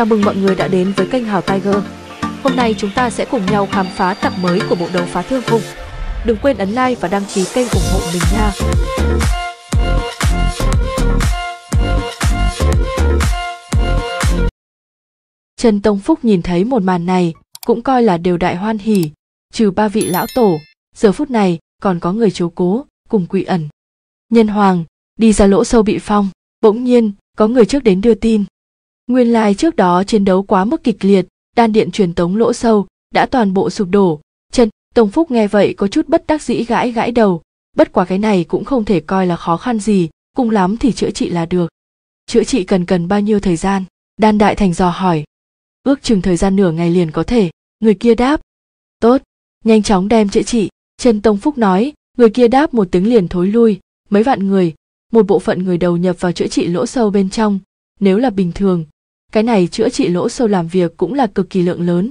Chào mừng mọi người đã đến với kênh Hào Tiger. Hôm nay chúng ta sẽ cùng nhau khám phá tập mới của bộ đấu phá thương khung. Đừng quên ấn like và đăng ký kênh ủng hộ mình nha. Trần Tông Phúc nhìn thấy một màn này, cũng coi là đều đại hoan hỉ, trừ ba vị lão tổ, giờ phút này còn có người chiếu cố, cùng quỷ ẩn. Nhân Hoàng, đi ra lỗ sâu bị phong, bỗng nhiên có người trước đến đưa tin Nguyên lai trước đó chiến đấu quá mức kịch liệt, đan điện truyền tống lỗ sâu, đã toàn bộ sụp đổ. Trần Tông Phúc nghe vậy có chút bất đắc dĩ gãi gãi đầu, bất quá cái này cũng không thể coi là khó khăn gì, cùng lắm thì chữa trị là được. Chữa trị cần cần bao nhiêu thời gian? Đan Đại Thành dò hỏi. Ước chừng thời gian nửa ngày liền có thể, người kia đáp. Tốt, nhanh chóng đem chữa trị, Trần Tông Phúc nói, người kia đáp một tiếng liền thối lui, mấy vạn người, một bộ phận người đầu nhập vào chữa trị lỗ sâu bên trong, nếu là bình thường, cái này chữa trị lỗ sâu làm việc cũng là cực kỳ lượng lớn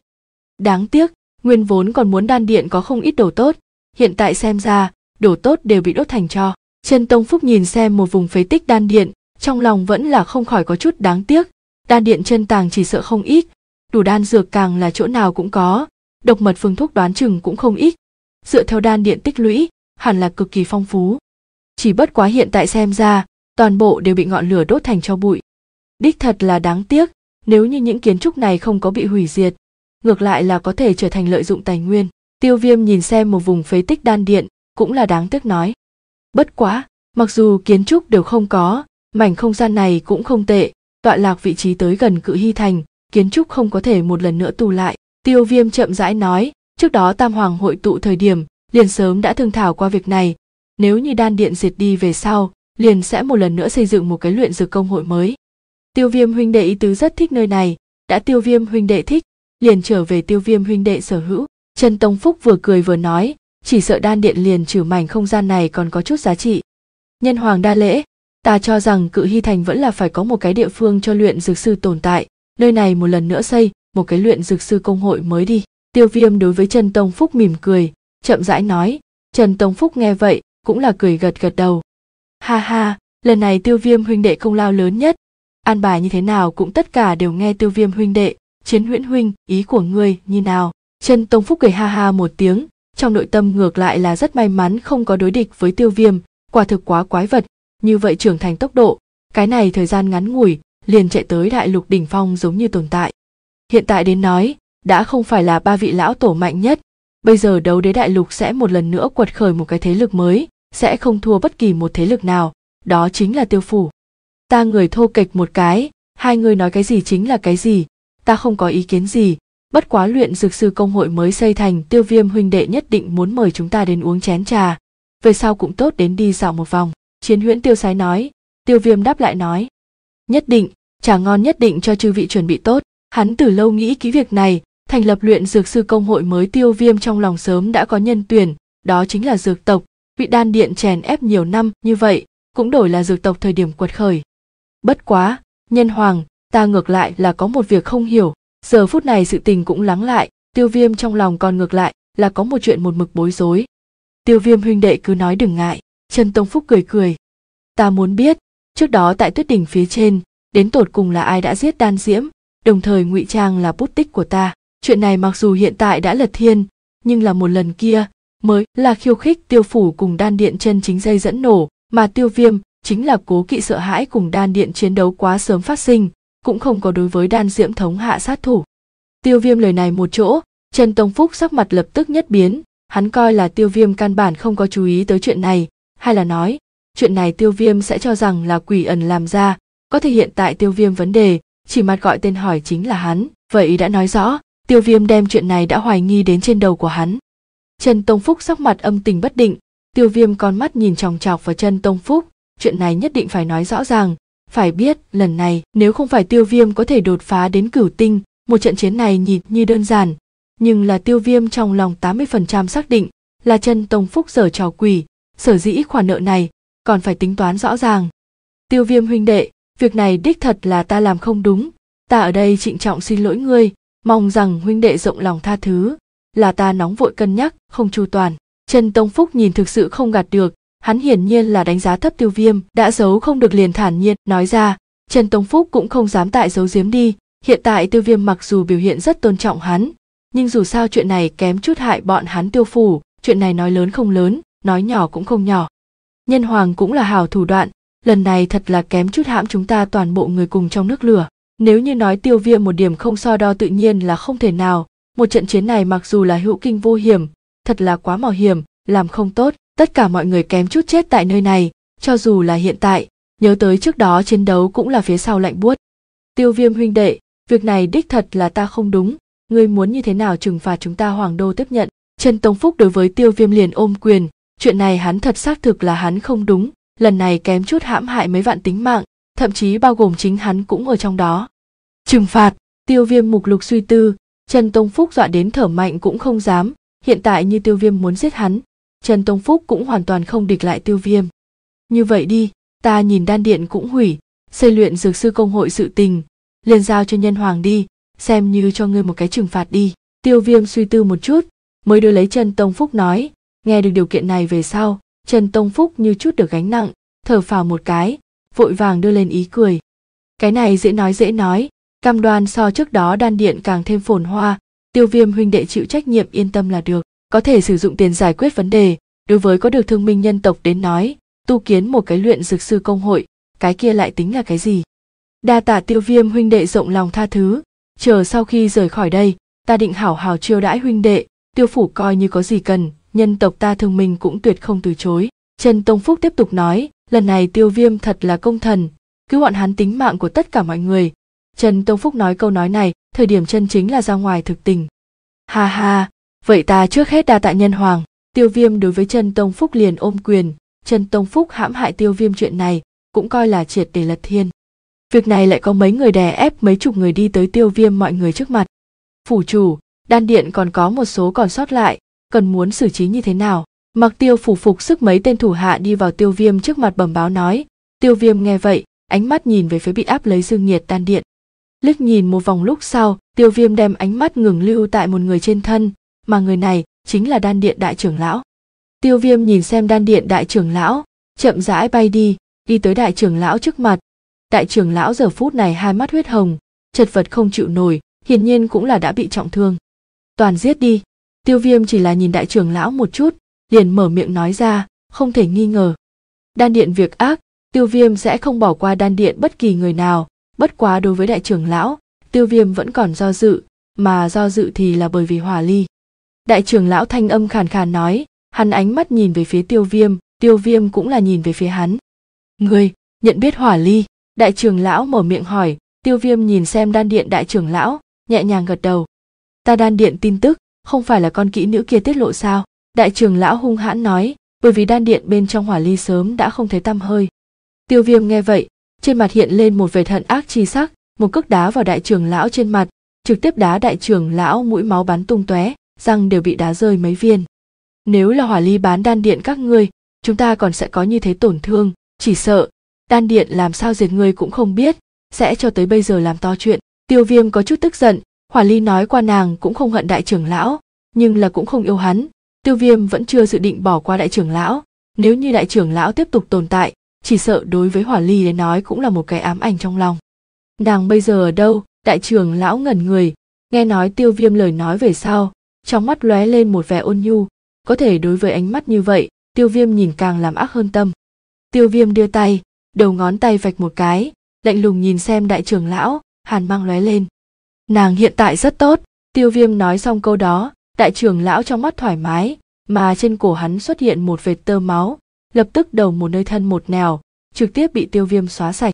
đáng tiếc nguyên vốn còn muốn đan điện có không ít đồ tốt hiện tại xem ra đồ tốt đều bị đốt thành tro chân tông phúc nhìn xem một vùng phế tích đan điện trong lòng vẫn là không khỏi có chút đáng tiếc đan điện chân tàng chỉ sợ không ít đủ đan dược càng là chỗ nào cũng có độc mật phương thuốc đoán chừng cũng không ít dựa theo đan điện tích lũy hẳn là cực kỳ phong phú chỉ bất quá hiện tại xem ra toàn bộ đều bị ngọn lửa đốt thành cho bụi đích thật là đáng tiếc nếu như những kiến trúc này không có bị hủy diệt ngược lại là có thể trở thành lợi dụng tài nguyên tiêu viêm nhìn xem một vùng phế tích đan điện cũng là đáng tiếc nói bất quá mặc dù kiến trúc đều không có mảnh không gian này cũng không tệ tọa lạc vị trí tới gần cự hy thành kiến trúc không có thể một lần nữa tù lại tiêu viêm chậm rãi nói trước đó tam hoàng hội tụ thời điểm liền sớm đã thương thảo qua việc này nếu như đan điện diệt đi về sau liền sẽ một lần nữa xây dựng một cái luyện dược công hội mới tiêu viêm huynh đệ ý tứ rất thích nơi này đã tiêu viêm huynh đệ thích liền trở về tiêu viêm huynh đệ sở hữu trần tông phúc vừa cười vừa nói chỉ sợ đan điện liền trừ mảnh không gian này còn có chút giá trị nhân hoàng đa lễ ta cho rằng cự hy thành vẫn là phải có một cái địa phương cho luyện dược sư tồn tại nơi này một lần nữa xây một cái luyện dược sư công hội mới đi tiêu viêm đối với trần tông phúc mỉm cười chậm rãi nói trần tông phúc nghe vậy cũng là cười gật gật đầu ha ha lần này tiêu viêm huynh đệ công lao lớn nhất an bài như thế nào cũng tất cả đều nghe tiêu viêm huynh đệ chiến huyễn huynh ý của ngươi như nào chân tông phúc cười ha ha một tiếng trong nội tâm ngược lại là rất may mắn không có đối địch với tiêu viêm quả thực quá quái vật như vậy trưởng thành tốc độ cái này thời gian ngắn ngủi liền chạy tới đại lục đỉnh phong giống như tồn tại hiện tại đến nói đã không phải là ba vị lão tổ mạnh nhất bây giờ đấu đế đại lục sẽ một lần nữa quật khởi một cái thế lực mới sẽ không thua bất kỳ một thế lực nào đó chính là tiêu phủ ta người thô kệch một cái hai người nói cái gì chính là cái gì ta không có ý kiến gì bất quá luyện dược sư công hội mới xây thành tiêu viêm huynh đệ nhất định muốn mời chúng ta đến uống chén trà về sau cũng tốt đến đi dạo một vòng chiến huyễn tiêu sái nói tiêu viêm đáp lại nói nhất định trà ngon nhất định cho chư vị chuẩn bị tốt hắn từ lâu nghĩ ký việc này thành lập luyện dược sư công hội mới tiêu viêm trong lòng sớm đã có nhân tuyển đó chính là dược tộc vị đan điện chèn ép nhiều năm như vậy cũng đổi là dược tộc thời điểm quật khởi bất quá nhân hoàng ta ngược lại là có một việc không hiểu giờ phút này sự tình cũng lắng lại tiêu viêm trong lòng còn ngược lại là có một chuyện một mực bối rối tiêu viêm huynh đệ cứ nói đừng ngại trần tông phúc cười cười ta muốn biết trước đó tại tuyết đỉnh phía trên đến tột cùng là ai đã giết đan diễm đồng thời ngụy trang là bút tích của ta chuyện này mặc dù hiện tại đã lật thiên nhưng là một lần kia mới là khiêu khích tiêu phủ cùng đan điện chân chính dây dẫn nổ mà tiêu viêm chính là cố kỵ sợ hãi cùng đan điện chiến đấu quá sớm phát sinh cũng không có đối với đan diễm thống hạ sát thủ tiêu viêm lời này một chỗ trần tông phúc sắc mặt lập tức nhất biến hắn coi là tiêu viêm căn bản không có chú ý tới chuyện này hay là nói chuyện này tiêu viêm sẽ cho rằng là quỷ ẩn làm ra có thể hiện tại tiêu viêm vấn đề chỉ mặt gọi tên hỏi chính là hắn vậy đã nói rõ tiêu viêm đem chuyện này đã hoài nghi đến trên đầu của hắn trần tông phúc sắc mặt âm tình bất định tiêu viêm con mắt nhìn chòng chọc vào chân tông phúc chuyện này nhất định phải nói rõ ràng phải biết lần này nếu không phải tiêu viêm có thể đột phá đến cửu tinh một trận chiến này nhìn như đơn giản nhưng là tiêu viêm trong lòng 80% xác định là chân tông phúc dở trò quỷ sở dĩ khoản nợ này còn phải tính toán rõ ràng tiêu viêm huynh đệ việc này đích thật là ta làm không đúng ta ở đây trịnh trọng xin lỗi ngươi mong rằng huynh đệ rộng lòng tha thứ là ta nóng vội cân nhắc không chu toàn chân tông phúc nhìn thực sự không gạt được hắn hiển nhiên là đánh giá thấp tiêu viêm đã giấu không được liền thản nhiên nói ra trần tông phúc cũng không dám tại giấu giếm đi hiện tại tiêu viêm mặc dù biểu hiện rất tôn trọng hắn nhưng dù sao chuyện này kém chút hại bọn hắn tiêu phủ chuyện này nói lớn không lớn nói nhỏ cũng không nhỏ nhân hoàng cũng là hảo thủ đoạn lần này thật là kém chút hãm chúng ta toàn bộ người cùng trong nước lửa nếu như nói tiêu viêm một điểm không so đo tự nhiên là không thể nào một trận chiến này mặc dù là hữu kinh vô hiểm thật là quá mạo hiểm làm không tốt tất cả mọi người kém chút chết tại nơi này cho dù là hiện tại nhớ tới trước đó chiến đấu cũng là phía sau lạnh buốt tiêu viêm huynh đệ việc này đích thật là ta không đúng ngươi muốn như thế nào trừng phạt chúng ta hoàng đô tiếp nhận trần Tông phúc đối với tiêu viêm liền ôm quyền chuyện này hắn thật xác thực là hắn không đúng lần này kém chút hãm hại mấy vạn tính mạng thậm chí bao gồm chính hắn cũng ở trong đó trừng phạt tiêu viêm mục lục suy tư trần tông phúc dọa đến thở mạnh cũng không dám hiện tại như tiêu viêm muốn giết hắn Trần Tông Phúc cũng hoàn toàn không địch lại tiêu viêm. Như vậy đi, ta nhìn đan điện cũng hủy, xây luyện dược sư công hội sự tình, liền giao cho nhân hoàng đi, xem như cho ngươi một cái trừng phạt đi. Tiêu viêm suy tư một chút, mới đưa lấy Trần Tông Phúc nói, nghe được điều kiện này về sau, Trần Tông Phúc như chút được gánh nặng, thở phào một cái, vội vàng đưa lên ý cười. Cái này dễ nói dễ nói, cam đoan so trước đó đan điện càng thêm phồn hoa, tiêu viêm huynh đệ chịu trách nhiệm yên tâm là được có thể sử dụng tiền giải quyết vấn đề đối với có được thương minh nhân tộc đến nói tu kiến một cái luyện dược sư công hội cái kia lại tính là cái gì đa tạ tiêu viêm huynh đệ rộng lòng tha thứ chờ sau khi rời khỏi đây ta định hảo hảo chiêu đãi huynh đệ tiêu phủ coi như có gì cần nhân tộc ta thương minh cũng tuyệt không từ chối trần tông phúc tiếp tục nói lần này tiêu viêm thật là công thần cứu bọn hắn tính mạng của tất cả mọi người trần tông phúc nói câu nói này thời điểm chân chính là ra ngoài thực tình ha ha vậy ta trước hết đa tạ nhân hoàng tiêu viêm đối với chân tông phúc liền ôm quyền chân tông phúc hãm hại tiêu viêm chuyện này cũng coi là triệt để lật thiên việc này lại có mấy người đè ép mấy chục người đi tới tiêu viêm mọi người trước mặt phủ chủ đan điện còn có một số còn sót lại cần muốn xử trí như thế nào mặc tiêu phủ phục sức mấy tên thủ hạ đi vào tiêu viêm trước mặt bẩm báo nói tiêu viêm nghe vậy ánh mắt nhìn về phía bị áp lấy dương nhiệt đan điện liếc nhìn một vòng lúc sau tiêu viêm đem ánh mắt ngừng lưu tại một người trên thân mà người này chính là đan điện đại trưởng lão tiêu viêm nhìn xem đan điện đại trưởng lão chậm rãi bay đi đi tới đại trưởng lão trước mặt đại trưởng lão giờ phút này hai mắt huyết hồng chật vật không chịu nổi hiển nhiên cũng là đã bị trọng thương toàn giết đi tiêu viêm chỉ là nhìn đại trưởng lão một chút liền mở miệng nói ra không thể nghi ngờ đan điện việc ác tiêu viêm sẽ không bỏ qua đan điện bất kỳ người nào bất quá đối với đại trưởng lão tiêu viêm vẫn còn do dự mà do dự thì là bởi vì hòa ly đại trưởng lão thanh âm khàn khàn nói hắn ánh mắt nhìn về phía tiêu viêm tiêu viêm cũng là nhìn về phía hắn người nhận biết hỏa ly đại trưởng lão mở miệng hỏi tiêu viêm nhìn xem đan điện đại trưởng lão nhẹ nhàng gật đầu ta đan điện tin tức không phải là con kỹ nữ kia tiết lộ sao đại trưởng lão hung hãn nói bởi vì đan điện bên trong hỏa ly sớm đã không thấy tăm hơi tiêu viêm nghe vậy trên mặt hiện lên một vệt hận ác chi sắc một cước đá vào đại trưởng lão trên mặt trực tiếp đá đại trưởng lão mũi máu bắn tung tóe răng đều bị đá rơi mấy viên nếu là hỏa ly bán đan điện các ngươi chúng ta còn sẽ có như thế tổn thương chỉ sợ đan điện làm sao diệt ngươi cũng không biết sẽ cho tới bây giờ làm to chuyện tiêu viêm có chút tức giận hỏa ly nói qua nàng cũng không hận đại trưởng lão nhưng là cũng không yêu hắn tiêu viêm vẫn chưa dự định bỏ qua đại trưởng lão nếu như đại trưởng lão tiếp tục tồn tại chỉ sợ đối với hỏa ly đến nói cũng là một cái ám ảnh trong lòng nàng bây giờ ở đâu đại trưởng lão ngẩn người nghe nói tiêu viêm lời nói về sau trong mắt lóe lên một vẻ ôn nhu có thể đối với ánh mắt như vậy tiêu viêm nhìn càng làm ác hơn tâm tiêu viêm đưa tay đầu ngón tay vạch một cái lạnh lùng nhìn xem đại trưởng lão hàn mang lóe lên nàng hiện tại rất tốt tiêu viêm nói xong câu đó đại trưởng lão trong mắt thoải mái mà trên cổ hắn xuất hiện một vệt tơ máu lập tức đầu một nơi thân một nẻo trực tiếp bị tiêu viêm xóa sạch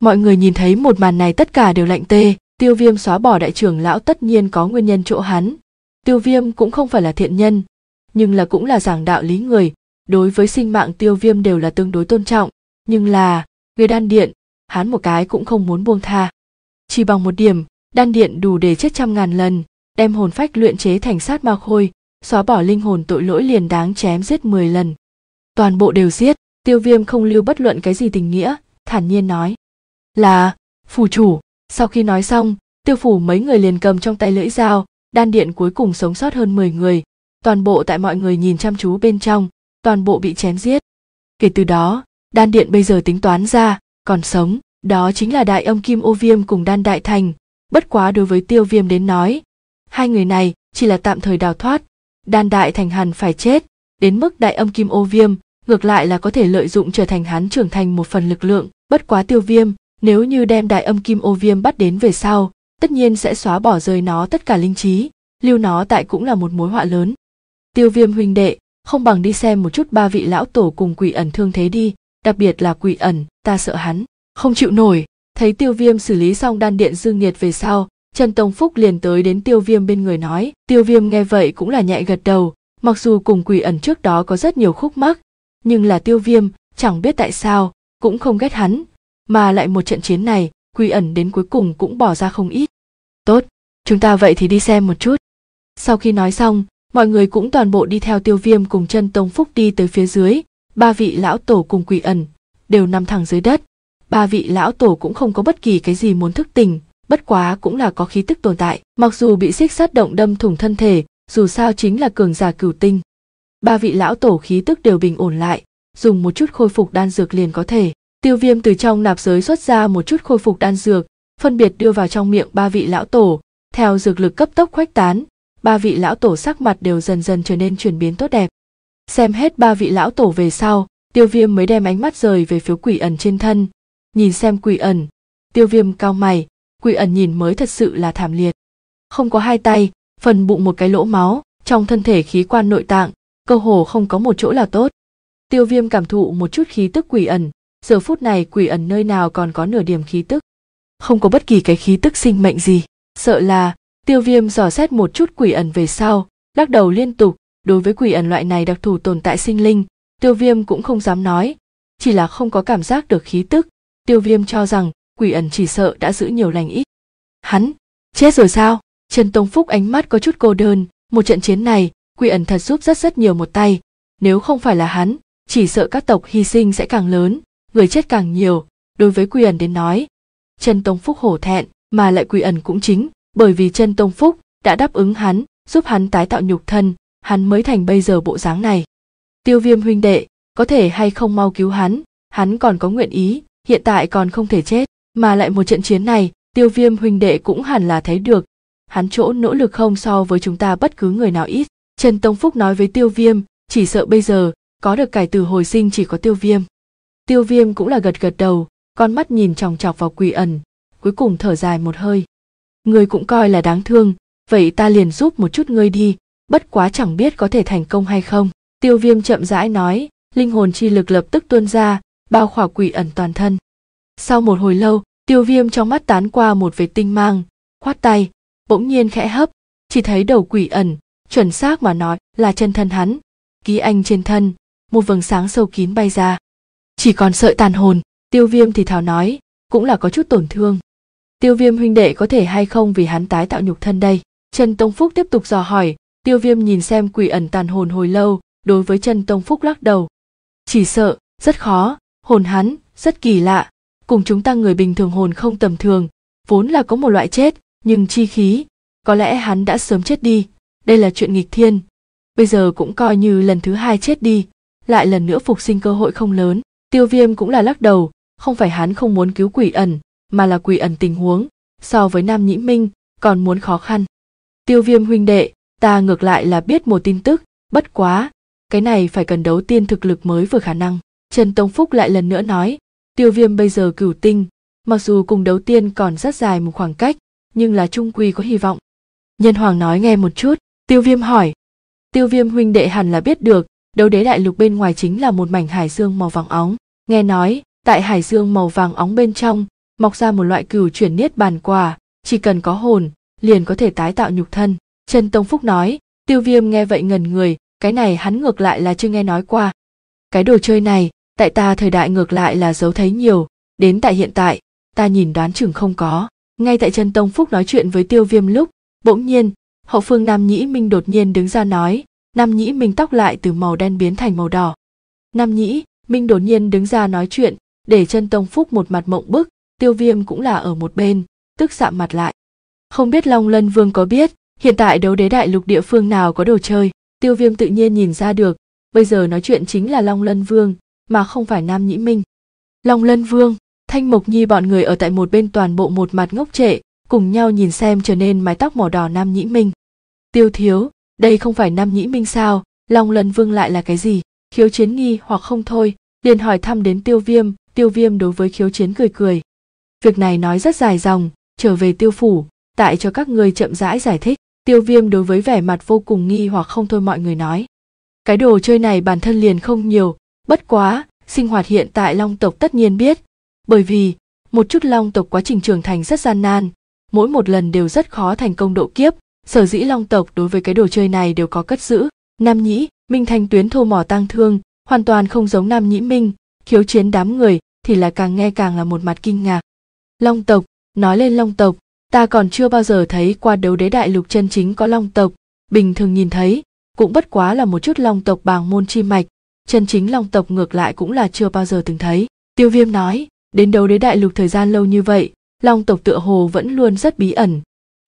mọi người nhìn thấy một màn này tất cả đều lạnh tê tiêu viêm xóa bỏ đại trưởng lão tất nhiên có nguyên nhân chỗ hắn tiêu viêm cũng không phải là thiện nhân nhưng là cũng là giảng đạo lý người đối với sinh mạng tiêu viêm đều là tương đối tôn trọng nhưng là người đan điện hắn một cái cũng không muốn buông tha chỉ bằng một điểm đan điện đủ để chết trăm ngàn lần đem hồn phách luyện chế thành sát ma khôi xóa bỏ linh hồn tội lỗi liền đáng chém giết mười lần toàn bộ đều giết tiêu viêm không lưu bất luận cái gì tình nghĩa thản nhiên nói là phù chủ sau khi nói xong tiêu phủ mấy người liền cầm trong tay lưỡi dao đan điện cuối cùng sống sót hơn 10 người, toàn bộ tại mọi người nhìn chăm chú bên trong, toàn bộ bị chém giết. Kể từ đó, đan điện bây giờ tính toán ra, còn sống, đó chính là đại âm kim ô viêm cùng đan đại thành, bất quá đối với tiêu viêm đến nói, hai người này chỉ là tạm thời đào thoát, đan đại thành hẳn phải chết, đến mức đại âm kim ô viêm, ngược lại là có thể lợi dụng trở thành hắn trưởng thành một phần lực lượng, bất quá tiêu viêm, nếu như đem đại âm kim ô viêm bắt đến về sau, tất nhiên sẽ xóa bỏ rời nó tất cả linh trí lưu nó tại cũng là một mối họa lớn tiêu viêm huynh đệ không bằng đi xem một chút ba vị lão tổ cùng quỷ ẩn thương thế đi đặc biệt là quỷ ẩn ta sợ hắn không chịu nổi thấy tiêu viêm xử lý xong đan điện dương nhiệt về sau trần tông phúc liền tới đến tiêu viêm bên người nói tiêu viêm nghe vậy cũng là nhẹ gật đầu mặc dù cùng quỷ ẩn trước đó có rất nhiều khúc mắc nhưng là tiêu viêm chẳng biết tại sao cũng không ghét hắn mà lại một trận chiến này quy ẩn đến cuối cùng cũng bỏ ra không ít tốt chúng ta vậy thì đi xem một chút sau khi nói xong mọi người cũng toàn bộ đi theo tiêu viêm cùng chân tông phúc đi tới phía dưới ba vị lão tổ cùng quỷ ẩn đều nằm thẳng dưới đất ba vị lão tổ cũng không có bất kỳ cái gì muốn thức tỉnh bất quá cũng là có khí tức tồn tại mặc dù bị xích sát động đâm thủng thân thể dù sao chính là cường giả cửu tinh ba vị lão tổ khí tức đều bình ổn lại dùng một chút khôi phục đan dược liền có thể tiêu viêm từ trong nạp giới xuất ra một chút khôi phục đan dược phân biệt đưa vào trong miệng ba vị lão tổ theo dược lực cấp tốc khuếch tán ba vị lão tổ sắc mặt đều dần dần trở nên chuyển biến tốt đẹp xem hết ba vị lão tổ về sau tiêu viêm mới đem ánh mắt rời về phiếu quỷ ẩn trên thân nhìn xem quỷ ẩn tiêu viêm cao mày quỷ ẩn nhìn mới thật sự là thảm liệt không có hai tay phần bụng một cái lỗ máu trong thân thể khí quan nội tạng cơ hồ không có một chỗ là tốt tiêu viêm cảm thụ một chút khí tức quỷ ẩn giờ phút này quỷ ẩn nơi nào còn có nửa điểm khí tức không có bất kỳ cái khí tức sinh mệnh gì sợ là tiêu viêm dò xét một chút quỷ ẩn về sau lắc đầu liên tục đối với quỷ ẩn loại này đặc thù tồn tại sinh linh tiêu viêm cũng không dám nói chỉ là không có cảm giác được khí tức tiêu viêm cho rằng quỷ ẩn chỉ sợ đã giữ nhiều lành ít hắn chết rồi sao trần tông phúc ánh mắt có chút cô đơn một trận chiến này quỷ ẩn thật giúp rất rất nhiều một tay nếu không phải là hắn chỉ sợ các tộc hy sinh sẽ càng lớn người chết càng nhiều đối với quy ẩn đến nói chân tông phúc hổ thẹn mà lại quy ẩn cũng chính bởi vì chân tông phúc đã đáp ứng hắn giúp hắn tái tạo nhục thân hắn mới thành bây giờ bộ dáng này tiêu viêm huynh đệ có thể hay không mau cứu hắn hắn còn có nguyện ý hiện tại còn không thể chết mà lại một trận chiến này tiêu viêm huynh đệ cũng hẳn là thấy được hắn chỗ nỗ lực không so với chúng ta bất cứ người nào ít trần tông phúc nói với tiêu viêm chỉ sợ bây giờ có được cải tử hồi sinh chỉ có tiêu viêm tiêu viêm cũng là gật gật đầu con mắt nhìn chòng chọc vào quỷ ẩn cuối cùng thở dài một hơi ngươi cũng coi là đáng thương vậy ta liền giúp một chút ngươi đi bất quá chẳng biết có thể thành công hay không tiêu viêm chậm rãi nói linh hồn chi lực lập tức tuôn ra bao khỏa quỷ ẩn toàn thân sau một hồi lâu tiêu viêm trong mắt tán qua một vệt tinh mang khoát tay bỗng nhiên khẽ hấp chỉ thấy đầu quỷ ẩn chuẩn xác mà nói là chân thân hắn ký anh trên thân một vầng sáng sâu kín bay ra chỉ còn sợi tàn hồn tiêu viêm thì thào nói cũng là có chút tổn thương tiêu viêm huynh đệ có thể hay không vì hắn tái tạo nhục thân đây trần tông phúc tiếp tục dò hỏi tiêu viêm nhìn xem quỷ ẩn tàn hồn hồi lâu đối với trần tông phúc lắc đầu chỉ sợ rất khó hồn hắn rất kỳ lạ cùng chúng ta người bình thường hồn không tầm thường vốn là có một loại chết nhưng chi khí có lẽ hắn đã sớm chết đi đây là chuyện nghịch thiên bây giờ cũng coi như lần thứ hai chết đi lại lần nữa phục sinh cơ hội không lớn tiêu viêm cũng là lắc đầu không phải hắn không muốn cứu quỷ ẩn mà là quỷ ẩn tình huống so với nam nhĩ minh còn muốn khó khăn tiêu viêm huynh đệ ta ngược lại là biết một tin tức bất quá cái này phải cần đấu tiên thực lực mới vừa khả năng trần tông phúc lại lần nữa nói tiêu viêm bây giờ cửu tinh mặc dù cùng đấu tiên còn rất dài một khoảng cách nhưng là trung quy có hy vọng nhân hoàng nói nghe một chút tiêu viêm hỏi tiêu viêm huynh đệ hẳn là biết được đấu đế đại lục bên ngoài chính là một mảnh hải dương màu vàng óng nghe nói tại hải dương màu vàng óng bên trong mọc ra một loại cửu chuyển niết bàn quả chỉ cần có hồn liền có thể tái tạo nhục thân trần tông phúc nói tiêu viêm nghe vậy ngần người cái này hắn ngược lại là chưa nghe nói qua cái đồ chơi này tại ta thời đại ngược lại là giấu thấy nhiều đến tại hiện tại ta nhìn đoán chừng không có ngay tại trần tông phúc nói chuyện với tiêu viêm lúc bỗng nhiên hậu phương nam nhĩ minh đột nhiên đứng ra nói Nam Nhĩ Minh tóc lại từ màu đen biến thành màu đỏ. Nam Nhĩ, Minh đột nhiên đứng ra nói chuyện, để chân Tông Phúc một mặt mộng bức, tiêu viêm cũng là ở một bên, tức sạm mặt lại. Không biết Long Lân Vương có biết, hiện tại đấu đế đại lục địa phương nào có đồ chơi, tiêu viêm tự nhiên nhìn ra được, bây giờ nói chuyện chính là Long Lân Vương, mà không phải Nam Nhĩ Minh. Long Lân Vương, Thanh Mộc Nhi bọn người ở tại một bên toàn bộ một mặt ngốc trệ, cùng nhau nhìn xem trở nên mái tóc màu đỏ Nam Nhĩ Minh. Tiêu thiếu, đây không phải nam nhĩ minh sao long Lân vương lại là cái gì khiếu chiến nghi hoặc không thôi liền hỏi thăm đến tiêu viêm tiêu viêm đối với khiếu chiến cười cười việc này nói rất dài dòng trở về tiêu phủ tại cho các người chậm rãi giải thích tiêu viêm đối với vẻ mặt vô cùng nghi hoặc không thôi mọi người nói cái đồ chơi này bản thân liền không nhiều bất quá sinh hoạt hiện tại long tộc tất nhiên biết bởi vì một chút long tộc quá trình trưởng thành rất gian nan mỗi một lần đều rất khó thành công độ kiếp sở dĩ long tộc đối với cái đồ chơi này đều có cất giữ nam nhĩ minh thanh tuyến thô mỏ tang thương hoàn toàn không giống nam nhĩ minh khiếu chiến đám người thì là càng nghe càng là một mặt kinh ngạc long tộc nói lên long tộc ta còn chưa bao giờ thấy qua đấu đế đại lục chân chính có long tộc bình thường nhìn thấy cũng bất quá là một chút long tộc bàng môn chi mạch chân chính long tộc ngược lại cũng là chưa bao giờ từng thấy tiêu viêm nói đến đấu đế đại lục thời gian lâu như vậy long tộc tựa hồ vẫn luôn rất bí ẩn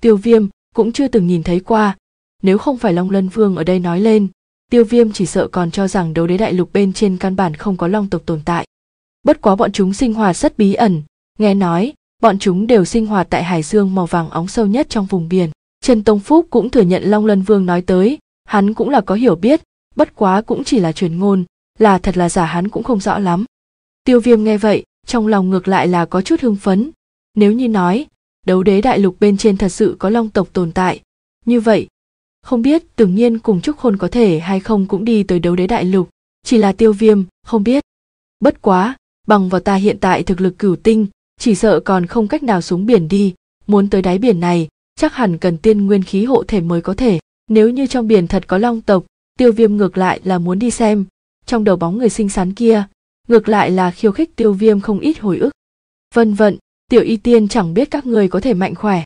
tiêu viêm cũng chưa từng nhìn thấy qua nếu không phải long lân vương ở đây nói lên tiêu viêm chỉ sợ còn cho rằng đấu đế đại lục bên trên căn bản không có long tộc tồn tại bất quá bọn chúng sinh hoạt rất bí ẩn nghe nói bọn chúng đều sinh hoạt tại hải dương màu vàng óng sâu nhất trong vùng biển trần tông phúc cũng thừa nhận long lân vương nói tới hắn cũng là có hiểu biết bất quá cũng chỉ là truyền ngôn là thật là giả hắn cũng không rõ lắm tiêu viêm nghe vậy trong lòng ngược lại là có chút hưng phấn nếu như nói đấu đế đại lục bên trên thật sự có long tộc tồn tại như vậy không biết tưởng nhiên cùng trúc khôn có thể hay không cũng đi tới đấu đế đại lục chỉ là tiêu viêm không biết bất quá bằng vào ta hiện tại thực lực cửu tinh chỉ sợ còn không cách nào xuống biển đi muốn tới đáy biển này chắc hẳn cần tiên nguyên khí hộ thể mới có thể nếu như trong biển thật có long tộc tiêu viêm ngược lại là muốn đi xem trong đầu bóng người xinh xắn kia ngược lại là khiêu khích tiêu viêm không ít hồi ức vân vận tiểu y tiên chẳng biết các người có thể mạnh khỏe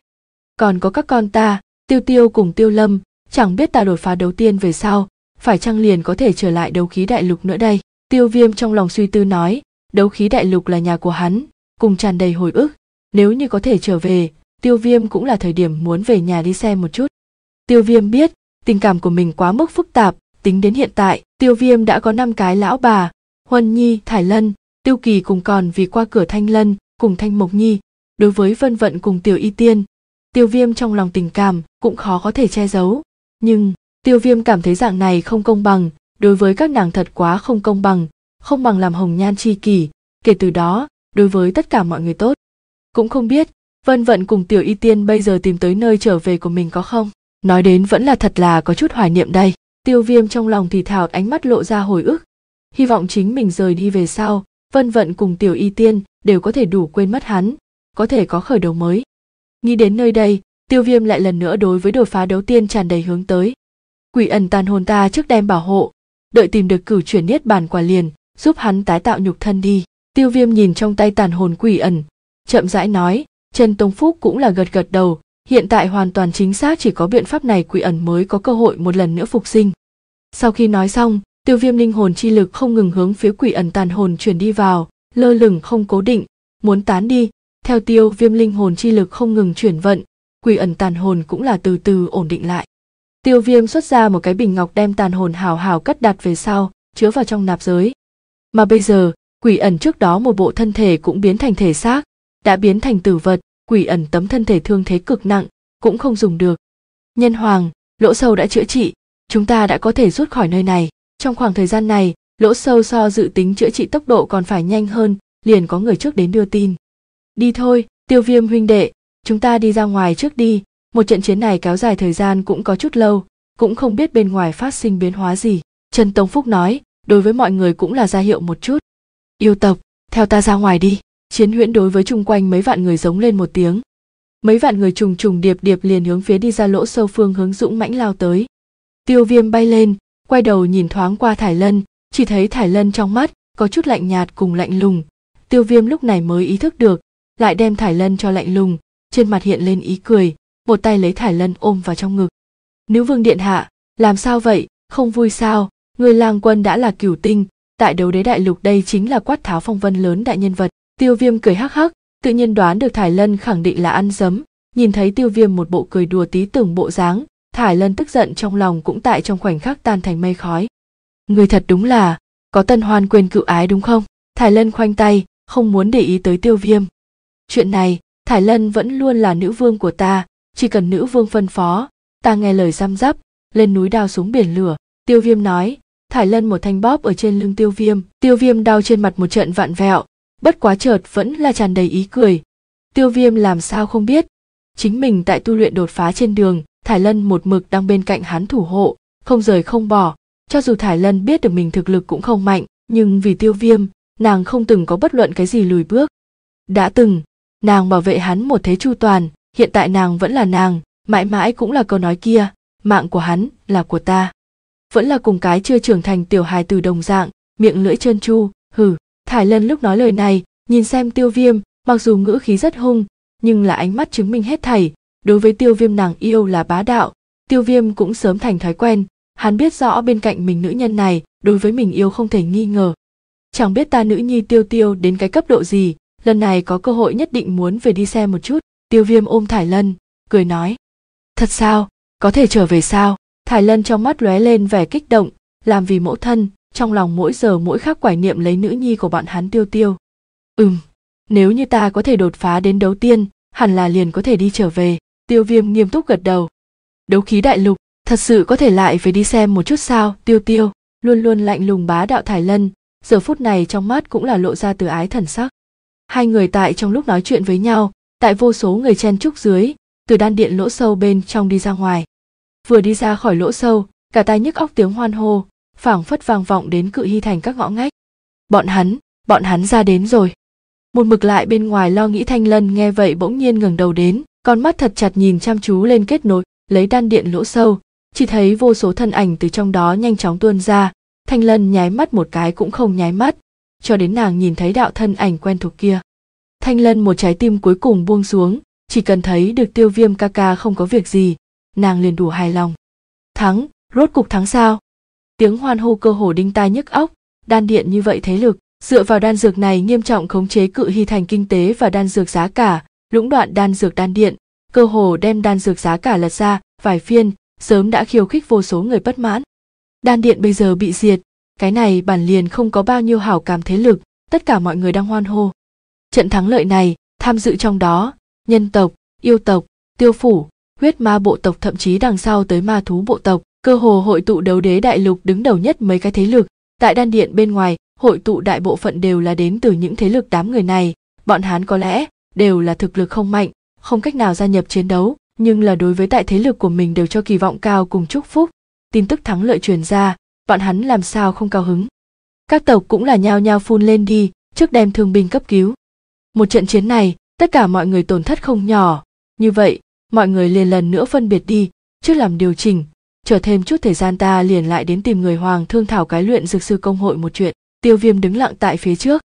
còn có các con ta tiêu tiêu cùng tiêu lâm chẳng biết ta đột phá đầu tiên về sau phải chăng liền có thể trở lại đấu khí đại lục nữa đây tiêu viêm trong lòng suy tư nói đấu khí đại lục là nhà của hắn cùng tràn đầy hồi ức nếu như có thể trở về tiêu viêm cũng là thời điểm muốn về nhà đi xem một chút tiêu viêm biết tình cảm của mình quá mức phức tạp tính đến hiện tại tiêu viêm đã có năm cái lão bà huân nhi thải lân tiêu kỳ cùng còn vì qua cửa thanh lân cùng thanh mộc nhi đối với vân vận cùng tiểu y tiên tiêu viêm trong lòng tình cảm cũng khó có thể che giấu nhưng tiêu viêm cảm thấy dạng này không công bằng đối với các nàng thật quá không công bằng không bằng làm hồng nhan chi kỷ kể từ đó đối với tất cả mọi người tốt cũng không biết vân vận cùng tiểu y tiên bây giờ tìm tới nơi trở về của mình có không nói đến vẫn là thật là có chút hoài niệm đây tiêu viêm trong lòng thì thào ánh mắt lộ ra hồi ức hy vọng chính mình rời đi về sau vân vận cùng tiểu y tiên đều có thể đủ quên mất hắn có thể có khởi đầu mới nghĩ đến nơi đây tiêu viêm lại lần nữa đối với đột phá đấu tiên tràn đầy hướng tới quỷ ẩn tàn hồn ta trước đem bảo hộ đợi tìm được cử chuyển niết bàn quả liền giúp hắn tái tạo nhục thân đi tiêu viêm nhìn trong tay tàn hồn quỷ ẩn chậm rãi nói chân tông phúc cũng là gật gật đầu hiện tại hoàn toàn chính xác chỉ có biện pháp này quỷ ẩn mới có cơ hội một lần nữa phục sinh sau khi nói xong tiêu viêm linh hồn chi lực không ngừng hướng phía quỷ ẩn tàn hồn chuyển đi vào lơ lửng không cố định muốn tán đi theo tiêu viêm linh hồn chi lực không ngừng chuyển vận quỷ ẩn tàn hồn cũng là từ từ ổn định lại tiêu viêm xuất ra một cái bình ngọc đem tàn hồn hào hào cất đặt về sau chứa vào trong nạp giới mà bây giờ quỷ ẩn trước đó một bộ thân thể cũng biến thành thể xác đã biến thành tử vật quỷ ẩn tấm thân thể thương thế cực nặng cũng không dùng được nhân hoàng lỗ sâu đã chữa trị chúng ta đã có thể rút khỏi nơi này trong khoảng thời gian này lỗ sâu so dự tính chữa trị tốc độ còn phải nhanh hơn liền có người trước đến đưa tin đi thôi tiêu viêm huynh đệ chúng ta đi ra ngoài trước đi một trận chiến này kéo dài thời gian cũng có chút lâu cũng không biết bên ngoài phát sinh biến hóa gì trần tông phúc nói đối với mọi người cũng là ra hiệu một chút yêu tộc theo ta ra ngoài đi chiến huyễn đối với chung quanh mấy vạn người giống lên một tiếng mấy vạn người trùng trùng điệp điệp liền hướng phía đi ra lỗ sâu phương hướng dũng mãnh lao tới tiêu viêm bay lên quay đầu nhìn thoáng qua thải lân chỉ thấy thải lân trong mắt có chút lạnh nhạt cùng lạnh lùng tiêu viêm lúc này mới ý thức được lại đem thải lân cho lạnh lùng trên mặt hiện lên ý cười một tay lấy thải lân ôm vào trong ngực nữ vương điện hạ làm sao vậy không vui sao người lang quân đã là cửu tinh tại đấu đế đại lục đây chính là quát tháo phong vân lớn đại nhân vật tiêu viêm cười hắc hắc tự nhiên đoán được thải lân khẳng định là ăn dấm nhìn thấy tiêu viêm một bộ cười đùa tí tưởng bộ dáng thải lân tức giận trong lòng cũng tại trong khoảnh khắc tan thành mây khói người thật đúng là có tân hoan quên cựu ái đúng không thải lân khoanh tay không muốn để ý tới tiêu viêm chuyện này thải lân vẫn luôn là nữ vương của ta chỉ cần nữ vương phân phó ta nghe lời răm rắp lên núi đao xuống biển lửa tiêu viêm nói thải lân một thanh bóp ở trên lưng tiêu viêm tiêu viêm đau trên mặt một trận vạn vẹo bất quá chợt vẫn là tràn đầy ý cười tiêu viêm làm sao không biết chính mình tại tu luyện đột phá trên đường thải lân một mực đang bên cạnh hắn thủ hộ không rời không bỏ cho dù thải lân biết được mình thực lực cũng không mạnh nhưng vì tiêu viêm nàng không từng có bất luận cái gì lùi bước đã từng nàng bảo vệ hắn một thế chu toàn hiện tại nàng vẫn là nàng mãi mãi cũng là câu nói kia mạng của hắn là của ta vẫn là cùng cái chưa trưởng thành tiểu hài từ đồng dạng miệng lưỡi trơn chu hừ thải lân lúc nói lời này nhìn xem tiêu viêm mặc dù ngữ khí rất hung nhưng là ánh mắt chứng minh hết thảy đối với tiêu viêm nàng yêu là bá đạo tiêu viêm cũng sớm thành thói quen hắn biết rõ bên cạnh mình nữ nhân này đối với mình yêu không thể nghi ngờ chẳng biết ta nữ nhi tiêu tiêu đến cái cấp độ gì lần này có cơ hội nhất định muốn về đi xem một chút tiêu viêm ôm thải lân cười nói thật sao có thể trở về sao thải lân trong mắt lóe lên vẻ kích động làm vì mẫu thân trong lòng mỗi giờ mỗi khắc quải niệm lấy nữ nhi của bọn hắn tiêu tiêu ừm nếu như ta có thể đột phá đến đấu tiên hẳn là liền có thể đi trở về tiêu viêm nghiêm túc gật đầu đấu khí đại lục thật sự có thể lại phải đi xem một chút sao tiêu tiêu luôn luôn lạnh lùng bá đạo thải lân giờ phút này trong mắt cũng là lộ ra từ ái thần sắc hai người tại trong lúc nói chuyện với nhau tại vô số người chen trúc dưới từ đan điện lỗ sâu bên trong đi ra ngoài vừa đi ra khỏi lỗ sâu cả tai nhức óc tiếng hoan hô phảng phất vang vọng đến cự hy thành các ngõ ngách bọn hắn bọn hắn ra đến rồi một mực lại bên ngoài lo nghĩ thanh lân nghe vậy bỗng nhiên ngẩng đầu đến con mắt thật chặt nhìn chăm chú lên kết nối lấy đan điện lỗ sâu chỉ thấy vô số thân ảnh từ trong đó nhanh chóng tuôn ra thanh lân nháy mắt một cái cũng không nháy mắt cho đến nàng nhìn thấy đạo thân ảnh quen thuộc kia thanh lân một trái tim cuối cùng buông xuống chỉ cần thấy được tiêu viêm ca ca không có việc gì nàng liền đủ hài lòng thắng rốt cục thắng sao tiếng hoan hô cơ hồ đinh tai nhức óc đan điện như vậy thế lực dựa vào đan dược này nghiêm trọng khống chế cự hy thành kinh tế và đan dược giá cả lũng đoạn đan dược đan điện cơ hồ đem đan dược giá cả lật ra vài phiên sớm đã khiêu khích vô số người bất mãn đan điện bây giờ bị diệt cái này bản liền không có bao nhiêu hảo cảm thế lực tất cả mọi người đang hoan hô trận thắng lợi này tham dự trong đó nhân tộc yêu tộc tiêu phủ huyết ma bộ tộc thậm chí đằng sau tới ma thú bộ tộc cơ hồ hội tụ đấu đế đại lục đứng đầu nhất mấy cái thế lực tại đan điện bên ngoài hội tụ đại bộ phận đều là đến từ những thế lực đám người này bọn hán có lẽ đều là thực lực không mạnh không cách nào gia nhập chiến đấu nhưng là đối với đại thế lực của mình đều cho kỳ vọng cao cùng chúc phúc tin tức thắng lợi truyền ra bọn hắn làm sao không cao hứng các tộc cũng là nhao nhao phun lên đi trước đem thương binh cấp cứu một trận chiến này tất cả mọi người tổn thất không nhỏ như vậy mọi người liền lần nữa phân biệt đi trước làm điều chỉnh chờ thêm chút thời gian ta liền lại đến tìm người hoàng thương thảo cái luyện dược sư công hội một chuyện tiêu viêm đứng lặng tại phía trước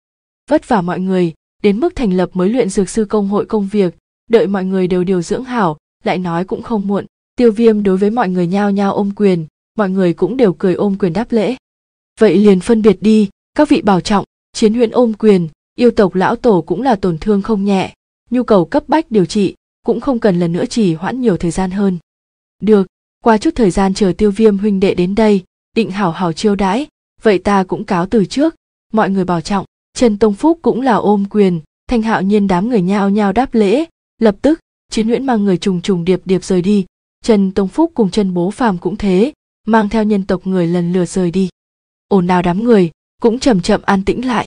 vất vả mọi người đến mức thành lập mới luyện dược sư công hội công việc đợi mọi người đều điều dưỡng hảo lại nói cũng không muộn tiêu viêm đối với mọi người nhao nhao ôm quyền mọi người cũng đều cười ôm quyền đáp lễ vậy liền phân biệt đi các vị bảo trọng chiến huyễn ôm quyền yêu tộc lão tổ cũng là tổn thương không nhẹ nhu cầu cấp bách điều trị cũng không cần lần nữa chỉ hoãn nhiều thời gian hơn được qua chút thời gian chờ tiêu viêm huynh đệ đến đây định hảo hảo chiêu đãi vậy ta cũng cáo từ trước mọi người bảo trọng trần tông phúc cũng là ôm quyền thanh hạo nhiên đám người nhao nhao đáp lễ lập tức chiến nguyễn mang người trùng trùng điệp điệp rời đi trần tông phúc cùng trần bố phàm cũng thế mang theo nhân tộc người lần lượt rời đi ồn nào đám người cũng chậm chậm an tĩnh lại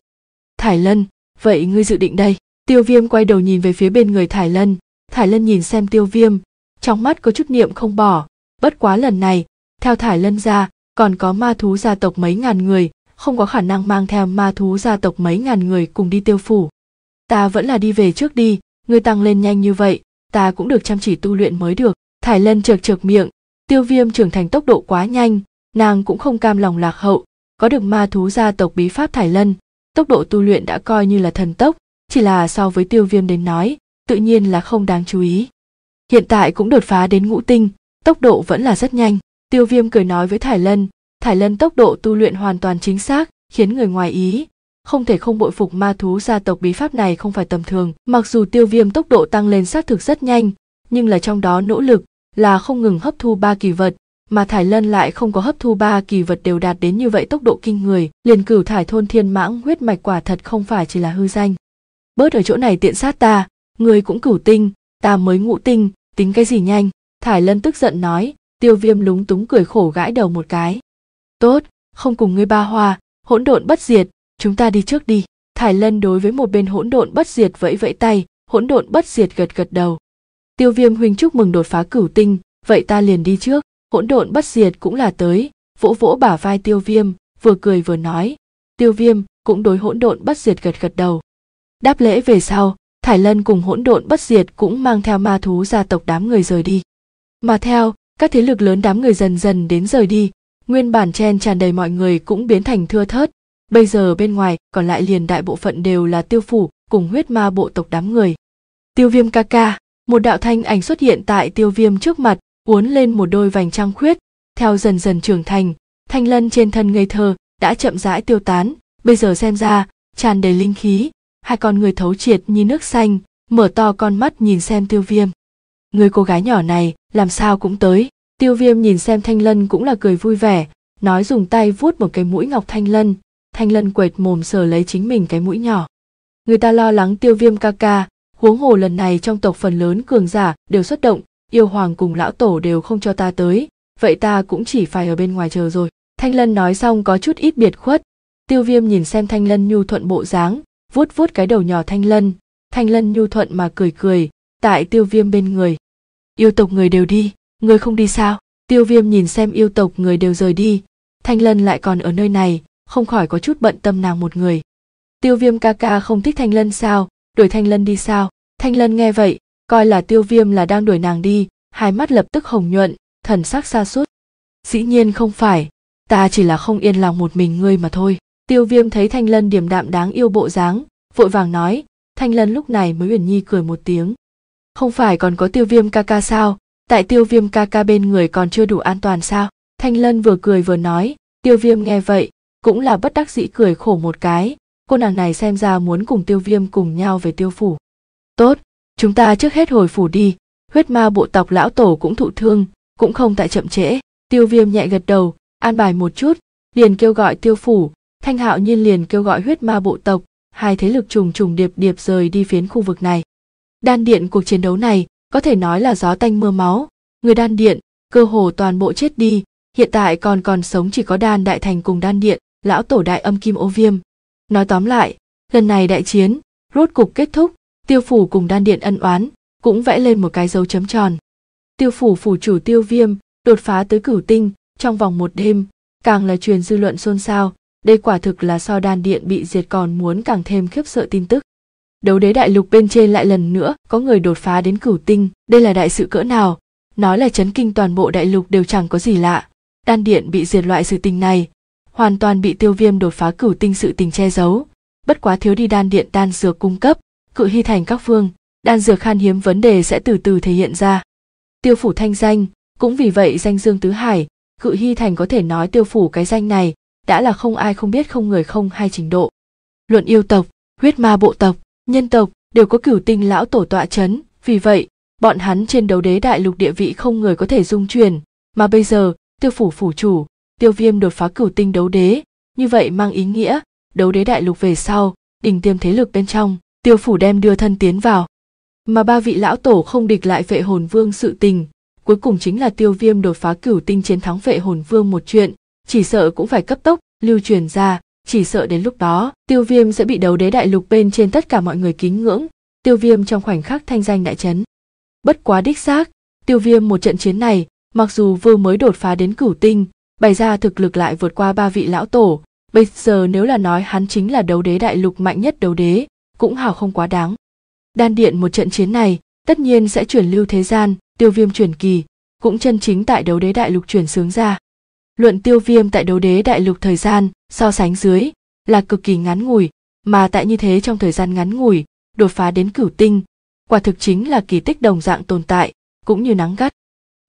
thải lân vậy ngươi dự định đây tiêu viêm quay đầu nhìn về phía bên người thải lân thải lân nhìn xem tiêu viêm trong mắt có chút niệm không bỏ bất quá lần này theo thải lân ra còn có ma thú gia tộc mấy ngàn người không có khả năng mang theo ma thú gia tộc mấy ngàn người cùng đi tiêu phủ ta vẫn là đi về trước đi ngươi tăng lên nhanh như vậy ta cũng được chăm chỉ tu luyện mới được thải lân chợt chợt miệng tiêu viêm trưởng thành tốc độ quá nhanh nàng cũng không cam lòng lạc hậu có được ma thú gia tộc bí pháp thải lân tốc độ tu luyện đã coi như là thần tốc chỉ là so với tiêu viêm đến nói tự nhiên là không đáng chú ý hiện tại cũng đột phá đến ngũ tinh tốc độ vẫn là rất nhanh tiêu viêm cười nói với thải lân thải lân tốc độ tu luyện hoàn toàn chính xác khiến người ngoài ý không thể không bội phục ma thú gia tộc bí pháp này không phải tầm thường mặc dù tiêu viêm tốc độ tăng lên xác thực rất nhanh nhưng là trong đó nỗ lực là không ngừng hấp thu ba kỳ vật mà thải lân lại không có hấp thu ba kỳ vật đều đạt đến như vậy tốc độ kinh người liền cửu thải thôn thiên mãng huyết mạch quả thật không phải chỉ là hư danh bớt ở chỗ này tiện sát ta người cũng cửu tinh ta mới ngũ tinh tính cái gì nhanh thải lân tức giận nói tiêu viêm lúng túng cười khổ gãi đầu một cái tốt không cùng ngươi ba hoa hỗn độn bất diệt chúng ta đi trước đi thải lân đối với một bên hỗn độn bất diệt vẫy vẫy tay hỗn độn bất diệt gật gật đầu tiêu viêm huynh chúc mừng đột phá cửu tinh vậy ta liền đi trước hỗn độn bất diệt cũng là tới vỗ vỗ bả vai tiêu viêm vừa cười vừa nói tiêu viêm cũng đối hỗn độn bất diệt gật gật đầu đáp lễ về sau thải lân cùng hỗn độn bất diệt cũng mang theo ma thú gia tộc đám người rời đi mà theo các thế lực lớn đám người dần dần đến rời đi nguyên bản chen tràn đầy mọi người cũng biến thành thưa thớt bây giờ bên ngoài còn lại liền đại bộ phận đều là tiêu phủ cùng huyết ma bộ tộc đám người tiêu viêm ca ca một đạo thanh ảnh xuất hiện tại tiêu viêm trước mặt uốn lên một đôi vành trăng khuyết theo dần dần trưởng thành thanh lân trên thân ngây thơ đã chậm rãi tiêu tán bây giờ xem ra tràn đầy linh khí hai con người thấu triệt như nước xanh mở to con mắt nhìn xem tiêu viêm người cô gái nhỏ này làm sao cũng tới tiêu viêm nhìn xem thanh lân cũng là cười vui vẻ nói dùng tay vuốt một cái mũi ngọc thanh lân thanh lân quệt mồm sờ lấy chính mình cái mũi nhỏ người ta lo lắng tiêu viêm ca ca huống hồ lần này trong tộc phần lớn cường giả đều xuất động yêu hoàng cùng lão tổ đều không cho ta tới vậy ta cũng chỉ phải ở bên ngoài chờ rồi thanh lân nói xong có chút ít biệt khuất tiêu viêm nhìn xem thanh lân nhu thuận bộ dáng vuốt vuốt cái đầu nhỏ thanh lân thanh lân nhu thuận mà cười cười tại tiêu viêm bên người yêu tộc người đều đi người không đi sao tiêu viêm nhìn xem yêu tộc người đều rời đi thanh lân lại còn ở nơi này không khỏi có chút bận tâm nàng một người tiêu viêm ca ca không thích thanh lân sao đuổi thanh lân đi sao thanh lân nghe vậy coi là tiêu viêm là đang đuổi nàng đi hai mắt lập tức hồng nhuận thần sắc xa suốt dĩ nhiên không phải ta chỉ là không yên lòng một mình ngươi mà thôi tiêu viêm thấy thanh lân điềm đạm đáng yêu bộ dáng vội vàng nói thanh lân lúc này mới uyển nhi cười một tiếng không phải còn có tiêu viêm ca ca sao tại tiêu viêm ca ca bên người còn chưa đủ an toàn sao thanh lân vừa cười vừa nói tiêu viêm nghe vậy cũng là bất đắc dĩ cười khổ một cái cô nàng này xem ra muốn cùng tiêu viêm cùng nhau về tiêu phủ tốt chúng ta trước hết hồi phủ đi huyết ma bộ tộc lão tổ cũng thụ thương cũng không tại chậm trễ tiêu viêm nhẹ gật đầu an bài một chút liền kêu gọi tiêu phủ thanh hạo nhiên liền kêu gọi huyết ma bộ tộc hai thế lực trùng trùng điệp điệp rời đi phiến khu vực này đan điện cuộc chiến đấu này có thể nói là gió tanh mưa máu người đan điện cơ hồ toàn bộ chết đi hiện tại còn còn sống chỉ có đan đại thành cùng đan điện lão tổ đại âm kim ô viêm. Nói tóm lại, lần này đại chiến, rốt cục kết thúc, tiêu phủ cùng đan điện ân oán, cũng vẽ lên một cái dấu chấm tròn. Tiêu phủ phủ chủ tiêu viêm, đột phá tới cửu tinh, trong vòng một đêm, càng là truyền dư luận xôn xao, đây quả thực là so đan điện bị diệt còn muốn càng thêm khiếp sợ tin tức. Đấu đế đại lục bên trên lại lần nữa có người đột phá đến cửu tinh, đây là đại sự cỡ nào, nói là chấn kinh toàn bộ đại lục đều chẳng có gì lạ. Đan điện bị diệt loại sự tình này, hoàn toàn bị tiêu viêm đột phá cửu tinh sự tình che giấu bất quá thiếu đi đan điện đan dược cung cấp cự hy thành các phương đan dược khan hiếm vấn đề sẽ từ từ thể hiện ra tiêu phủ thanh danh cũng vì vậy danh dương tứ hải cự hy thành có thể nói tiêu phủ cái danh này đã là không ai không biết không người không hay trình độ luận yêu tộc huyết ma bộ tộc nhân tộc đều có cửu tinh lão tổ tọa chấn vì vậy bọn hắn trên đấu đế đại lục địa vị không người có thể dung truyền, mà bây giờ tiêu phủ phủ chủ tiêu viêm đột phá cửu tinh đấu đế như vậy mang ý nghĩa đấu đế đại lục về sau đỉnh tiêm thế lực bên trong tiêu phủ đem đưa thân tiến vào mà ba vị lão tổ không địch lại vệ hồn vương sự tình cuối cùng chính là tiêu viêm đột phá cửu tinh chiến thắng vệ hồn vương một chuyện chỉ sợ cũng phải cấp tốc lưu truyền ra chỉ sợ đến lúc đó tiêu viêm sẽ bị đấu đế đại lục bên trên tất cả mọi người kính ngưỡng tiêu viêm trong khoảnh khắc thanh danh đại chấn bất quá đích xác tiêu viêm một trận chiến này mặc dù vừa mới đột phá đến cửu tinh bày ra thực lực lại vượt qua ba vị lão tổ bây giờ nếu là nói hắn chính là đấu đế đại lục mạnh nhất đấu đế cũng hào không quá đáng đan điện một trận chiến này tất nhiên sẽ chuyển lưu thế gian tiêu viêm chuyển kỳ cũng chân chính tại đấu đế đại lục chuyển sướng ra luận tiêu viêm tại đấu đế đại lục thời gian so sánh dưới là cực kỳ ngắn ngủi mà tại như thế trong thời gian ngắn ngủi đột phá đến cửu tinh quả thực chính là kỳ tích đồng dạng tồn tại cũng như nắng gắt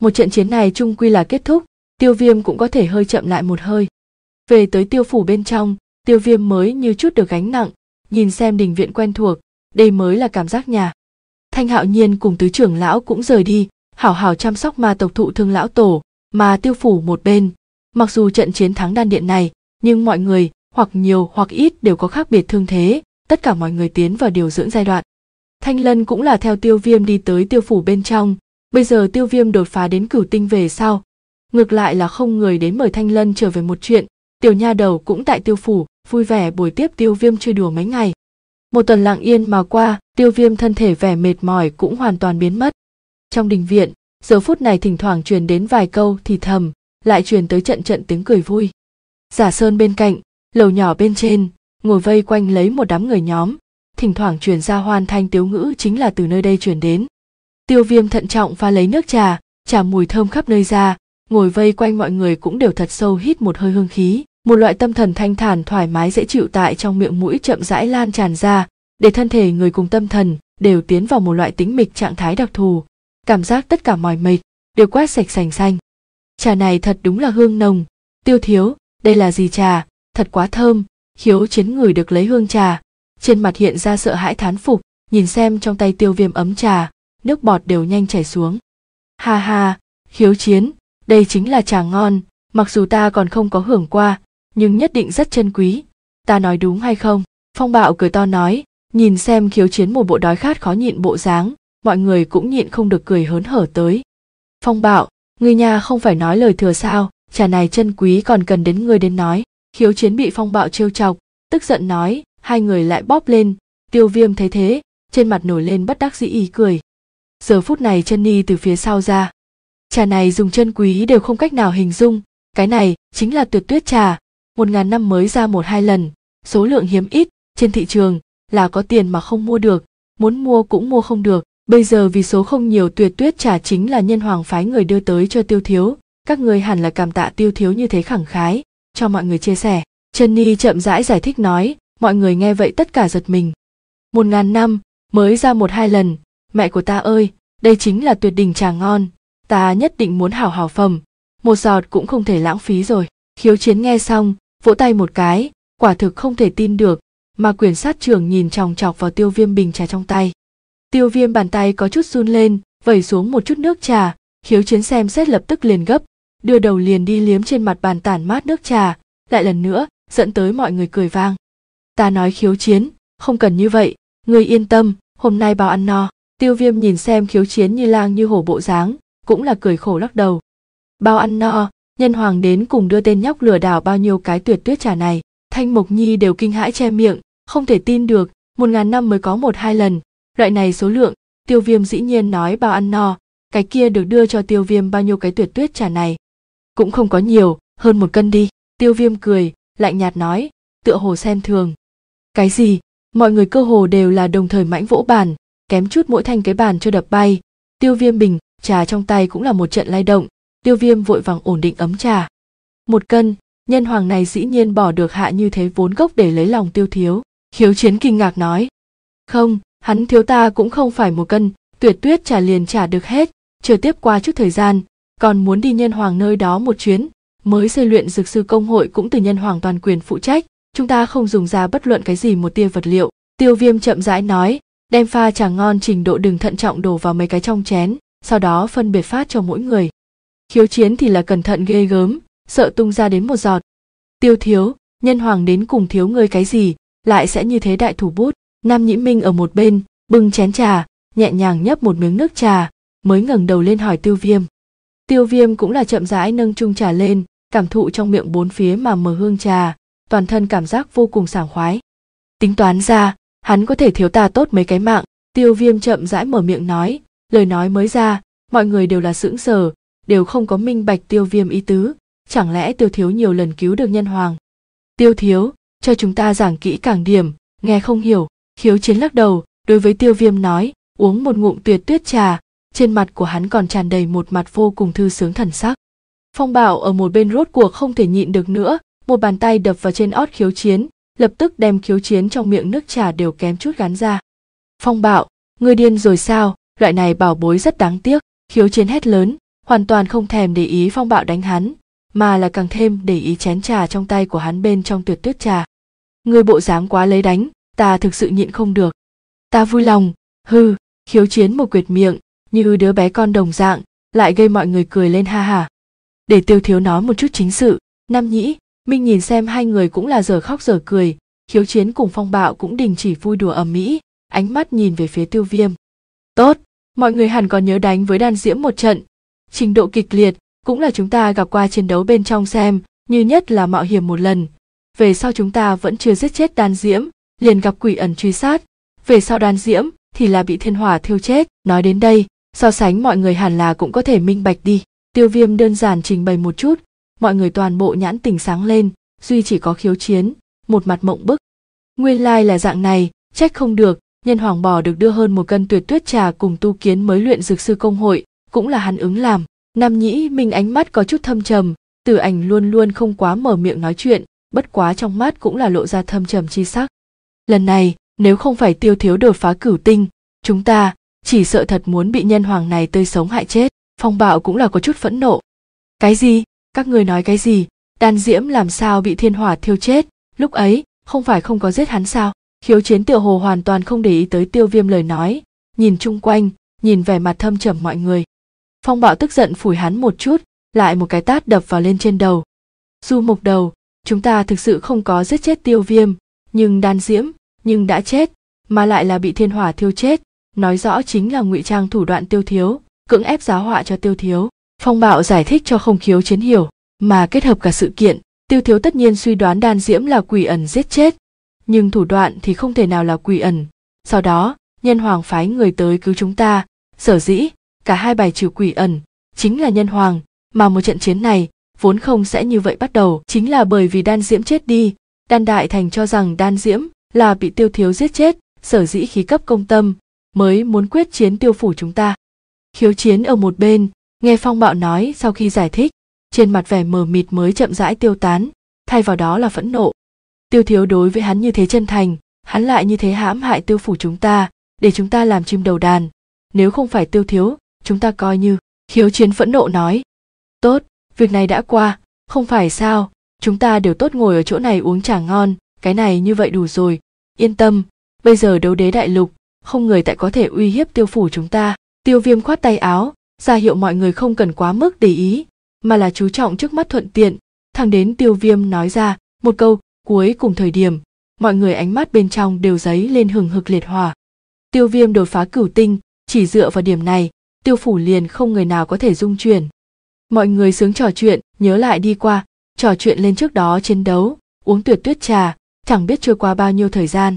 một trận chiến này chung quy là kết thúc tiêu viêm cũng có thể hơi chậm lại một hơi về tới tiêu phủ bên trong tiêu viêm mới như chút được gánh nặng nhìn xem đình viện quen thuộc đây mới là cảm giác nhà thanh hạo nhiên cùng tứ trưởng lão cũng rời đi hảo hảo chăm sóc ma tộc thụ thương lão tổ mà tiêu phủ một bên mặc dù trận chiến thắng đan điện này nhưng mọi người hoặc nhiều hoặc ít đều có khác biệt thương thế tất cả mọi người tiến vào điều dưỡng giai đoạn thanh lân cũng là theo tiêu viêm đi tới tiêu phủ bên trong bây giờ tiêu viêm đột phá đến cửu tinh về sau ngược lại là không người đến mời thanh lân trở về một chuyện tiểu nha đầu cũng tại tiêu phủ vui vẻ buổi tiếp tiêu viêm chơi đùa mấy ngày một tuần lặng yên mà qua tiêu viêm thân thể vẻ mệt mỏi cũng hoàn toàn biến mất trong đình viện giờ phút này thỉnh thoảng truyền đến vài câu thì thầm lại truyền tới trận trận tiếng cười vui giả sơn bên cạnh lầu nhỏ bên trên ngồi vây quanh lấy một đám người nhóm thỉnh thoảng truyền ra hoan thanh tiếu ngữ chính là từ nơi đây truyền đến tiêu viêm thận trọng pha lấy nước trà trà mùi thơm khắp nơi ra ngồi vây quanh mọi người cũng đều thật sâu hít một hơi hương khí một loại tâm thần thanh thản thoải mái dễ chịu tại trong miệng mũi chậm rãi lan tràn ra để thân thể người cùng tâm thần đều tiến vào một loại tính mịch trạng thái đặc thù cảm giác tất cả mỏi mệt đều quét sạch sành xanh trà này thật đúng là hương nồng tiêu thiếu đây là gì trà thật quá thơm khiếu chiến người được lấy hương trà trên mặt hiện ra sợ hãi thán phục nhìn xem trong tay tiêu viêm ấm trà nước bọt đều nhanh chảy xuống ha ha khiếu chiến đây chính là trà ngon mặc dù ta còn không có hưởng qua nhưng nhất định rất chân quý ta nói đúng hay không phong bạo cười to nói nhìn xem khiếu chiến một bộ đói khát khó nhịn bộ dáng mọi người cũng nhịn không được cười hớn hở tới phong bạo người nhà không phải nói lời thừa sao trà này chân quý còn cần đến ngươi đến nói khiếu chiến bị phong bạo trêu chọc tức giận nói hai người lại bóp lên tiêu viêm thấy thế trên mặt nổi lên bất đắc dĩ ý cười giờ phút này chân ni từ phía sau ra trà này dùng chân quý đều không cách nào hình dung cái này chính là tuyệt tuyết trà một ngàn năm mới ra một hai lần số lượng hiếm ít trên thị trường là có tiền mà không mua được muốn mua cũng mua không được bây giờ vì số không nhiều tuyệt tuyết trà chính là nhân hoàng phái người đưa tới cho tiêu thiếu các người hẳn là cảm tạ tiêu thiếu như thế khẳng khái cho mọi người chia sẻ chân ni chậm rãi giải thích nói mọi người nghe vậy tất cả giật mình một ngàn năm mới ra một hai lần mẹ của ta ơi đây chính là tuyệt đỉnh trà ngon ta nhất định muốn hảo hảo phẩm một giọt cũng không thể lãng phí rồi khiếu chiến nghe xong vỗ tay một cái quả thực không thể tin được mà quyển sát trưởng nhìn chòng chọc vào tiêu viêm bình trà trong tay tiêu viêm bàn tay có chút run lên vẩy xuống một chút nước trà khiếu chiến xem xét lập tức liền gấp đưa đầu liền đi liếm trên mặt bàn tản mát nước trà lại lần nữa dẫn tới mọi người cười vang ta nói khiếu chiến không cần như vậy người yên tâm hôm nay bao ăn no tiêu viêm nhìn xem khiếu chiến như lang như hổ bộ dáng cũng là cười khổ lắc đầu bao ăn no nhân hoàng đến cùng đưa tên nhóc lừa đảo bao nhiêu cái tuyệt tuyết trà này thanh mộc nhi đều kinh hãi che miệng không thể tin được một ngàn năm mới có một hai lần loại này số lượng tiêu viêm dĩ nhiên nói bao ăn no cái kia được đưa cho tiêu viêm bao nhiêu cái tuyệt tuyết trà này cũng không có nhiều hơn một cân đi tiêu viêm cười lạnh nhạt nói tựa hồ xem thường cái gì mọi người cơ hồ đều là đồng thời mãnh vỗ bàn kém chút mỗi thanh cái bàn cho đập bay tiêu viêm bình trà trong tay cũng là một trận lay động tiêu viêm vội vàng ổn định ấm trà một cân nhân hoàng này dĩ nhiên bỏ được hạ như thế vốn gốc để lấy lòng tiêu thiếu khiếu chiến kinh ngạc nói không hắn thiếu ta cũng không phải một cân tuyệt tuyết trả liền trả được hết chờ tiếp qua chút thời gian còn muốn đi nhân hoàng nơi đó một chuyến mới xây luyện dược sư công hội cũng từ nhân hoàng toàn quyền phụ trách chúng ta không dùng ra bất luận cái gì một tia vật liệu tiêu viêm chậm rãi nói đem pha trà ngon trình độ đừng thận trọng đổ vào mấy cái trong chén sau đó phân biệt phát cho mỗi người khiếu chiến thì là cẩn thận ghê gớm sợ tung ra đến một giọt tiêu thiếu nhân hoàng đến cùng thiếu ngươi cái gì lại sẽ như thế đại thủ bút nam nhĩ minh ở một bên bưng chén trà nhẹ nhàng nhấp một miếng nước trà mới ngẩng đầu lên hỏi tiêu viêm tiêu viêm cũng là chậm rãi nâng chung trà lên cảm thụ trong miệng bốn phía mà mở hương trà toàn thân cảm giác vô cùng sảng khoái tính toán ra hắn có thể thiếu ta tốt mấy cái mạng tiêu viêm chậm rãi mở miệng nói lời nói mới ra mọi người đều là sững sờ đều không có minh bạch tiêu viêm ý tứ chẳng lẽ tiêu thiếu nhiều lần cứu được nhân hoàng tiêu thiếu cho chúng ta giảng kỹ càng điểm nghe không hiểu khiếu chiến lắc đầu đối với tiêu viêm nói uống một ngụm tuyệt tuyết trà trên mặt của hắn còn tràn đầy một mặt vô cùng thư sướng thần sắc phong bảo ở một bên rốt cuộc không thể nhịn được nữa một bàn tay đập vào trên ót khiếu chiến lập tức đem khiếu chiến trong miệng nước trà đều kém chút gắn ra phong bảo người điên rồi sao loại này bảo bối rất đáng tiếc khiếu chiến hét lớn hoàn toàn không thèm để ý phong bạo đánh hắn mà là càng thêm để ý chén trà trong tay của hắn bên trong tuyệt tuyết trà người bộ dáng quá lấy đánh ta thực sự nhịn không được ta vui lòng hư khiếu chiến một quyệt miệng như đứa bé con đồng dạng lại gây mọi người cười lên ha hả để tiêu thiếu nói một chút chính sự nam nhĩ minh nhìn xem hai người cũng là giờ khóc giờ cười khiếu chiến cùng phong bạo cũng đình chỉ vui đùa ầm mỹ ánh mắt nhìn về phía tiêu viêm tốt Mọi người hẳn còn nhớ đánh với đan diễm một trận. Trình độ kịch liệt cũng là chúng ta gặp qua chiến đấu bên trong xem, như nhất là mạo hiểm một lần. Về sau chúng ta vẫn chưa giết chết đan diễm, liền gặp quỷ ẩn truy sát. Về sau đan diễm thì là bị thiên hỏa thiêu chết. Nói đến đây, so sánh mọi người hẳn là cũng có thể minh bạch đi. Tiêu viêm đơn giản trình bày một chút, mọi người toàn bộ nhãn tình sáng lên, duy chỉ có khiếu chiến, một mặt mộng bức. Nguyên lai là dạng này, trách không được, nhân hoàng bò được đưa hơn một cân tuyệt tuyết trà cùng tu kiến mới luyện dược sư công hội, cũng là hắn ứng làm. Nam nhĩ minh ánh mắt có chút thâm trầm, tử ảnh luôn luôn không quá mở miệng nói chuyện, bất quá trong mắt cũng là lộ ra thâm trầm chi sắc. Lần này, nếu không phải tiêu thiếu đột phá cửu tinh, chúng ta chỉ sợ thật muốn bị nhân hoàng này tươi sống hại chết. Phong bạo cũng là có chút phẫn nộ. Cái gì? Các người nói cái gì? Đan diễm làm sao bị thiên hỏa thiêu chết? Lúc ấy, không phải không có giết hắn sao? khiếu chiến tiểu hồ hoàn toàn không để ý tới tiêu viêm lời nói nhìn chung quanh nhìn vẻ mặt thâm trầm mọi người phong bạo tức giận phủi hắn một chút lại một cái tát đập vào lên trên đầu du mục đầu chúng ta thực sự không có giết chết tiêu viêm nhưng đan diễm nhưng đã chết mà lại là bị thiên hỏa thiêu chết nói rõ chính là ngụy trang thủ đoạn tiêu thiếu cưỡng ép giáo họa cho tiêu thiếu phong bạo giải thích cho không khiếu chiến hiểu mà kết hợp cả sự kiện tiêu thiếu tất nhiên suy đoán đan diễm là quỷ ẩn giết chết nhưng thủ đoạn thì không thể nào là quỷ ẩn sau đó nhân hoàng phái người tới cứu chúng ta sở dĩ cả hai bài trừ quỷ ẩn chính là nhân hoàng mà một trận chiến này vốn không sẽ như vậy bắt đầu chính là bởi vì đan diễm chết đi đan đại thành cho rằng đan diễm là bị tiêu thiếu giết chết sở dĩ khí cấp công tâm mới muốn quyết chiến tiêu phủ chúng ta khiếu chiến ở một bên nghe phong bạo nói sau khi giải thích trên mặt vẻ mờ mịt mới chậm rãi tiêu tán thay vào đó là phẫn nộ tiêu thiếu đối với hắn như thế chân thành hắn lại như thế hãm hại tiêu phủ chúng ta để chúng ta làm chim đầu đàn nếu không phải tiêu thiếu chúng ta coi như khiếu chiến phẫn nộ nói tốt việc này đã qua không phải sao chúng ta đều tốt ngồi ở chỗ này uống trà ngon cái này như vậy đủ rồi yên tâm bây giờ đấu đế đại lục không người tại có thể uy hiếp tiêu phủ chúng ta tiêu viêm khoát tay áo ra hiệu mọi người không cần quá mức để ý mà là chú trọng trước mắt thuận tiện thẳng đến tiêu viêm nói ra một câu cuối cùng thời điểm mọi người ánh mắt bên trong đều dấy lên hừng hực liệt hỏa tiêu viêm đột phá cửu tinh chỉ dựa vào điểm này tiêu phủ liền không người nào có thể dung chuyển mọi người sướng trò chuyện nhớ lại đi qua trò chuyện lên trước đó chiến đấu uống tuyệt tuyết trà chẳng biết trôi qua bao nhiêu thời gian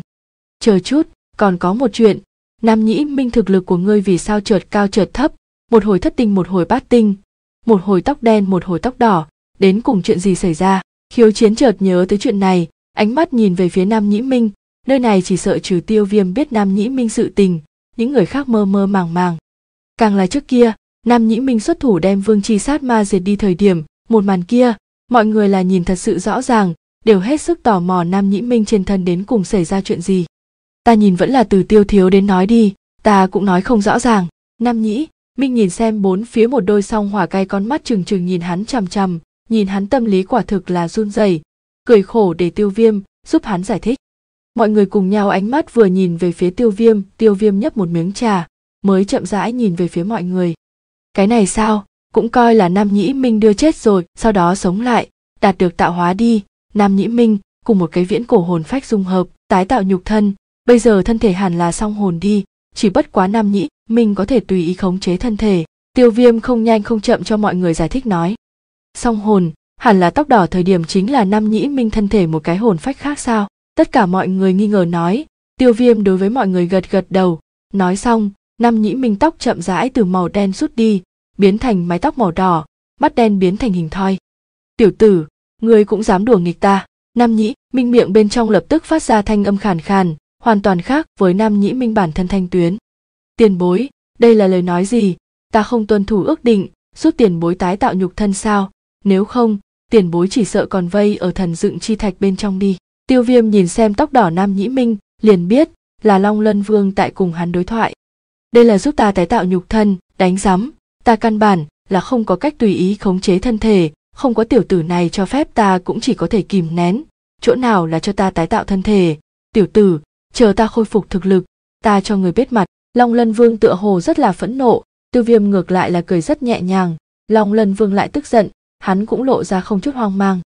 chờ chút còn có một chuyện nam nhĩ minh thực lực của ngươi vì sao trượt cao trượt thấp một hồi thất tinh một hồi bát tinh một hồi tóc đen một hồi tóc đỏ đến cùng chuyện gì xảy ra khiếu chiến chợt nhớ tới chuyện này ánh mắt nhìn về phía nam nhĩ minh nơi này chỉ sợ trừ tiêu viêm biết nam nhĩ minh sự tình những người khác mơ mơ màng màng càng là trước kia nam nhĩ minh xuất thủ đem vương chi sát ma diệt đi thời điểm một màn kia mọi người là nhìn thật sự rõ ràng đều hết sức tò mò nam nhĩ minh trên thân đến cùng xảy ra chuyện gì ta nhìn vẫn là từ tiêu thiếu đến nói đi ta cũng nói không rõ ràng nam nhĩ minh nhìn xem bốn phía một đôi song hỏa cay con mắt trừng trừng nhìn hắn chằm chằm nhìn hắn tâm lý quả thực là run rẩy cười khổ để tiêu viêm giúp hắn giải thích mọi người cùng nhau ánh mắt vừa nhìn về phía tiêu viêm tiêu viêm nhấp một miếng trà mới chậm rãi nhìn về phía mọi người cái này sao cũng coi là nam nhĩ minh đưa chết rồi sau đó sống lại đạt được tạo hóa đi nam nhĩ minh cùng một cái viễn cổ hồn phách dung hợp tái tạo nhục thân bây giờ thân thể hẳn là xong hồn đi chỉ bất quá nam nhĩ minh có thể tùy ý khống chế thân thể tiêu viêm không nhanh không chậm cho mọi người giải thích nói song hồn hẳn là tóc đỏ thời điểm chính là Nam nhĩ minh thân thể một cái hồn phách khác sao tất cả mọi người nghi ngờ nói tiêu viêm đối với mọi người gật gật đầu nói xong Nam nhĩ minh tóc chậm rãi từ màu đen rút đi biến thành mái tóc màu đỏ mắt đen biến thành hình thoi tiểu tử ngươi cũng dám đùa nghịch ta nam nhĩ minh miệng bên trong lập tức phát ra thanh âm khàn khàn hoàn toàn khác với nam nhĩ minh bản thân thanh tuyến tiền bối đây là lời nói gì ta không tuân thủ ước định giúp tiền bối tái tạo nhục thân sao nếu không tiền bối chỉ sợ còn vây ở thần dựng chi thạch bên trong đi tiêu viêm nhìn xem tóc đỏ nam nhĩ minh liền biết là long lân vương tại cùng hắn đối thoại đây là giúp ta tái tạo nhục thân đánh rắm ta căn bản là không có cách tùy ý khống chế thân thể không có tiểu tử này cho phép ta cũng chỉ có thể kìm nén chỗ nào là cho ta tái tạo thân thể tiểu tử chờ ta khôi phục thực lực ta cho người biết mặt long lân vương tựa hồ rất là phẫn nộ tiêu viêm ngược lại là cười rất nhẹ nhàng long lân vương lại tức giận hắn cũng lộ ra không chút hoang mang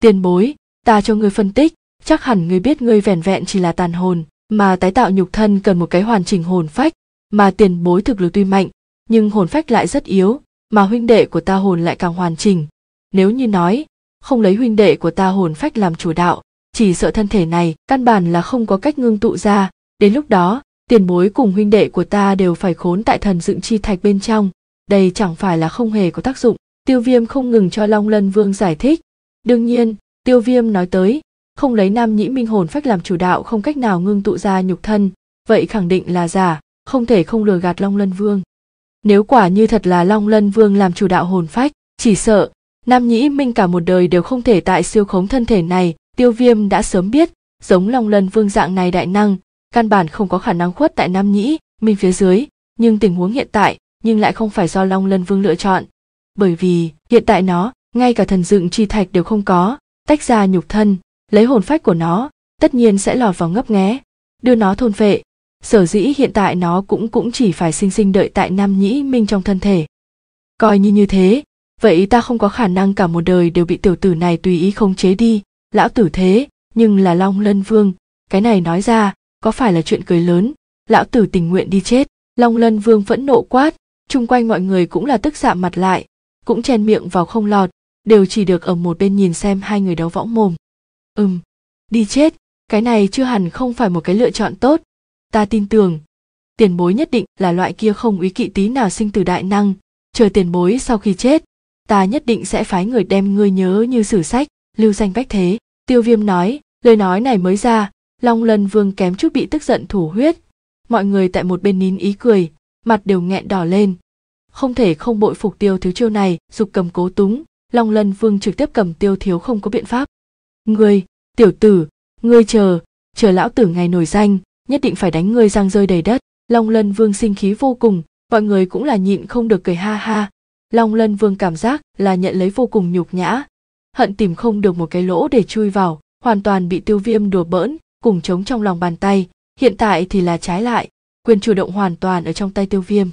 tiền bối ta cho ngươi phân tích chắc hẳn ngươi biết ngươi vẻn vẹn chỉ là tàn hồn mà tái tạo nhục thân cần một cái hoàn chỉnh hồn phách mà tiền bối thực lực tuy mạnh nhưng hồn phách lại rất yếu mà huynh đệ của ta hồn lại càng hoàn chỉnh nếu như nói không lấy huynh đệ của ta hồn phách làm chủ đạo chỉ sợ thân thể này căn bản là không có cách ngưng tụ ra đến lúc đó tiền bối cùng huynh đệ của ta đều phải khốn tại thần dựng chi thạch bên trong đây chẳng phải là không hề có tác dụng tiêu viêm không ngừng cho long lân vương giải thích đương nhiên tiêu viêm nói tới không lấy nam nhĩ minh hồn phách làm chủ đạo không cách nào ngưng tụ ra nhục thân vậy khẳng định là giả không thể không lừa gạt long lân vương nếu quả như thật là long lân vương làm chủ đạo hồn phách chỉ sợ nam nhĩ minh cả một đời đều không thể tại siêu khống thân thể này tiêu viêm đã sớm biết giống long lân vương dạng này đại năng căn bản không có khả năng khuất tại nam nhĩ minh phía dưới nhưng tình huống hiện tại nhưng lại không phải do long lân vương lựa chọn bởi vì hiện tại nó ngay cả thần dựng chi thạch đều không có tách ra nhục thân lấy hồn phách của nó tất nhiên sẽ lọt vào ngấp nghé đưa nó thôn phệ sở dĩ hiện tại nó cũng cũng chỉ phải sinh sinh đợi tại nam nhĩ minh trong thân thể coi như như thế vậy ta không có khả năng cả một đời đều bị tiểu tử này tùy ý khống chế đi lão tử thế nhưng là long lân vương cái này nói ra có phải là chuyện cười lớn lão tử tình nguyện đi chết long lân vương phẫn nộ quát chung quanh mọi người cũng là tức dạ mặt lại cũng chèn miệng vào không lọt đều chỉ được ở một bên nhìn xem hai người đấu võng mồm ừm đi chết cái này chưa hẳn không phải một cái lựa chọn tốt ta tin tưởng tiền bối nhất định là loại kia không ý kỵ tí nào sinh từ đại năng chờ tiền bối sau khi chết ta nhất định sẽ phái người đem ngươi nhớ như sử sách lưu danh bách thế tiêu viêm nói lời nói này mới ra long lân vương kém chút bị tức giận thủ huyết mọi người tại một bên nín ý cười mặt đều nghẹn đỏ lên không thể không bội phục tiêu thiếu chiêu này dục cầm cố túng long lân vương trực tiếp cầm tiêu thiếu không có biện pháp ngươi tiểu tử ngươi chờ chờ lão tử ngày nổi danh nhất định phải đánh ngươi răng rơi đầy đất long lân vương sinh khí vô cùng mọi người cũng là nhịn không được cười ha ha long lân vương cảm giác là nhận lấy vô cùng nhục nhã hận tìm không được một cái lỗ để chui vào hoàn toàn bị tiêu viêm đùa bỡn cùng chống trong lòng bàn tay hiện tại thì là trái lại quyền chủ động hoàn toàn ở trong tay tiêu viêm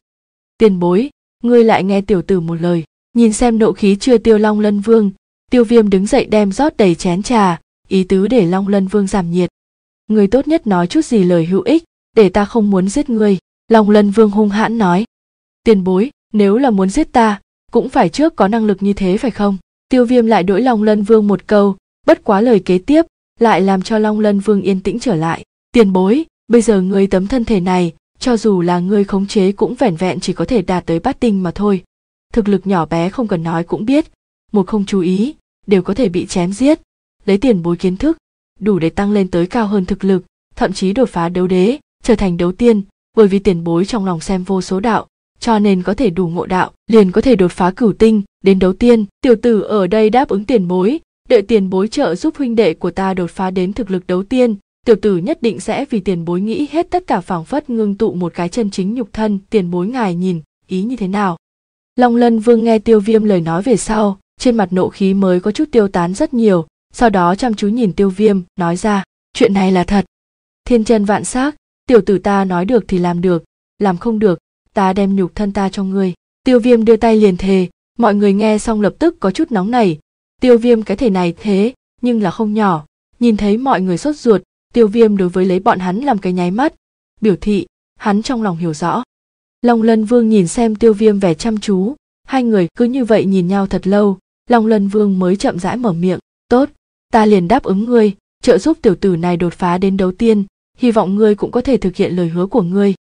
tiền bối ngươi lại nghe tiểu tử một lời nhìn xem nộ khí chưa tiêu long lân vương tiêu viêm đứng dậy đem rót đầy chén trà ý tứ để long lân vương giảm nhiệt người tốt nhất nói chút gì lời hữu ích để ta không muốn giết ngươi long lân vương hung hãn nói tiền bối nếu là muốn giết ta cũng phải trước có năng lực như thế phải không tiêu viêm lại đỗi long lân vương một câu bất quá lời kế tiếp lại làm cho long lân vương yên tĩnh trở lại tiền bối bây giờ ngươi tấm thân thể này cho dù là ngươi khống chế cũng vẻn vẹn chỉ có thể đạt tới bát tinh mà thôi thực lực nhỏ bé không cần nói cũng biết một không chú ý đều có thể bị chém giết lấy tiền bối kiến thức đủ để tăng lên tới cao hơn thực lực thậm chí đột phá đấu đế trở thành đấu tiên bởi vì tiền bối trong lòng xem vô số đạo cho nên có thể đủ ngộ đạo liền có thể đột phá cửu tinh đến đấu tiên tiểu tử ở đây đáp ứng tiền bối đợi tiền bối trợ giúp huynh đệ của ta đột phá đến thực lực đấu tiên tiểu tử nhất định sẽ vì tiền bối nghĩ hết tất cả phảng phất ngưng tụ một cái chân chính nhục thân tiền bối ngài nhìn ý như thế nào long lân vương nghe tiêu viêm lời nói về sau trên mặt nộ khí mới có chút tiêu tán rất nhiều sau đó chăm chú nhìn tiêu viêm nói ra chuyện này là thật thiên chân vạn xác tiểu tử ta nói được thì làm được làm không được ta đem nhục thân ta cho ngươi tiêu viêm đưa tay liền thề mọi người nghe xong lập tức có chút nóng nảy tiêu viêm cái thể này thế nhưng là không nhỏ nhìn thấy mọi người sốt ruột tiêu viêm đối với lấy bọn hắn làm cái nháy mắt biểu thị hắn trong lòng hiểu rõ long lân vương nhìn xem tiêu viêm vẻ chăm chú hai người cứ như vậy nhìn nhau thật lâu long lân vương mới chậm rãi mở miệng tốt ta liền đáp ứng ngươi trợ giúp tiểu tử này đột phá đến đấu tiên hy vọng ngươi cũng có thể thực hiện lời hứa của ngươi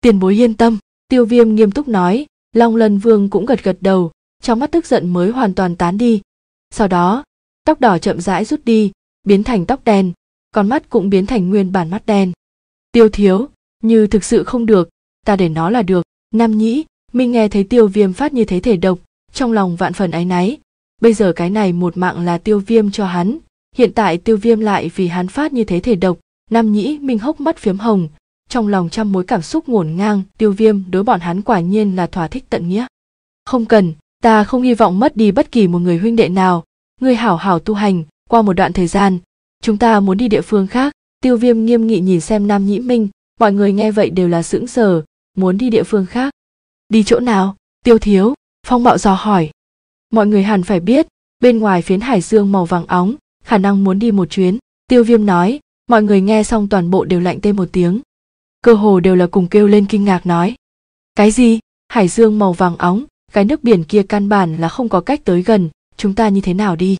tiền bối yên tâm tiêu viêm nghiêm túc nói long lân vương cũng gật gật đầu trong mắt tức giận mới hoàn toàn tán đi sau đó tóc đỏ chậm rãi rút đi biến thành tóc đen con mắt cũng biến thành nguyên bản mắt đen tiêu thiếu như thực sự không được ta để nó là được nam nhĩ minh nghe thấy tiêu viêm phát như thế thể độc trong lòng vạn phần áy náy bây giờ cái này một mạng là tiêu viêm cho hắn hiện tại tiêu viêm lại vì hắn phát như thế thể độc nam nhĩ minh hốc mắt phiếm hồng trong lòng trăm mối cảm xúc ngổn ngang tiêu viêm đối bọn hắn quả nhiên là thỏa thích tận nghĩa không cần ta không hy vọng mất đi bất kỳ một người huynh đệ nào người hảo hảo tu hành qua một đoạn thời gian chúng ta muốn đi địa phương khác tiêu viêm nghiêm nghị nhìn xem nam nhĩ minh mọi người nghe vậy đều là sững sờ muốn đi địa phương khác đi chỗ nào tiêu thiếu phong bạo dò hỏi mọi người hẳn phải biết bên ngoài phiến hải dương màu vàng óng khả năng muốn đi một chuyến tiêu viêm nói mọi người nghe xong toàn bộ đều lạnh tê một tiếng cơ hồ đều là cùng kêu lên kinh ngạc nói cái gì hải dương màu vàng óng cái nước biển kia căn bản là không có cách tới gần chúng ta như thế nào đi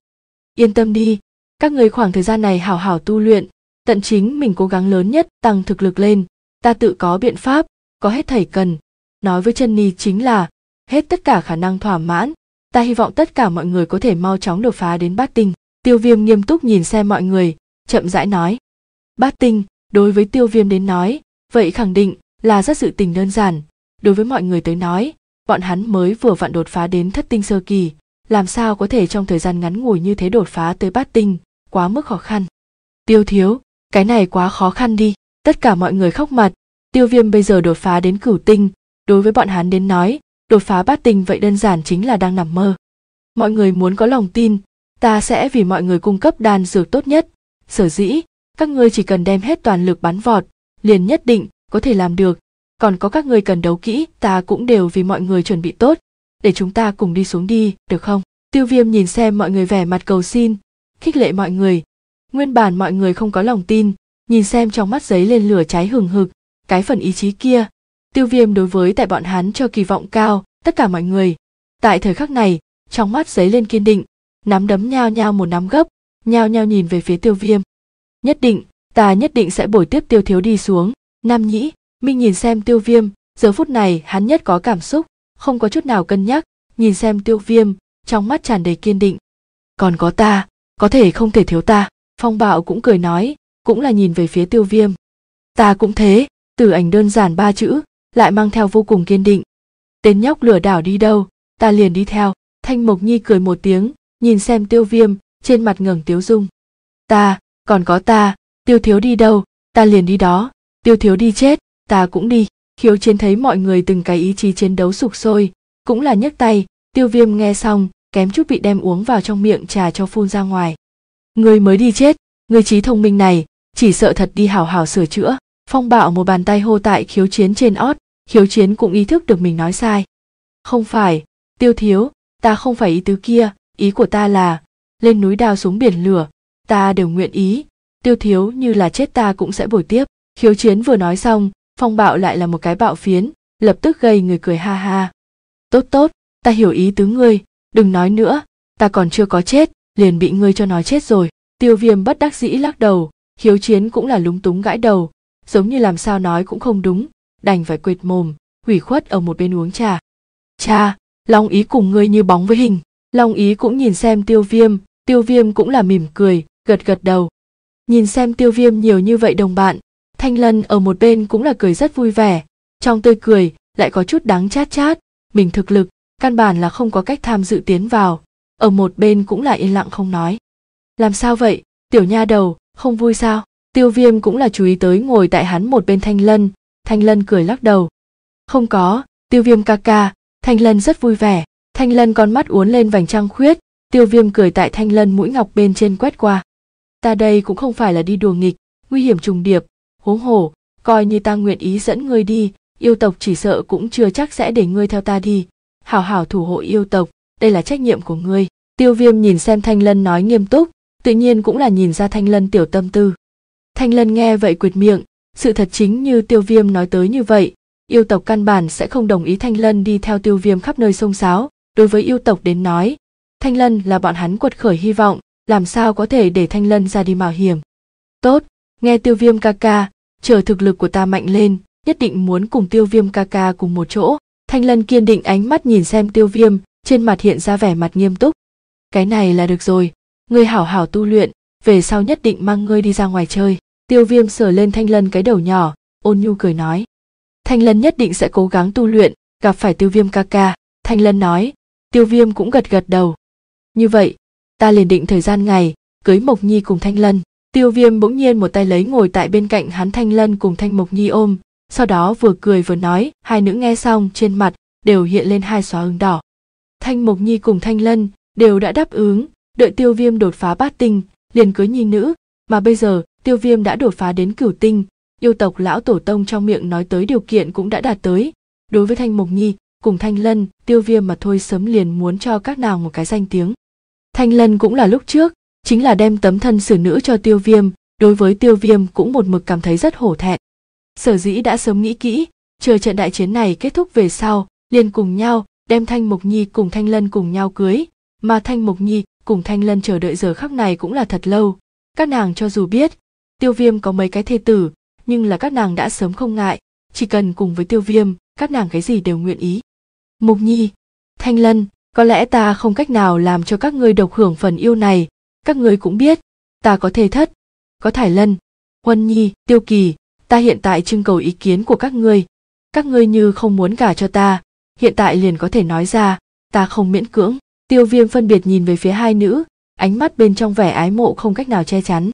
yên tâm đi các người khoảng thời gian này hảo hảo tu luyện tận chính mình cố gắng lớn nhất tăng thực lực lên ta tự có biện pháp có hết thầy cần nói với chân ni chính là hết tất cả khả năng thỏa mãn ta hy vọng tất cả mọi người có thể mau chóng đột phá đến bát tinh tiêu viêm nghiêm túc nhìn xem mọi người chậm rãi nói bát tinh đối với tiêu viêm đến nói vậy khẳng định là rất sự tình đơn giản đối với mọi người tới nói bọn hắn mới vừa vặn đột phá đến thất tinh sơ kỳ làm sao có thể trong thời gian ngắn ngủi như thế đột phá tới bát tinh quá mức khó khăn tiêu thiếu cái này quá khó khăn đi tất cả mọi người khóc mặt tiêu viêm bây giờ đột phá đến cửu tinh đối với bọn hắn đến nói đột phá bát tinh vậy đơn giản chính là đang nằm mơ mọi người muốn có lòng tin ta sẽ vì mọi người cung cấp đan dược tốt nhất sở dĩ các ngươi chỉ cần đem hết toàn lực bắn vọt liền nhất định có thể làm được còn có các ngươi cần đấu kỹ ta cũng đều vì mọi người chuẩn bị tốt để chúng ta cùng đi xuống đi được không tiêu viêm nhìn xem mọi người vẻ mặt cầu xin khích lệ mọi người nguyên bản mọi người không có lòng tin nhìn xem trong mắt giấy lên lửa cháy hừng hực cái phần ý chí kia tiêu viêm đối với tại bọn hắn cho kỳ vọng cao tất cả mọi người tại thời khắc này trong mắt giấy lên kiên định nắm đấm nhao nhao một nắm gấp nhao nhao nhìn về phía tiêu viêm nhất định ta nhất định sẽ bồi tiếp tiêu thiếu đi xuống nam nhĩ minh nhìn xem tiêu viêm giờ phút này hắn nhất có cảm xúc không có chút nào cân nhắc nhìn xem tiêu viêm trong mắt tràn đầy kiên định còn có ta có thể không thể thiếu ta phong bạo cũng cười nói cũng là nhìn về phía tiêu viêm ta cũng thế từ ảnh đơn giản ba chữ lại mang theo vô cùng kiên định tên nhóc lửa đảo đi đâu ta liền đi theo thanh mộc nhi cười một tiếng nhìn xem tiêu viêm trên mặt ngẩng tiếu dung ta còn có ta tiêu thiếu đi đâu ta liền đi đó tiêu thiếu đi chết ta cũng đi khiếu chiến thấy mọi người từng cái ý chí chiến đấu sục sôi cũng là nhấc tay tiêu viêm nghe xong kém chút bị đem uống vào trong miệng trà cho phun ra ngoài người mới đi chết người trí thông minh này chỉ sợ thật đi hảo hảo sửa chữa phong bạo một bàn tay hô tại khiếu chiến trên ót khiếu chiến cũng ý thức được mình nói sai không phải tiêu thiếu ta không phải ý tứ kia ý của ta là lên núi đao xuống biển lửa ta đều nguyện ý tiêu thiếu như là chết ta cũng sẽ bồi tiếp khiếu chiến vừa nói xong phong bạo lại là một cái bạo phiến lập tức gây người cười ha ha tốt tốt ta hiểu ý tứ ngươi đừng nói nữa ta còn chưa có chết liền bị ngươi cho nói chết rồi tiêu viêm bất đắc dĩ lắc đầu hiếu chiến cũng là lúng túng gãi đầu giống như làm sao nói cũng không đúng đành phải quệt mồm hủy khuất ở một bên uống trà cha long ý cùng ngươi như bóng với hình long ý cũng nhìn xem tiêu viêm tiêu viêm cũng là mỉm cười gật gật đầu nhìn xem tiêu viêm nhiều như vậy đồng bạn thanh lân ở một bên cũng là cười rất vui vẻ trong tươi cười lại có chút đáng chát chát mình thực lực căn bản là không có cách tham dự tiến vào ở một bên cũng là yên lặng không nói làm sao vậy tiểu nha đầu không vui sao tiêu viêm cũng là chú ý tới ngồi tại hắn một bên thanh lân thanh lân cười lắc đầu không có tiêu viêm ca ca thanh lân rất vui vẻ thanh lân con mắt uốn lên vành trăng khuyết tiêu viêm cười tại thanh lân mũi ngọc bên trên quét qua ta đây cũng không phải là đi đùa nghịch nguy hiểm trùng điệp huống hổ coi như ta nguyện ý dẫn ngươi đi yêu tộc chỉ sợ cũng chưa chắc sẽ để ngươi theo ta đi hảo hảo thủ hộ yêu tộc đây là trách nhiệm của ngươi tiêu viêm nhìn xem thanh lân nói nghiêm túc tự nhiên cũng là nhìn ra thanh lân tiểu tâm tư thanh lân nghe vậy quyệt miệng sự thật chính như tiêu viêm nói tới như vậy yêu tộc căn bản sẽ không đồng ý thanh lân đi theo tiêu viêm khắp nơi sông sáo đối với yêu tộc đến nói thanh lân là bọn hắn quật khởi hy vọng làm sao có thể để thanh lân ra đi mạo hiểm tốt nghe tiêu viêm ca ca chờ thực lực của ta mạnh lên nhất định muốn cùng tiêu viêm ca ca cùng một chỗ Thanh Lân kiên định ánh mắt nhìn xem tiêu viêm, trên mặt hiện ra vẻ mặt nghiêm túc. Cái này là được rồi, ngươi hảo hảo tu luyện, về sau nhất định mang ngươi đi ra ngoài chơi. Tiêu viêm sờ lên Thanh Lân cái đầu nhỏ, ôn nhu cười nói. Thanh Lân nhất định sẽ cố gắng tu luyện, gặp phải tiêu viêm ca ca. Thanh Lân nói, tiêu viêm cũng gật gật đầu. Như vậy, ta liền định thời gian ngày, cưới Mộc Nhi cùng Thanh Lân. Tiêu viêm bỗng nhiên một tay lấy ngồi tại bên cạnh hắn Thanh Lân cùng Thanh Mộc Nhi ôm, sau đó vừa cười vừa nói hai nữ nghe xong trên mặt đều hiện lên hai xóa ứng đỏ thanh mộc nhi cùng thanh lân đều đã đáp ứng đợi tiêu viêm đột phá bát tinh liền cưới nhi nữ mà bây giờ tiêu viêm đã đột phá đến cửu tinh yêu tộc lão tổ tông trong miệng nói tới điều kiện cũng đã đạt tới đối với thanh mộc nhi cùng thanh lân tiêu viêm mà thôi sớm liền muốn cho các nàng một cái danh tiếng thanh lân cũng là lúc trước chính là đem tấm thân xử nữ cho tiêu viêm đối với tiêu viêm cũng một mực cảm thấy rất hổ thẹn sở dĩ đã sớm nghĩ kỹ chờ trận đại chiến này kết thúc về sau liền cùng nhau đem thanh mộc nhi cùng thanh lân cùng nhau cưới mà thanh mộc nhi cùng thanh lân chờ đợi giờ khắc này cũng là thật lâu các nàng cho dù biết tiêu viêm có mấy cái thê tử nhưng là các nàng đã sớm không ngại chỉ cần cùng với tiêu viêm các nàng cái gì đều nguyện ý mục nhi thanh lân có lẽ ta không cách nào làm cho các ngươi độc hưởng phần yêu này các ngươi cũng biết ta có thể thất có thải lân huân nhi tiêu kỳ ta hiện tại trưng cầu ý kiến của các ngươi các ngươi như không muốn gả cho ta hiện tại liền có thể nói ra ta không miễn cưỡng tiêu viêm phân biệt nhìn về phía hai nữ ánh mắt bên trong vẻ ái mộ không cách nào che chắn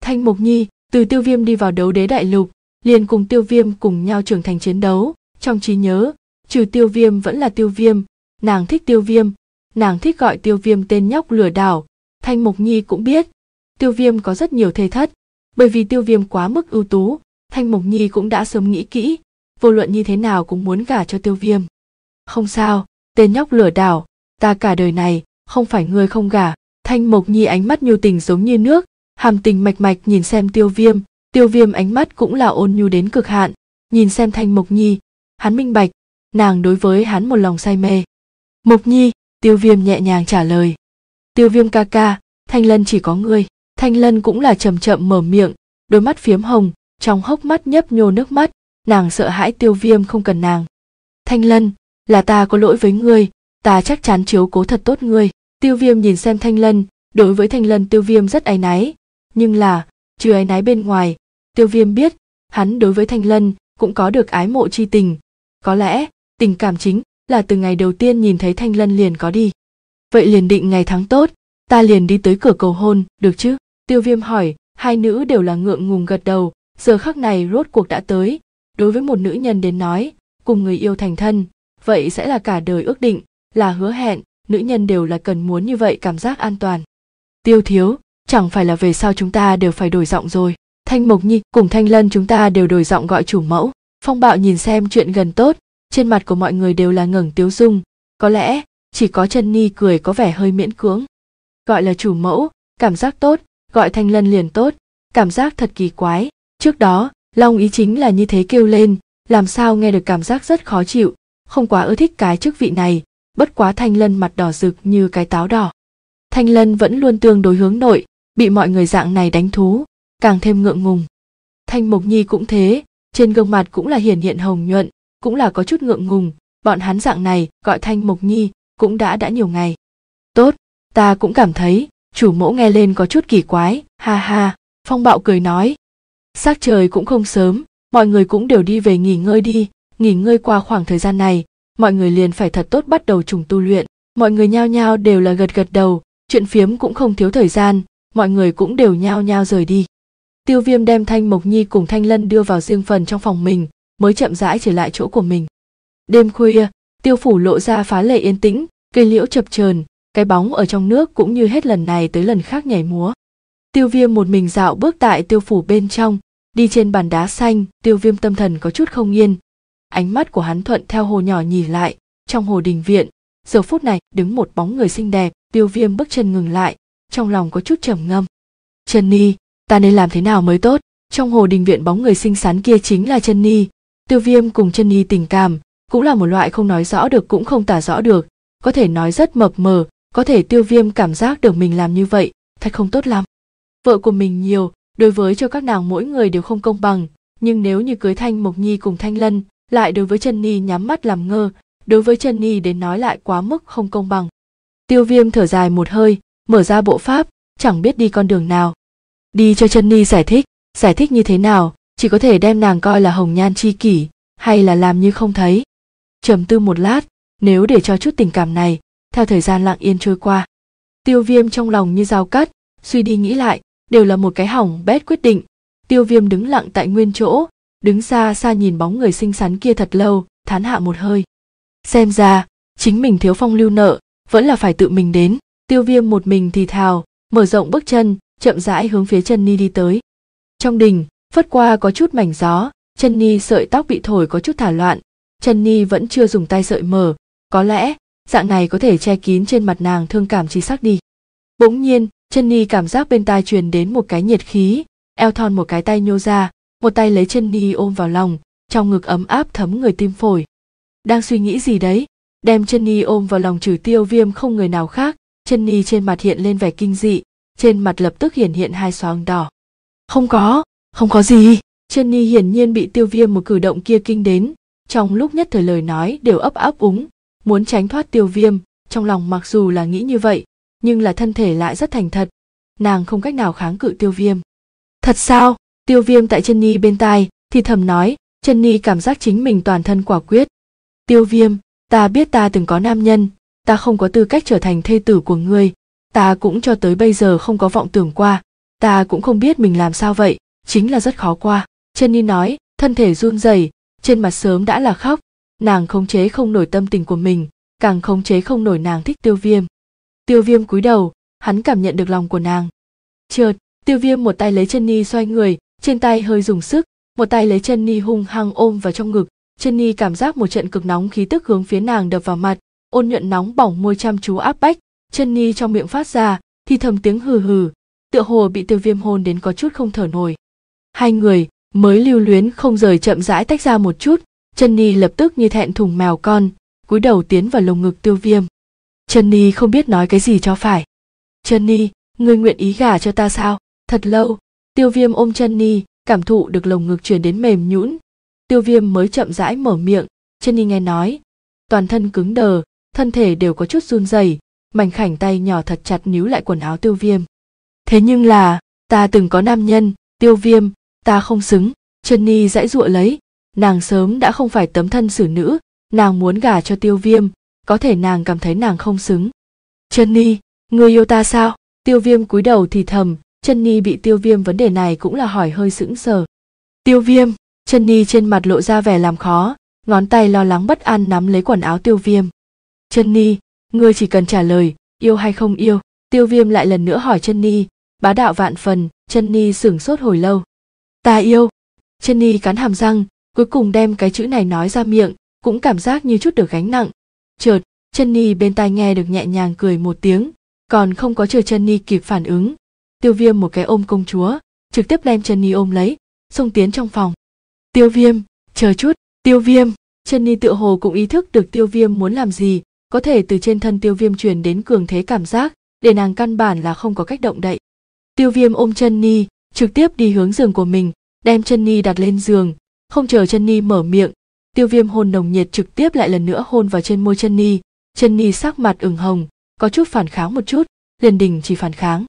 thanh mục nhi từ tiêu viêm đi vào đấu đế đại lục liền cùng tiêu viêm cùng nhau trưởng thành chiến đấu trong trí nhớ trừ tiêu viêm vẫn là tiêu viêm nàng thích tiêu viêm nàng thích gọi tiêu viêm tên nhóc lừa đảo thanh mục nhi cũng biết tiêu viêm có rất nhiều thê thất bởi vì tiêu viêm quá mức ưu tú thanh mộc nhi cũng đã sớm nghĩ kỹ vô luận như thế nào cũng muốn gả cho tiêu viêm không sao tên nhóc lừa đảo ta cả đời này không phải ngươi không gả thanh mộc nhi ánh mắt nhu tình giống như nước hàm tình mạch mạch nhìn xem tiêu viêm tiêu viêm ánh mắt cũng là ôn nhu đến cực hạn nhìn xem thanh mộc nhi hắn minh bạch nàng đối với hắn một lòng say mê mộc nhi tiêu viêm nhẹ nhàng trả lời tiêu viêm ca ca thanh lân chỉ có ngươi thanh lân cũng là chậm chậm mở miệng đôi mắt phiếm hồng trong hốc mắt nhấp nhô nước mắt nàng sợ hãi tiêu viêm không cần nàng thanh lân là ta có lỗi với ngươi ta chắc chắn chiếu cố thật tốt ngươi tiêu viêm nhìn xem thanh lân đối với thanh lân tiêu viêm rất áy náy nhưng là trừ áy náy bên ngoài tiêu viêm biết hắn đối với thanh lân cũng có được ái mộ chi tình có lẽ tình cảm chính là từ ngày đầu tiên nhìn thấy thanh lân liền có đi vậy liền định ngày tháng tốt ta liền đi tới cửa cầu hôn được chứ tiêu viêm hỏi hai nữ đều là ngượng ngùng gật đầu giờ khắc này rốt cuộc đã tới đối với một nữ nhân đến nói cùng người yêu thành thân vậy sẽ là cả đời ước định là hứa hẹn nữ nhân đều là cần muốn như vậy cảm giác an toàn tiêu thiếu chẳng phải là về sau chúng ta đều phải đổi giọng rồi thanh mộc nhi cùng thanh lân chúng ta đều đổi giọng gọi chủ mẫu phong bạo nhìn xem chuyện gần tốt trên mặt của mọi người đều là ngẩng tiếu dung có lẽ chỉ có chân ni cười có vẻ hơi miễn cưỡng gọi là chủ mẫu cảm giác tốt gọi thanh lân liền tốt cảm giác thật kỳ quái Trước đó, Long ý chính là như thế kêu lên, làm sao nghe được cảm giác rất khó chịu, không quá ưa thích cái chức vị này, bất quá Thanh Lân mặt đỏ rực như cái táo đỏ. Thanh Lân vẫn luôn tương đối hướng nội, bị mọi người dạng này đánh thú, càng thêm ngượng ngùng. Thanh Mộc Nhi cũng thế, trên gương mặt cũng là hiển hiện hồng nhuận, cũng là có chút ngượng ngùng, bọn hắn dạng này gọi Thanh Mộc Nhi cũng đã đã nhiều ngày. Tốt, ta cũng cảm thấy, chủ mẫu nghe lên có chút kỳ quái, ha ha, phong bạo cười nói, Sắc trời cũng không sớm, mọi người cũng đều đi về nghỉ ngơi đi, nghỉ ngơi qua khoảng thời gian này, mọi người liền phải thật tốt bắt đầu trùng tu luyện. Mọi người nhao nhao đều là gật gật đầu, chuyện phiếm cũng không thiếu thời gian, mọi người cũng đều nhao nhao rời đi. Tiêu Viêm đem Thanh Mộc Nhi cùng Thanh Lân đưa vào riêng phần trong phòng mình, mới chậm rãi trở lại chỗ của mình. Đêm khuya, Tiêu phủ lộ ra phá lệ yên tĩnh, cây liễu chập chờn, cái bóng ở trong nước cũng như hết lần này tới lần khác nhảy múa tiêu viêm một mình dạo bước tại tiêu phủ bên trong đi trên bàn đá xanh tiêu viêm tâm thần có chút không yên ánh mắt của hắn thuận theo hồ nhỏ nhìn lại trong hồ đình viện giờ phút này đứng một bóng người xinh đẹp tiêu viêm bước chân ngừng lại trong lòng có chút trầm ngâm chân ni ta nên làm thế nào mới tốt trong hồ đình viện bóng người xinh xắn kia chính là chân ni tiêu viêm cùng chân ni tình cảm cũng là một loại không nói rõ được cũng không tả rõ được có thể nói rất mập mờ có thể tiêu viêm cảm giác được mình làm như vậy thật không tốt lắm vợ của mình nhiều đối với cho các nàng mỗi người đều không công bằng nhưng nếu như cưới thanh mộc nhi cùng thanh lân lại đối với chân ni nhắm mắt làm ngơ đối với chân ni đến nói lại quá mức không công bằng tiêu viêm thở dài một hơi mở ra bộ pháp chẳng biết đi con đường nào đi cho chân ni giải thích giải thích như thế nào chỉ có thể đem nàng coi là hồng nhan chi kỷ hay là làm như không thấy trầm tư một lát nếu để cho chút tình cảm này theo thời gian lặng yên trôi qua tiêu viêm trong lòng như dao cắt suy đi nghĩ lại đều là một cái hỏng bét quyết định tiêu viêm đứng lặng tại nguyên chỗ đứng xa xa nhìn bóng người xinh xắn kia thật lâu thán hạ một hơi xem ra chính mình thiếu phong lưu nợ vẫn là phải tự mình đến tiêu viêm một mình thì thào mở rộng bước chân chậm rãi hướng phía chân ni đi tới trong đình phất qua có chút mảnh gió chân ni sợi tóc bị thổi có chút thả loạn chân ni vẫn chưa dùng tay sợi mở có lẽ dạng này có thể che kín trên mặt nàng thương cảm trí sắc đi bỗng nhiên chân ni cảm giác bên tai truyền đến một cái nhiệt khí eo thon một cái tay nhô ra một tay lấy chân ni ôm vào lòng trong ngực ấm áp thấm người tim phổi đang suy nghĩ gì đấy đem chân ni ôm vào lòng trừ tiêu viêm không người nào khác chân ni trên mặt hiện lên vẻ kinh dị trên mặt lập tức hiển hiện hai xoáng đỏ không có không có gì chân ni hiển nhiên bị tiêu viêm một cử động kia kinh đến trong lúc nhất thời lời nói đều ấp áp úng muốn tránh thoát tiêu viêm trong lòng mặc dù là nghĩ như vậy nhưng là thân thể lại rất thành thật nàng không cách nào kháng cự tiêu viêm thật sao tiêu viêm tại chân ni bên tai thì thầm nói chân ni cảm giác chính mình toàn thân quả quyết tiêu viêm ta biết ta từng có nam nhân ta không có tư cách trở thành thê tử của ngươi ta cũng cho tới bây giờ không có vọng tưởng qua ta cũng không biết mình làm sao vậy chính là rất khó qua chân ni nói thân thể run rẩy trên mặt sớm đã là khóc nàng khống chế không nổi tâm tình của mình càng khống chế không nổi nàng thích tiêu viêm tiêu viêm cúi đầu hắn cảm nhận được lòng của nàng trượt tiêu viêm một tay lấy chân ni xoay người trên tay hơi dùng sức một tay lấy chân ni hung hăng ôm vào trong ngực chân ni cảm giác một trận cực nóng khí tức hướng phía nàng đập vào mặt ôn nhuận nóng bỏng môi chăm chú áp bách chân ni trong miệng phát ra thì thầm tiếng hừ hừ tựa hồ bị tiêu viêm hôn đến có chút không thở nổi hai người mới lưu luyến không rời chậm rãi tách ra một chút chân ni lập tức như thẹn thùng mèo con cúi đầu tiến vào lồng ngực tiêu viêm Chân Johnny không biết nói cái gì cho phải. Chân Johnny, ngươi nguyện ý gả cho ta sao? Thật lâu, tiêu viêm ôm Chân Johnny, cảm thụ được lồng ngực chuyển đến mềm nhũn. Tiêu viêm mới chậm rãi mở miệng, Chân Johnny nghe nói. Toàn thân cứng đờ, thân thể đều có chút run rẩy, mảnh khảnh tay nhỏ thật chặt níu lại quần áo tiêu viêm. Thế nhưng là, ta từng có nam nhân, tiêu viêm, ta không xứng, Chân Johnny dãy dụa lấy. Nàng sớm đã không phải tấm thân xử nữ, nàng muốn gả cho tiêu viêm, có thể nàng cảm thấy nàng không xứng chân ni người yêu ta sao tiêu viêm cúi đầu thì thầm chân ni bị tiêu viêm vấn đề này cũng là hỏi hơi sững sờ tiêu viêm chân ni trên mặt lộ ra vẻ làm khó ngón tay lo lắng bất an nắm lấy quần áo tiêu viêm chân ni ngươi chỉ cần trả lời yêu hay không yêu tiêu viêm lại lần nữa hỏi chân ni bá đạo vạn phần chân ni sửng sốt hồi lâu ta yêu chân ni cắn hàm răng cuối cùng đem cái chữ này nói ra miệng cũng cảm giác như chút được gánh nặng Chợt, chân ni bên tai nghe được nhẹ nhàng cười một tiếng, còn không có chờ chân ni kịp phản ứng. Tiêu viêm một cái ôm công chúa, trực tiếp đem chân ni ôm lấy, xông tiến trong phòng. Tiêu viêm, chờ chút, tiêu viêm. Chân ni tựa hồ cũng ý thức được tiêu viêm muốn làm gì, có thể từ trên thân tiêu viêm truyền đến cường thế cảm giác, để nàng căn bản là không có cách động đậy. Tiêu viêm ôm chân ni, trực tiếp đi hướng giường của mình, đem chân ni đặt lên giường, không chờ chân ni mở miệng, tiêu viêm hôn nồng nhiệt trực tiếp lại lần nữa hôn vào trên môi chân ni chân ni sắc mặt ửng hồng có chút phản kháng một chút liền đình chỉ phản kháng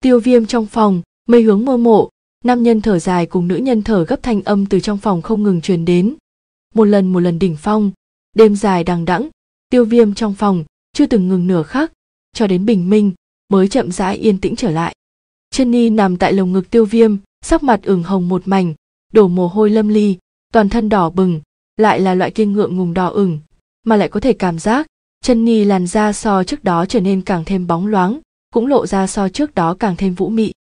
tiêu viêm trong phòng mây hướng mơ mộ nam nhân thở dài cùng nữ nhân thở gấp thanh âm từ trong phòng không ngừng truyền đến một lần một lần đỉnh phong đêm dài đằng đẵng tiêu viêm trong phòng chưa từng ngừng nửa khắc cho đến bình minh mới chậm rãi yên tĩnh trở lại chân ni nằm tại lồng ngực tiêu viêm sắc mặt ửng hồng một mảnh đổ mồ hôi lâm ly toàn thân đỏ bừng lại là loại kia ngượng ngùng đỏ ửng mà lại có thể cảm giác chân ni làn da so trước đó trở nên càng thêm bóng loáng cũng lộ ra so trước đó càng thêm vũ mị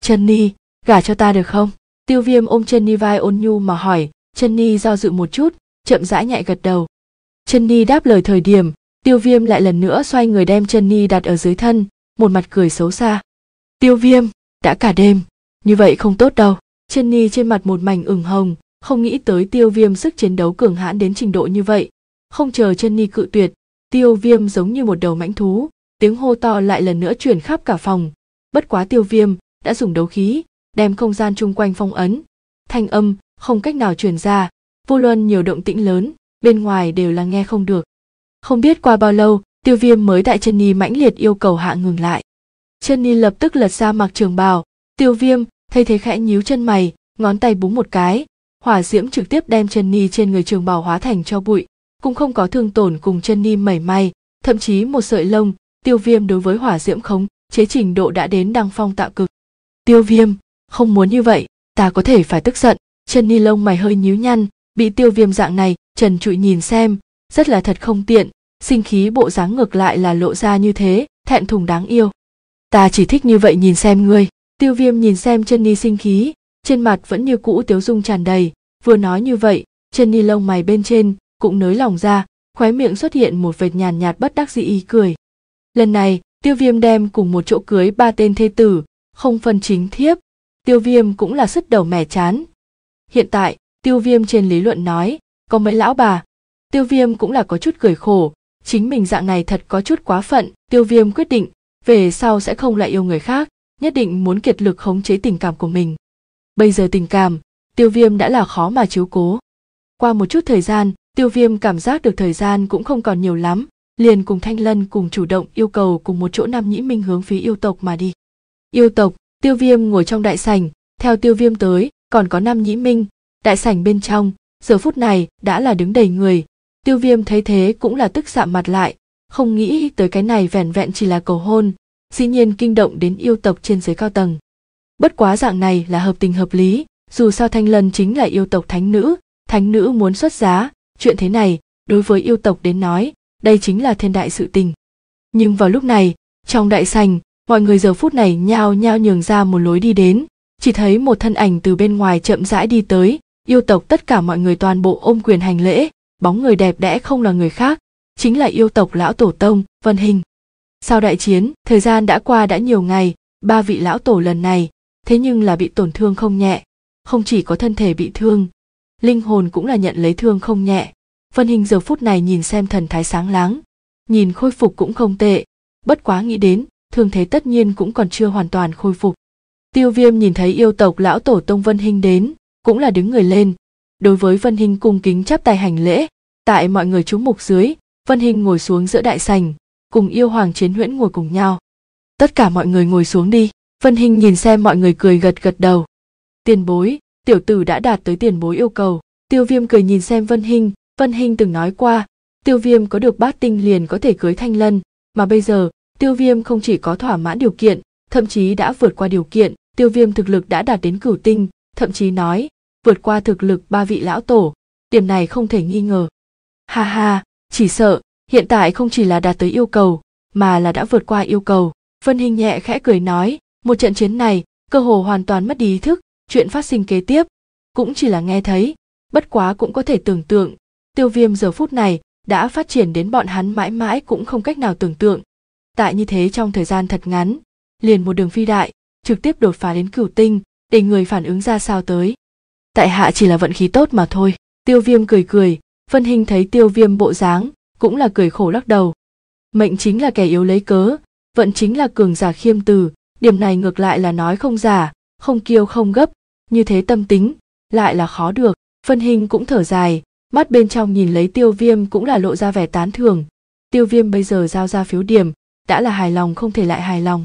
chân ni gả cho ta được không tiêu viêm ôm chân ni vai ôn nhu mà hỏi chân ni do dự một chút chậm rãi nhạy gật đầu chân ni đáp lời thời điểm tiêu viêm lại lần nữa xoay người đem chân ni đặt ở dưới thân một mặt cười xấu xa tiêu viêm đã cả đêm như vậy không tốt đâu chân ni trên mặt một mảnh ửng hồng không nghĩ tới tiêu viêm sức chiến đấu cường hãn đến trình độ như vậy. Không chờ chân ni cự tuyệt, tiêu viêm giống như một đầu mãnh thú, tiếng hô to lại lần nữa chuyển khắp cả phòng. Bất quá tiêu viêm đã dùng đấu khí, đem không gian chung quanh phong ấn. Thanh âm không cách nào truyền ra, vô luân nhiều động tĩnh lớn, bên ngoài đều là nghe không được. Không biết qua bao lâu, tiêu viêm mới đại chân ni mãnh liệt yêu cầu hạ ngừng lại. Chân ni lập tức lật ra mặc trường bào, tiêu viêm thấy thế khẽ nhíu chân mày, ngón tay búng một cái, hỏa diễm trực tiếp đem chân ni trên người trường Bảo hóa thành cho bụi cũng không có thương tổn cùng chân ni mảy may thậm chí một sợi lông tiêu viêm đối với hỏa diễm khống chế trình độ đã đến đăng phong tạo cực tiêu viêm không muốn như vậy ta có thể phải tức giận chân ni lông mày hơi nhíu nhăn bị tiêu viêm dạng này trần trụi nhìn xem rất là thật không tiện sinh khí bộ dáng ngược lại là lộ ra như thế thẹn thùng đáng yêu ta chỉ thích như vậy nhìn xem ngươi tiêu viêm nhìn xem chân ni sinh khí trên mặt vẫn như cũ tiếu dung tràn đầy vừa nói như vậy chân ni lông mày bên trên cũng nới lòng ra khóe miệng xuất hiện một vệt nhàn nhạt bất đắc dĩ ý cười lần này tiêu viêm đem cùng một chỗ cưới ba tên thê tử không phân chính thiếp tiêu viêm cũng là sứt đầu mẻ chán hiện tại tiêu viêm trên lý luận nói có mấy lão bà tiêu viêm cũng là có chút cười khổ chính mình dạng này thật có chút quá phận tiêu viêm quyết định về sau sẽ không lại yêu người khác nhất định muốn kiệt lực khống chế tình cảm của mình bây giờ tình cảm tiêu viêm đã là khó mà chiếu cố qua một chút thời gian tiêu viêm cảm giác được thời gian cũng không còn nhiều lắm liền cùng thanh lân cùng chủ động yêu cầu cùng một chỗ nam nhĩ minh hướng phía yêu tộc mà đi yêu tộc tiêu viêm ngồi trong đại sảnh theo tiêu viêm tới còn có nam nhĩ minh đại sảnh bên trong giờ phút này đã là đứng đầy người tiêu viêm thấy thế cũng là tức sạm mặt lại không nghĩ tới cái này vẻn vẹn chỉ là cầu hôn dĩ nhiên kinh động đến yêu tộc trên dưới cao tầng bất quá dạng này là hợp tình hợp lý dù sao thanh lân chính là yêu tộc thánh nữ thánh nữ muốn xuất giá chuyện thế này đối với yêu tộc đến nói đây chính là thiên đại sự tình nhưng vào lúc này trong đại sành mọi người giờ phút này nhao nhao nhường ra một lối đi đến chỉ thấy một thân ảnh từ bên ngoài chậm rãi đi tới yêu tộc tất cả mọi người toàn bộ ôm quyền hành lễ bóng người đẹp đẽ không là người khác chính là yêu tộc lão tổ tông vân hình sau đại chiến thời gian đã qua đã nhiều ngày ba vị lão tổ lần này thế nhưng là bị tổn thương không nhẹ không chỉ có thân thể bị thương linh hồn cũng là nhận lấy thương không nhẹ vân hình giờ phút này nhìn xem thần thái sáng láng nhìn khôi phục cũng không tệ bất quá nghĩ đến thương thế tất nhiên cũng còn chưa hoàn toàn khôi phục tiêu viêm nhìn thấy yêu tộc lão tổ tông vân hình đến cũng là đứng người lên đối với vân hình cung kính chắp tay hành lễ tại mọi người chú mục dưới vân hình ngồi xuống giữa đại sành cùng yêu hoàng chiến huyễn ngồi cùng nhau tất cả mọi người ngồi xuống đi Vân Hinh nhìn xem mọi người cười gật gật đầu. Tiền bối, tiểu tử đã đạt tới tiền bối yêu cầu. Tiêu Viêm cười nhìn xem Vân Hinh, Vân Hinh từng nói qua, Tiêu Viêm có được bát tinh liền có thể cưới Thanh Lân, mà bây giờ, Tiêu Viêm không chỉ có thỏa mãn điều kiện, thậm chí đã vượt qua điều kiện, Tiêu Viêm thực lực đã đạt đến cửu tinh, thậm chí nói, vượt qua thực lực ba vị lão tổ, điểm này không thể nghi ngờ. Ha ha, chỉ sợ, hiện tại không chỉ là đạt tới yêu cầu, mà là đã vượt qua yêu cầu. Vân Hinh nhẹ khẽ cười nói, một trận chiến này cơ hồ hoàn toàn mất đi ý thức chuyện phát sinh kế tiếp cũng chỉ là nghe thấy bất quá cũng có thể tưởng tượng tiêu viêm giờ phút này đã phát triển đến bọn hắn mãi mãi cũng không cách nào tưởng tượng tại như thế trong thời gian thật ngắn liền một đường phi đại trực tiếp đột phá đến cửu tinh để người phản ứng ra sao tới tại hạ chỉ là vận khí tốt mà thôi tiêu viêm cười cười phân hình thấy tiêu viêm bộ dáng cũng là cười khổ lắc đầu mệnh chính là kẻ yếu lấy cớ vận chính là cường giả khiêm từ điểm này ngược lại là nói không giả không kiêu không gấp như thế tâm tính lại là khó được phân hình cũng thở dài mắt bên trong nhìn lấy tiêu viêm cũng là lộ ra vẻ tán thưởng tiêu viêm bây giờ giao ra phiếu điểm đã là hài lòng không thể lại hài lòng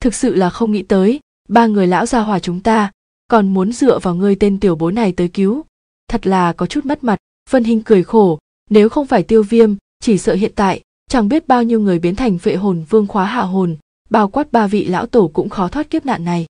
thực sự là không nghĩ tới ba người lão gia hòa chúng ta còn muốn dựa vào ngươi tên tiểu bối này tới cứu thật là có chút mất mặt phân hình cười khổ nếu không phải tiêu viêm chỉ sợ hiện tại chẳng biết bao nhiêu người biến thành vệ hồn vương khóa hạ hồn bao quát ba vị lão tổ cũng khó thoát kiếp nạn này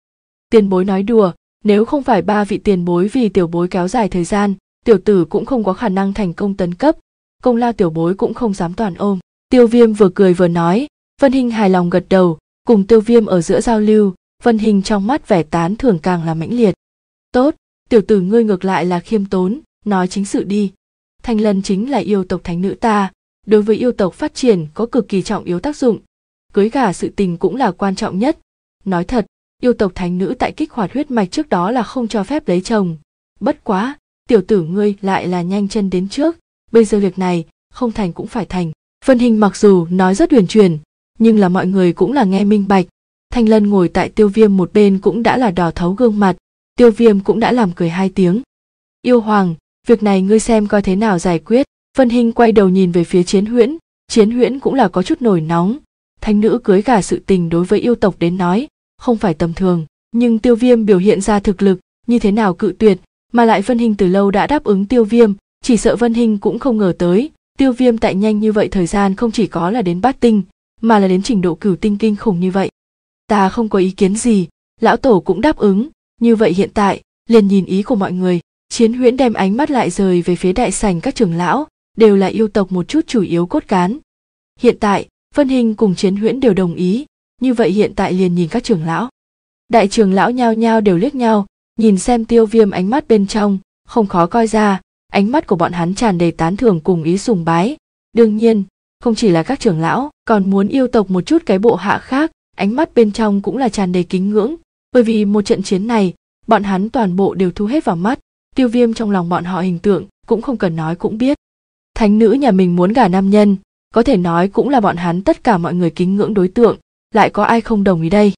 tiền bối nói đùa nếu không phải ba vị tiền bối vì tiểu bối kéo dài thời gian tiểu tử cũng không có khả năng thành công tấn cấp công lao tiểu bối cũng không dám toàn ôm tiêu viêm vừa cười vừa nói vân hình hài lòng gật đầu cùng tiêu viêm ở giữa giao lưu vân hình trong mắt vẻ tán thưởng càng là mãnh liệt tốt tiểu tử ngươi ngược lại là khiêm tốn nói chính sự đi thanh lần chính là yêu tộc thánh nữ ta đối với yêu tộc phát triển có cực kỳ trọng yếu tác dụng cưới gả sự tình cũng là quan trọng nhất nói thật yêu tộc thánh nữ tại kích hoạt huyết mạch trước đó là không cho phép lấy chồng bất quá tiểu tử ngươi lại là nhanh chân đến trước bây giờ việc này không thành cũng phải thành phân hình mặc dù nói rất huyền truyền nhưng là mọi người cũng là nghe minh bạch thanh lân ngồi tại tiêu viêm một bên cũng đã là đỏ thấu gương mặt tiêu viêm cũng đã làm cười hai tiếng yêu hoàng việc này ngươi xem coi thế nào giải quyết phân hình quay đầu nhìn về phía chiến huyễn chiến huyễn cũng là có chút nổi nóng thanh nữ cưới gả sự tình đối với yêu tộc đến nói không phải tầm thường nhưng tiêu viêm biểu hiện ra thực lực như thế nào cự tuyệt mà lại vân hình từ lâu đã đáp ứng tiêu viêm chỉ sợ vân hình cũng không ngờ tới tiêu viêm tại nhanh như vậy thời gian không chỉ có là đến bát tinh mà là đến trình độ cửu tinh kinh khủng như vậy ta không có ý kiến gì lão tổ cũng đáp ứng như vậy hiện tại liền nhìn ý của mọi người chiến huyễn đem ánh mắt lại rời về phía đại sảnh các trưởng lão đều là yêu tộc một chút chủ yếu cốt cán hiện tại Phân Hình cùng Chiến Huyễn đều đồng ý, như vậy hiện tại liền nhìn các trưởng lão. Đại trưởng lão nhao nhao đều liếc nhau, nhìn xem tiêu viêm ánh mắt bên trong, không khó coi ra, ánh mắt của bọn hắn tràn đầy tán thưởng cùng ý sùng bái. Đương nhiên, không chỉ là các trưởng lão, còn muốn yêu tộc một chút cái bộ hạ khác, ánh mắt bên trong cũng là tràn đầy kính ngưỡng, bởi vì một trận chiến này, bọn hắn toàn bộ đều thu hết vào mắt, tiêu viêm trong lòng bọn họ hình tượng, cũng không cần nói cũng biết. Thánh nữ nhà mình muốn gả nam nhân, có thể nói cũng là bọn hắn tất cả mọi người kính ngưỡng đối tượng, lại có ai không đồng ý đây.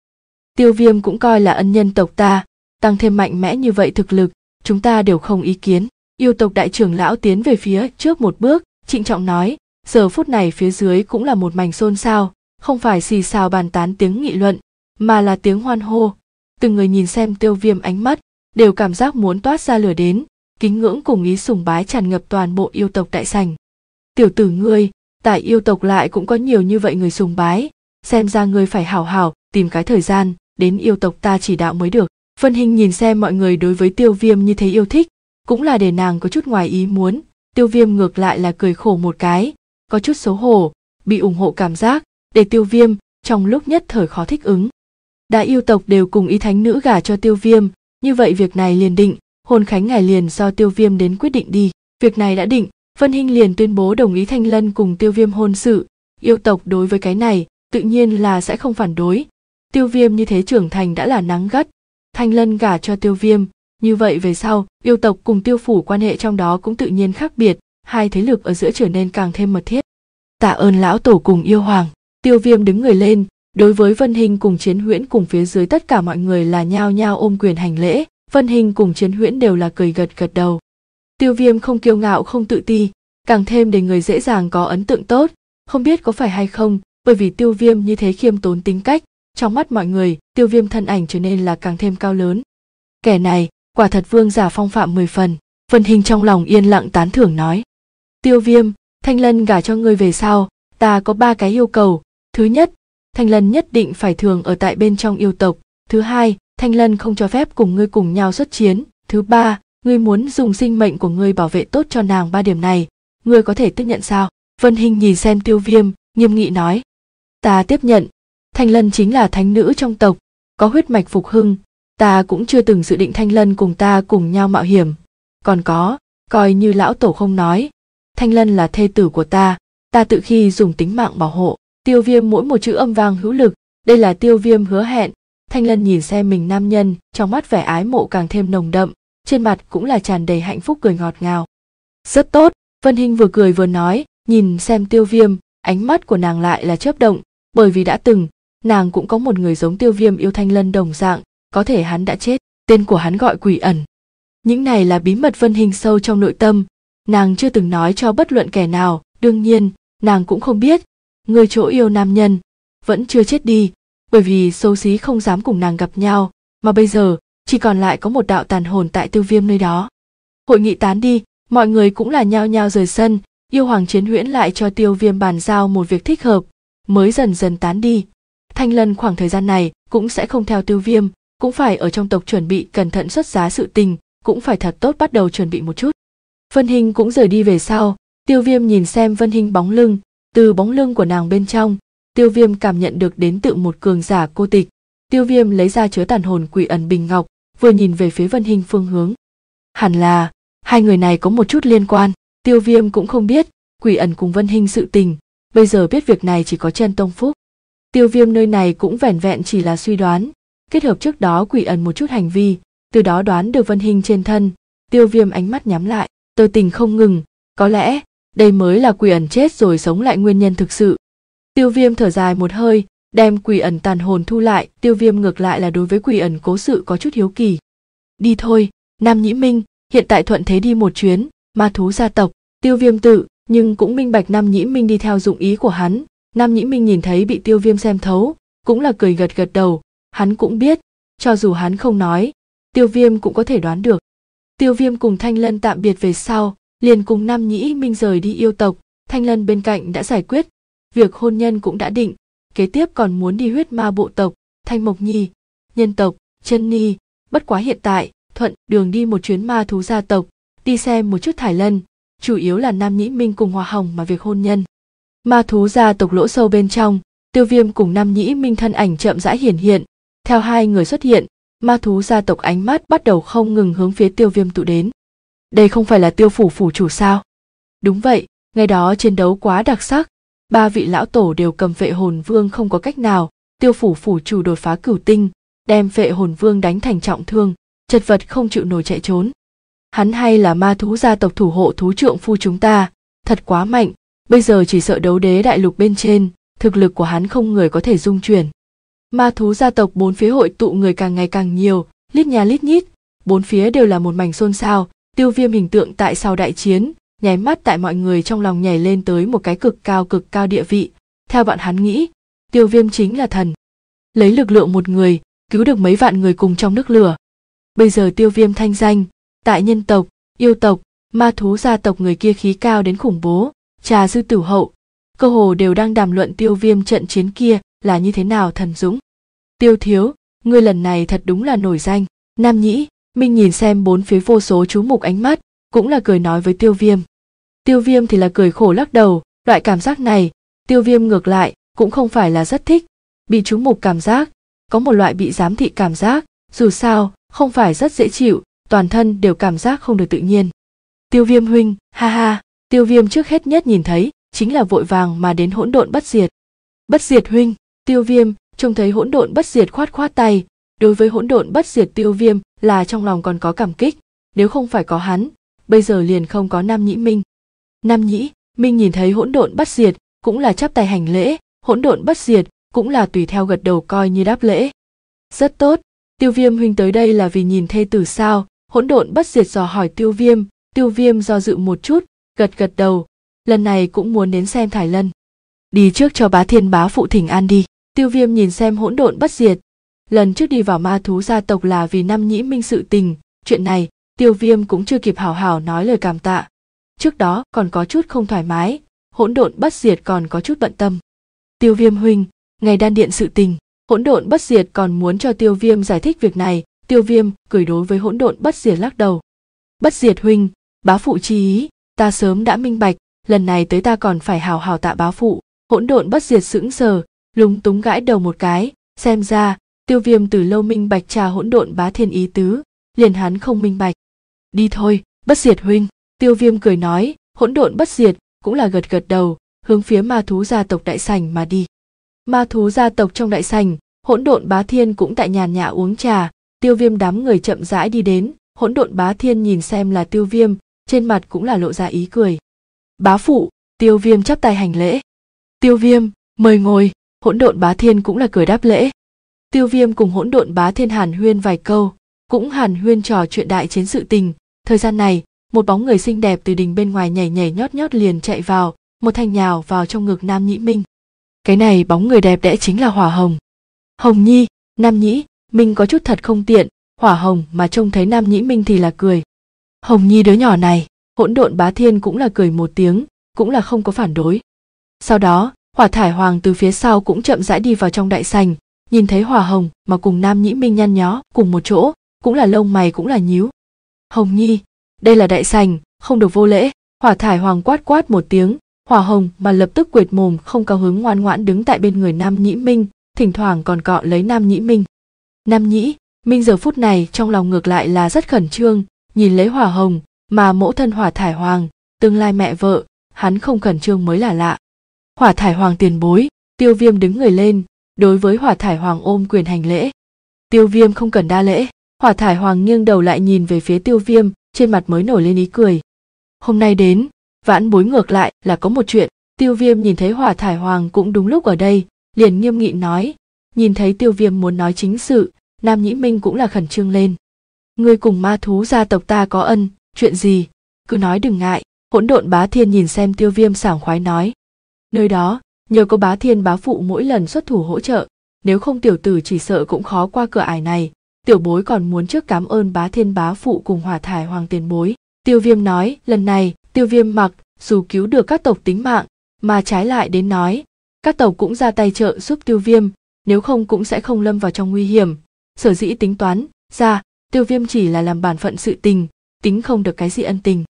Tiêu viêm cũng coi là ân nhân tộc ta, tăng thêm mạnh mẽ như vậy thực lực, chúng ta đều không ý kiến. Yêu tộc đại trưởng lão tiến về phía trước một bước, trịnh trọng nói, giờ phút này phía dưới cũng là một mảnh xôn xao, không phải xì xào bàn tán tiếng nghị luận, mà là tiếng hoan hô. Từng người nhìn xem tiêu viêm ánh mắt, đều cảm giác muốn toát ra lửa đến, kính ngưỡng cùng ý sùng bái tràn ngập toàn bộ yêu tộc đại sành. Tiểu tử ngươi, tại yêu tộc lại cũng có nhiều như vậy người sùng bái xem ra ngươi phải hảo hảo tìm cái thời gian đến yêu tộc ta chỉ đạo mới được vân hình nhìn xem mọi người đối với tiêu viêm như thế yêu thích cũng là để nàng có chút ngoài ý muốn tiêu viêm ngược lại là cười khổ một cái có chút xấu hổ bị ủng hộ cảm giác để tiêu viêm trong lúc nhất thời khó thích ứng đại yêu tộc đều cùng ý thánh nữ gả cho tiêu viêm như vậy việc này liền định hôn khánh ngày liền do tiêu viêm đến quyết định đi việc này đã định Vân Hinh liền tuyên bố đồng ý Thanh Lân cùng Tiêu Viêm hôn sự, yêu tộc đối với cái này, tự nhiên là sẽ không phản đối. Tiêu Viêm như thế trưởng thành đã là nắng gắt, Thanh Lân gả cho Tiêu Viêm, như vậy về sau, yêu tộc cùng Tiêu phủ quan hệ trong đó cũng tự nhiên khác biệt, hai thế lực ở giữa trở nên càng thêm mật thiết. Tạ ơn lão tổ cùng yêu hoàng, Tiêu Viêm đứng người lên, đối với Vân Hinh cùng Chiến Huyễn cùng phía dưới tất cả mọi người là nhao nhao ôm quyền hành lễ, Vân Hinh cùng Chiến Huyễn đều là cười gật gật đầu tiêu viêm không kiêu ngạo không tự ti càng thêm để người dễ dàng có ấn tượng tốt không biết có phải hay không bởi vì tiêu viêm như thế khiêm tốn tính cách trong mắt mọi người tiêu viêm thân ảnh trở nên là càng thêm cao lớn kẻ này quả thật vương giả phong phạm mười phần vân hình trong lòng yên lặng tán thưởng nói tiêu viêm thanh lân gả cho ngươi về sau ta có ba cái yêu cầu thứ nhất thanh lân nhất định phải thường ở tại bên trong yêu tộc thứ hai thanh lân không cho phép cùng ngươi cùng nhau xuất chiến thứ ba ngươi muốn dùng sinh mệnh của ngươi bảo vệ tốt cho nàng ba điểm này ngươi có thể tiếp nhận sao vân hình nhìn xem tiêu viêm nghiêm nghị nói ta tiếp nhận thanh lân chính là thánh nữ trong tộc có huyết mạch phục hưng ta cũng chưa từng dự định thanh lân cùng ta cùng nhau mạo hiểm còn có coi như lão tổ không nói thanh lân là thê tử của ta ta tự khi dùng tính mạng bảo hộ tiêu viêm mỗi một chữ âm vang hữu lực đây là tiêu viêm hứa hẹn thanh lân nhìn xem mình nam nhân trong mắt vẻ ái mộ càng thêm nồng đậm trên mặt cũng là tràn đầy hạnh phúc cười ngọt ngào rất tốt vân hinh vừa cười vừa nói nhìn xem tiêu viêm ánh mắt của nàng lại là chớp động bởi vì đã từng nàng cũng có một người giống tiêu viêm yêu thanh lân đồng dạng có thể hắn đã chết tên của hắn gọi quỷ ẩn những này là bí mật vân Hinh sâu trong nội tâm nàng chưa từng nói cho bất luận kẻ nào đương nhiên nàng cũng không biết người chỗ yêu nam nhân vẫn chưa chết đi bởi vì xấu xí không dám cùng nàng gặp nhau mà bây giờ chỉ còn lại có một đạo tàn hồn tại tiêu viêm nơi đó hội nghị tán đi mọi người cũng là nhao nhao rời sân yêu hoàng chiến huyễn lại cho tiêu viêm bàn giao một việc thích hợp mới dần dần tán đi thanh lân khoảng thời gian này cũng sẽ không theo tiêu viêm cũng phải ở trong tộc chuẩn bị cẩn thận xuất giá sự tình cũng phải thật tốt bắt đầu chuẩn bị một chút vân hình cũng rời đi về sau tiêu viêm nhìn xem vân hình bóng lưng từ bóng lưng của nàng bên trong tiêu viêm cảm nhận được đến tự một cường giả cô tịch tiêu viêm lấy ra chứa tàn hồn quỷ ẩn bình ngọc vừa nhìn về phía Vân Hình phương hướng. Hẳn là, hai người này có một chút liên quan, tiêu viêm cũng không biết, quỷ ẩn cùng Vân Hình sự tình, bây giờ biết việc này chỉ có chân tông phúc. Tiêu viêm nơi này cũng vẻn vẹn chỉ là suy đoán, kết hợp trước đó quỷ ẩn một chút hành vi, từ đó đoán được Vân Hình trên thân, tiêu viêm ánh mắt nhắm lại, tơ tình không ngừng, có lẽ đây mới là quỷ ẩn chết rồi sống lại nguyên nhân thực sự. Tiêu viêm thở dài một hơi, đem quỷ ẩn tàn hồn thu lại tiêu viêm ngược lại là đối với quỷ ẩn cố sự có chút hiếu kỳ đi thôi nam nhĩ minh hiện tại thuận thế đi một chuyến ma thú gia tộc tiêu viêm tự nhưng cũng minh bạch nam nhĩ minh đi theo dụng ý của hắn nam nhĩ minh nhìn thấy bị tiêu viêm xem thấu cũng là cười gật gật đầu hắn cũng biết cho dù hắn không nói tiêu viêm cũng có thể đoán được tiêu viêm cùng thanh lân tạm biệt về sau liền cùng nam nhĩ minh rời đi yêu tộc thanh lân bên cạnh đã giải quyết việc hôn nhân cũng đã định kế tiếp còn muốn đi huyết ma bộ tộc thanh mộc nhi nhân tộc chân ni bất quá hiện tại thuận đường đi một chuyến ma thú gia tộc đi xem một chút thải lân chủ yếu là nam nhĩ minh cùng hòa hồng mà việc hôn nhân ma thú gia tộc lỗ sâu bên trong tiêu viêm cùng nam nhĩ minh thân ảnh chậm rãi hiển hiện theo hai người xuất hiện ma thú gia tộc ánh mắt bắt đầu không ngừng hướng phía tiêu viêm tụ đến đây không phải là tiêu phủ phủ chủ sao đúng vậy ngày đó chiến đấu quá đặc sắc ba vị lão tổ đều cầm vệ hồn vương không có cách nào tiêu phủ phủ chủ đột phá cửu tinh đem vệ hồn vương đánh thành trọng thương chật vật không chịu nổi chạy trốn hắn hay là ma thú gia tộc thủ hộ thú trượng phu chúng ta thật quá mạnh bây giờ chỉ sợ đấu đế đại lục bên trên thực lực của hắn không người có thể dung chuyển ma thú gia tộc bốn phía hội tụ người càng ngày càng nhiều lít nhà lít nhít bốn phía đều là một mảnh xôn xao tiêu viêm hình tượng tại sau đại chiến nháy mắt tại mọi người trong lòng nhảy lên tới một cái cực cao cực cao địa vị theo bọn hắn nghĩ tiêu viêm chính là thần lấy lực lượng một người cứu được mấy vạn người cùng trong nước lửa bây giờ tiêu viêm thanh danh tại nhân tộc yêu tộc ma thú gia tộc người kia khí cao đến khủng bố trà sư tử hậu cơ hồ đều đang đàm luận tiêu viêm trận chiến kia là như thế nào thần dũng tiêu thiếu ngươi lần này thật đúng là nổi danh nam nhĩ minh nhìn xem bốn phía vô số chú mục ánh mắt cũng là cười nói với tiêu viêm tiêu viêm thì là cười khổ lắc đầu loại cảm giác này tiêu viêm ngược lại cũng không phải là rất thích bị trúng mục cảm giác có một loại bị giám thị cảm giác dù sao không phải rất dễ chịu toàn thân đều cảm giác không được tự nhiên tiêu viêm huynh ha ha tiêu viêm trước hết nhất nhìn thấy chính là vội vàng mà đến hỗn độn bất diệt bất diệt huynh tiêu viêm trông thấy hỗn độn bất diệt khoát khoát tay đối với hỗn độn bất diệt tiêu viêm là trong lòng còn có cảm kích nếu không phải có hắn bây giờ liền không có nam nhĩ minh nam nhĩ minh nhìn thấy hỗn độn bất diệt cũng là chắp tay hành lễ hỗn độn bất diệt cũng là tùy theo gật đầu coi như đáp lễ rất tốt tiêu viêm huynh tới đây là vì nhìn thê tử sao hỗn độn bất diệt dò hỏi tiêu viêm tiêu viêm do dự một chút gật gật đầu lần này cũng muốn đến xem thải lân đi trước cho bá thiên bá phụ thỉnh an đi tiêu viêm nhìn xem hỗn độn bất diệt lần trước đi vào ma thú gia tộc là vì nam nhĩ minh sự tình chuyện này tiêu viêm cũng chưa kịp hào hào nói lời cảm tạ trước đó còn có chút không thoải mái hỗn độn bất diệt còn có chút bận tâm tiêu viêm huynh ngày đan điện sự tình hỗn độn bất diệt còn muốn cho tiêu viêm giải thích việc này tiêu viêm cười đối với hỗn độn bất diệt lắc đầu bất diệt huynh bá phụ chi ý ta sớm đã minh bạch lần này tới ta còn phải hào hào tạ bá phụ hỗn độn bất diệt sững sờ lúng túng gãi đầu một cái xem ra tiêu viêm từ lâu minh bạch trà hỗn độn bá thiên ý tứ liền hắn không minh bạch đi thôi bất diệt huynh tiêu viêm cười nói hỗn độn bất diệt cũng là gật gật đầu hướng phía ma thú gia tộc đại sành mà đi ma thú gia tộc trong đại sành hỗn độn bá thiên cũng tại nhàn nhã uống trà tiêu viêm đám người chậm rãi đi đến hỗn độn bá thiên nhìn xem là tiêu viêm trên mặt cũng là lộ ra ý cười bá phụ tiêu viêm chắp tay hành lễ tiêu viêm mời ngồi hỗn độn bá thiên cũng là cười đáp lễ tiêu viêm cùng hỗn độn bá thiên hàn huyên vài câu cũng hàn huyên trò chuyện đại chiến sự tình thời gian này một bóng người xinh đẹp từ đình bên ngoài nhảy nhảy nhót nhót liền chạy vào một thanh nhào vào trong ngực nam nhĩ minh cái này bóng người đẹp đẽ chính là hỏa hồng hồng nhi nam nhĩ minh có chút thật không tiện hỏa hồng mà trông thấy nam nhĩ minh thì là cười hồng nhi đứa nhỏ này hỗn độn bá thiên cũng là cười một tiếng cũng là không có phản đối sau đó hỏa thải hoàng từ phía sau cũng chậm rãi đi vào trong đại sành nhìn thấy hỏa hồng mà cùng nam nhĩ minh nhăn nhó cùng một chỗ cũng là lông mày cũng là nhíu hồng nhi đây là đại sành không được vô lễ hỏa thải hoàng quát quát một tiếng hỏa hồng mà lập tức quệt mồm không cao hứng ngoan ngoãn đứng tại bên người nam nhĩ minh thỉnh thoảng còn cọ lấy nam nhĩ minh nam nhĩ minh giờ phút này trong lòng ngược lại là rất khẩn trương nhìn lấy hỏa hồng mà mẫu thân hỏa thải hoàng tương lai mẹ vợ hắn không khẩn trương mới là lạ hỏa thải hoàng tiền bối tiêu viêm đứng người lên đối với hỏa thải hoàng ôm quyền hành lễ tiêu viêm không cần đa lễ hỏa thải hoàng nghiêng đầu lại nhìn về phía tiêu viêm trên mặt mới nổi lên ý cười hôm nay đến vãn bối ngược lại là có một chuyện tiêu viêm nhìn thấy hỏa thải hoàng cũng đúng lúc ở đây liền nghiêm nghị nói nhìn thấy tiêu viêm muốn nói chính sự nam nhĩ minh cũng là khẩn trương lên ngươi cùng ma thú gia tộc ta có ân chuyện gì cứ nói đừng ngại hỗn độn bá thiên nhìn xem tiêu viêm sảng khoái nói nơi đó nhờ có bá thiên bá phụ mỗi lần xuất thủ hỗ trợ nếu không tiểu tử chỉ sợ cũng khó qua cửa ải này tiểu bối còn muốn trước cảm ơn bá thiên bá phụ cùng hòa thải hoàng tiền bối tiêu viêm nói lần này tiêu viêm mặc dù cứu được các tộc tính mạng mà trái lại đến nói các tộc cũng ra tay trợ giúp tiêu viêm nếu không cũng sẽ không lâm vào trong nguy hiểm sở dĩ tính toán ra tiêu viêm chỉ là làm bản phận sự tình tính không được cái gì ân tình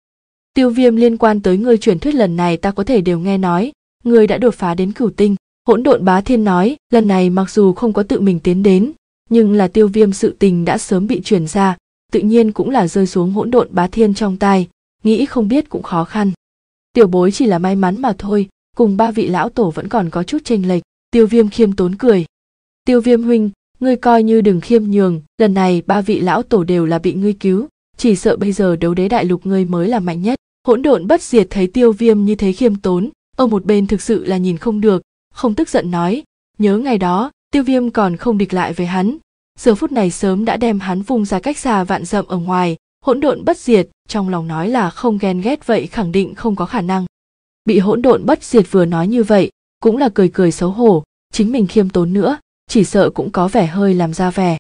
tiêu viêm liên quan tới ngươi truyền thuyết lần này ta có thể đều nghe nói ngươi đã đột phá đến cửu tinh hỗn độn bá thiên nói lần này mặc dù không có tự mình tiến đến nhưng là tiêu viêm sự tình đã sớm bị truyền ra tự nhiên cũng là rơi xuống hỗn độn bá thiên trong tai nghĩ không biết cũng khó khăn tiểu bối chỉ là may mắn mà thôi cùng ba vị lão tổ vẫn còn có chút chênh lệch tiêu viêm khiêm tốn cười tiêu viêm huynh ngươi coi như đừng khiêm nhường lần này ba vị lão tổ đều là bị ngươi cứu chỉ sợ bây giờ đấu đế đại lục ngươi mới là mạnh nhất hỗn độn bất diệt thấy tiêu viêm như thế khiêm tốn ở một bên thực sự là nhìn không được không tức giận nói nhớ ngày đó tiêu viêm còn không địch lại với hắn giờ phút này sớm đã đem hắn vung ra cách xa vạn dậm ở ngoài hỗn độn bất diệt trong lòng nói là không ghen ghét vậy khẳng định không có khả năng bị hỗn độn bất diệt vừa nói như vậy cũng là cười cười xấu hổ chính mình khiêm tốn nữa chỉ sợ cũng có vẻ hơi làm ra vẻ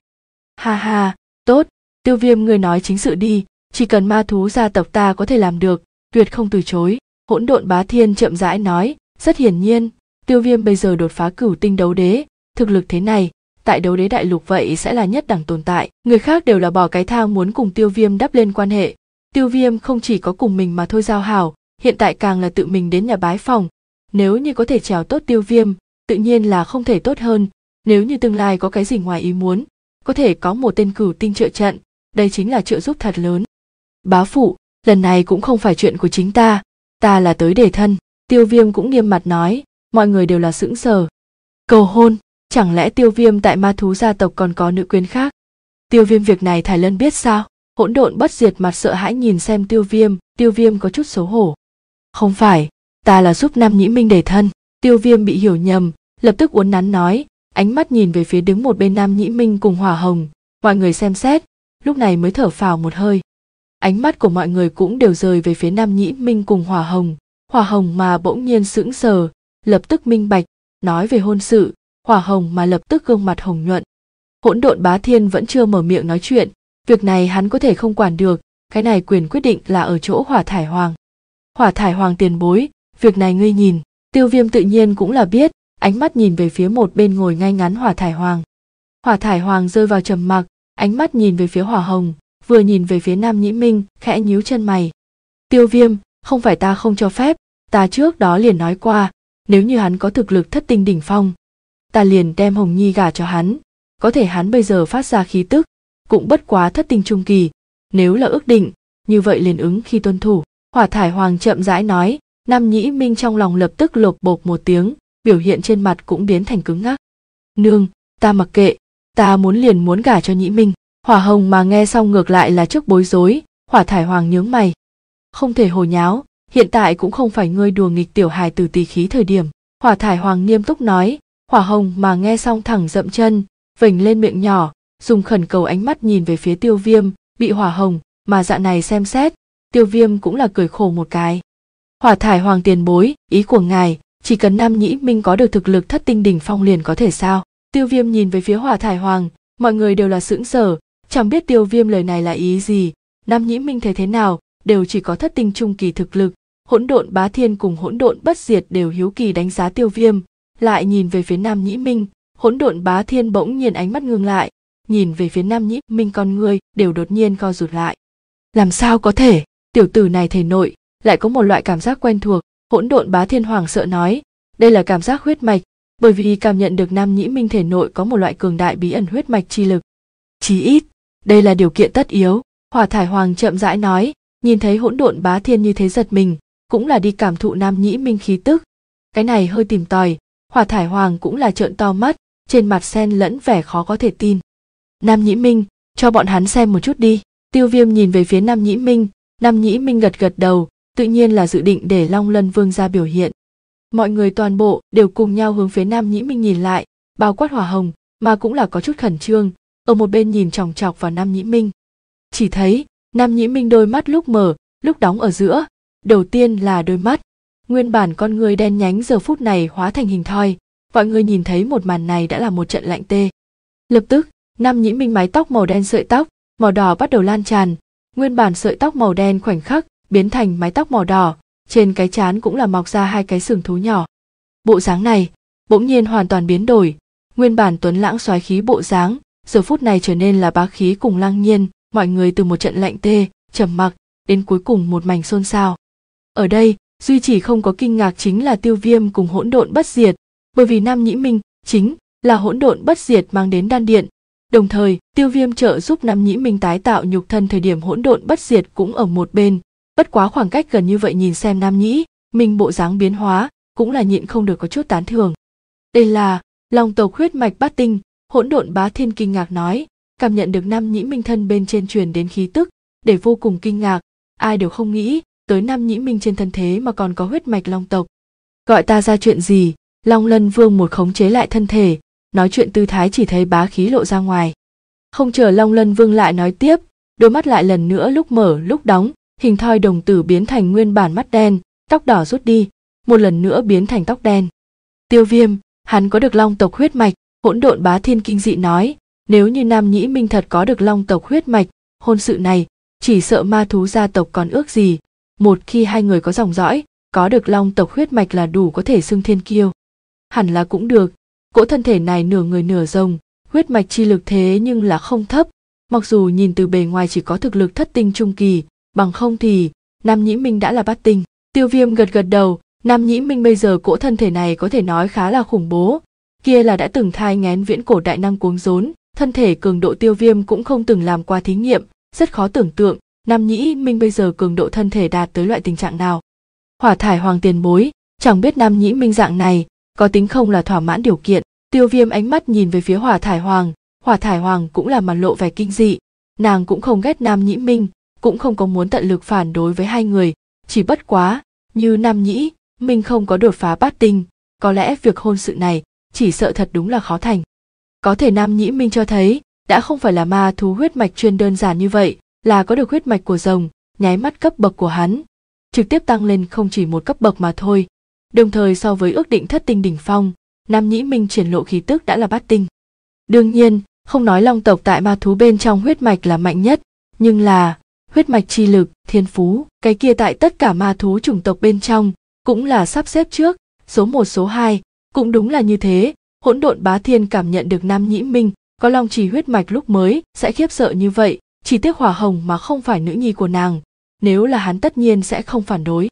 ha ha tốt tiêu viêm ngươi nói chính sự đi chỉ cần ma thú gia tộc ta có thể làm được tuyệt không từ chối hỗn độn bá thiên chậm rãi nói rất hiển nhiên tiêu viêm bây giờ đột phá cửu tinh đấu đế thực lực thế này tại đấu đế đại lục vậy sẽ là nhất đẳng tồn tại người khác đều là bỏ cái thang muốn cùng tiêu viêm đắp lên quan hệ tiêu viêm không chỉ có cùng mình mà thôi giao hảo hiện tại càng là tự mình đến nhà bái phòng nếu như có thể trèo tốt tiêu viêm tự nhiên là không thể tốt hơn nếu như tương lai có cái gì ngoài ý muốn có thể có một tên cửu tinh trợ trận đây chính là trợ giúp thật lớn bá phụ lần này cũng không phải chuyện của chính ta ta là tới để thân tiêu viêm cũng nghiêm mặt nói mọi người đều là sững sờ cầu hôn chẳng lẽ tiêu viêm tại ma thú gia tộc còn có nữ quyến khác tiêu viêm việc này thái lân biết sao hỗn độn bất diệt mặt sợ hãi nhìn xem tiêu viêm tiêu viêm có chút xấu hổ không phải ta là giúp nam nhĩ minh để thân tiêu viêm bị hiểu nhầm lập tức uốn nắn nói ánh mắt nhìn về phía đứng một bên nam nhĩ minh cùng hỏa hồng mọi người xem xét lúc này mới thở phào một hơi ánh mắt của mọi người cũng đều rời về phía nam nhĩ minh cùng hỏa hồng hỏa hồng mà bỗng nhiên sững sờ lập tức minh bạch nói về hôn sự hỏa hồng mà lập tức gương mặt hồng nhuận hỗn độn bá thiên vẫn chưa mở miệng nói chuyện việc này hắn có thể không quản được cái này quyền quyết định là ở chỗ hỏa thải hoàng hỏa thải hoàng tiền bối việc này ngươi nhìn tiêu viêm tự nhiên cũng là biết ánh mắt nhìn về phía một bên ngồi ngay ngắn hỏa thải hoàng hỏa thải hoàng rơi vào trầm mặc ánh mắt nhìn về phía hỏa hồng vừa nhìn về phía nam nhĩ minh khẽ nhíu chân mày tiêu viêm không phải ta không cho phép ta trước đó liền nói qua nếu như hắn có thực lực thất tinh đỉnh phong ta liền đem hồng nhi gả cho hắn có thể hắn bây giờ phát ra khí tức cũng bất quá thất tình trung kỳ nếu là ước định như vậy liền ứng khi tuân thủ hỏa thải hoàng chậm rãi nói nam nhĩ minh trong lòng lập tức lột bột một tiếng biểu hiện trên mặt cũng biến thành cứng ngắc nương ta mặc kệ ta muốn liền muốn gả cho nhĩ minh hỏa hồng mà nghe xong ngược lại là trước bối rối hỏa thải hoàng nhướng mày không thể hồ nháo hiện tại cũng không phải ngươi đùa nghịch tiểu hài từ tỳ khí thời điểm hỏa thải hoàng nghiêm túc nói hỏa hồng mà nghe xong thẳng dậm chân vểnh lên miệng nhỏ dùng khẩn cầu ánh mắt nhìn về phía tiêu viêm bị hỏa hồng mà dạ này xem xét tiêu viêm cũng là cười khổ một cái hỏa thải hoàng tiền bối ý của ngài chỉ cần nam nhĩ minh có được thực lực thất tinh đỉnh phong liền có thể sao tiêu viêm nhìn về phía hỏa thải hoàng mọi người đều là sững sờ chẳng biết tiêu viêm lời này là ý gì nam nhĩ minh thấy thế nào đều chỉ có thất tinh trung kỳ thực lực hỗn độn bá thiên cùng hỗn độn bất diệt đều hiếu kỳ đánh giá tiêu viêm lại nhìn về phía nam nhĩ minh hỗn độn bá thiên bỗng nhiên ánh mắt ngưng lại nhìn về phía nam nhĩ minh con người đều đột nhiên co rụt lại làm sao có thể tiểu tử này thể nội lại có một loại cảm giác quen thuộc hỗn độn bá thiên hoàng sợ nói đây là cảm giác huyết mạch bởi vì cảm nhận được nam nhĩ minh thể nội có một loại cường đại bí ẩn huyết mạch chi lực chí ít đây là điều kiện tất yếu hòa thải hoàng chậm rãi nói nhìn thấy hỗn độn bá thiên như thế giật mình cũng là đi cảm thụ nam nhĩ minh khí tức cái này hơi tìm tòi hỏa thải hoàng cũng là trợn to mắt trên mặt sen lẫn vẻ khó có thể tin nam nhĩ minh cho bọn hắn xem một chút đi tiêu viêm nhìn về phía nam nhĩ minh nam nhĩ minh gật gật đầu tự nhiên là dự định để long lân vương ra biểu hiện mọi người toàn bộ đều cùng nhau hướng phía nam nhĩ minh nhìn lại bao quát hỏa hồng mà cũng là có chút khẩn trương ở một bên nhìn chòng chọc vào nam nhĩ minh chỉ thấy nam nhĩ minh đôi mắt lúc mở lúc đóng ở giữa đầu tiên là đôi mắt Nguyên bản con người đen nhánh giờ phút này hóa thành hình thoi, mọi người nhìn thấy một màn này đã là một trận lạnh tê. Lập tức, năm nhĩ minh mái tóc màu đen sợi tóc, màu đỏ bắt đầu lan tràn, nguyên bản sợi tóc màu đen khoảnh khắc biến thành mái tóc màu đỏ, trên cái chán cũng là mọc ra hai cái sừng thú nhỏ. Bộ dáng này bỗng nhiên hoàn toàn biến đổi, nguyên bản tuấn lãng xoáy khí bộ dáng, giờ phút này trở nên là bá khí cùng lang nhiên, mọi người từ một trận lạnh tê, trầm mặc, đến cuối cùng một mảnh xôn xao. Ở đây, duy chỉ không có kinh ngạc chính là tiêu viêm cùng hỗn độn bất diệt bởi vì nam nhĩ minh chính là hỗn độn bất diệt mang đến đan điện đồng thời tiêu viêm trợ giúp nam nhĩ minh tái tạo nhục thân thời điểm hỗn độn bất diệt cũng ở một bên bất quá khoảng cách gần như vậy nhìn xem nam nhĩ minh bộ dáng biến hóa cũng là nhịn không được có chút tán thường đây là lòng tộc huyết mạch bát tinh hỗn độn bá thiên kinh ngạc nói cảm nhận được nam nhĩ minh thân bên trên truyền đến khí tức để vô cùng kinh ngạc ai đều không nghĩ tới Nam Nhĩ Minh trên thân thế mà còn có huyết mạch long tộc. Gọi ta ra chuyện gì, Long Lân Vương một khống chế lại thân thể, nói chuyện tư thái chỉ thấy bá khí lộ ra ngoài. Không chờ Long Lân Vương lại nói tiếp, đôi mắt lại lần nữa lúc mở lúc đóng, hình thoi đồng tử biến thành nguyên bản mắt đen, tóc đỏ rút đi, một lần nữa biến thành tóc đen. Tiêu Viêm, hắn có được long tộc huyết mạch, hỗn độn bá thiên kinh dị nói, nếu như Nam Nhĩ Minh thật có được long tộc huyết mạch, hôn sự này, chỉ sợ ma thú gia tộc còn ước gì, một khi hai người có dòng dõi có được long tộc huyết mạch là đủ có thể xưng thiên kiêu hẳn là cũng được cỗ thân thể này nửa người nửa rồng huyết mạch chi lực thế nhưng là không thấp mặc dù nhìn từ bề ngoài chỉ có thực lực thất tinh trung kỳ bằng không thì nam nhĩ minh đã là bát tinh tiêu viêm gật gật đầu nam nhĩ minh bây giờ cỗ thân thể này có thể nói khá là khủng bố kia là đã từng thai ngén viễn cổ đại năng cuống rốn thân thể cường độ tiêu viêm cũng không từng làm qua thí nghiệm rất khó tưởng tượng Nam Nhĩ Minh bây giờ cường độ thân thể đạt tới loại tình trạng nào. Hỏa thải hoàng tiền bối, chẳng biết Nam Nhĩ Minh dạng này có tính không là thỏa mãn điều kiện. Tiêu Viêm ánh mắt nhìn về phía Hỏa thải hoàng, Hỏa thải hoàng cũng là mặt lộ vẻ kinh dị, nàng cũng không ghét Nam Nhĩ Minh, cũng không có muốn tận lực phản đối với hai người, chỉ bất quá, như Nam Nhĩ, Minh không có đột phá bát tinh, có lẽ việc hôn sự này chỉ sợ thật đúng là khó thành. Có thể Nam Nhĩ Minh cho thấy, đã không phải là ma thú huyết mạch chuyên đơn giản như vậy, là có được huyết mạch của rồng, nháy mắt cấp bậc của hắn, trực tiếp tăng lên không chỉ một cấp bậc mà thôi. Đồng thời so với ước định thất tinh đỉnh phong, Nam Nhĩ Minh triển lộ khí tức đã là bát tinh. Đương nhiên, không nói long tộc tại ma thú bên trong huyết mạch là mạnh nhất, nhưng là huyết mạch chi lực, thiên phú, cái kia tại tất cả ma thú chủng tộc bên trong cũng là sắp xếp trước, số một số hai, cũng đúng là như thế, hỗn độn bá thiên cảm nhận được Nam Nhĩ Minh có long chỉ huyết mạch lúc mới sẽ khiếp sợ như vậy, chỉ tiếc hỏa hồng mà không phải nữ nhi của nàng nếu là hắn tất nhiên sẽ không phản đối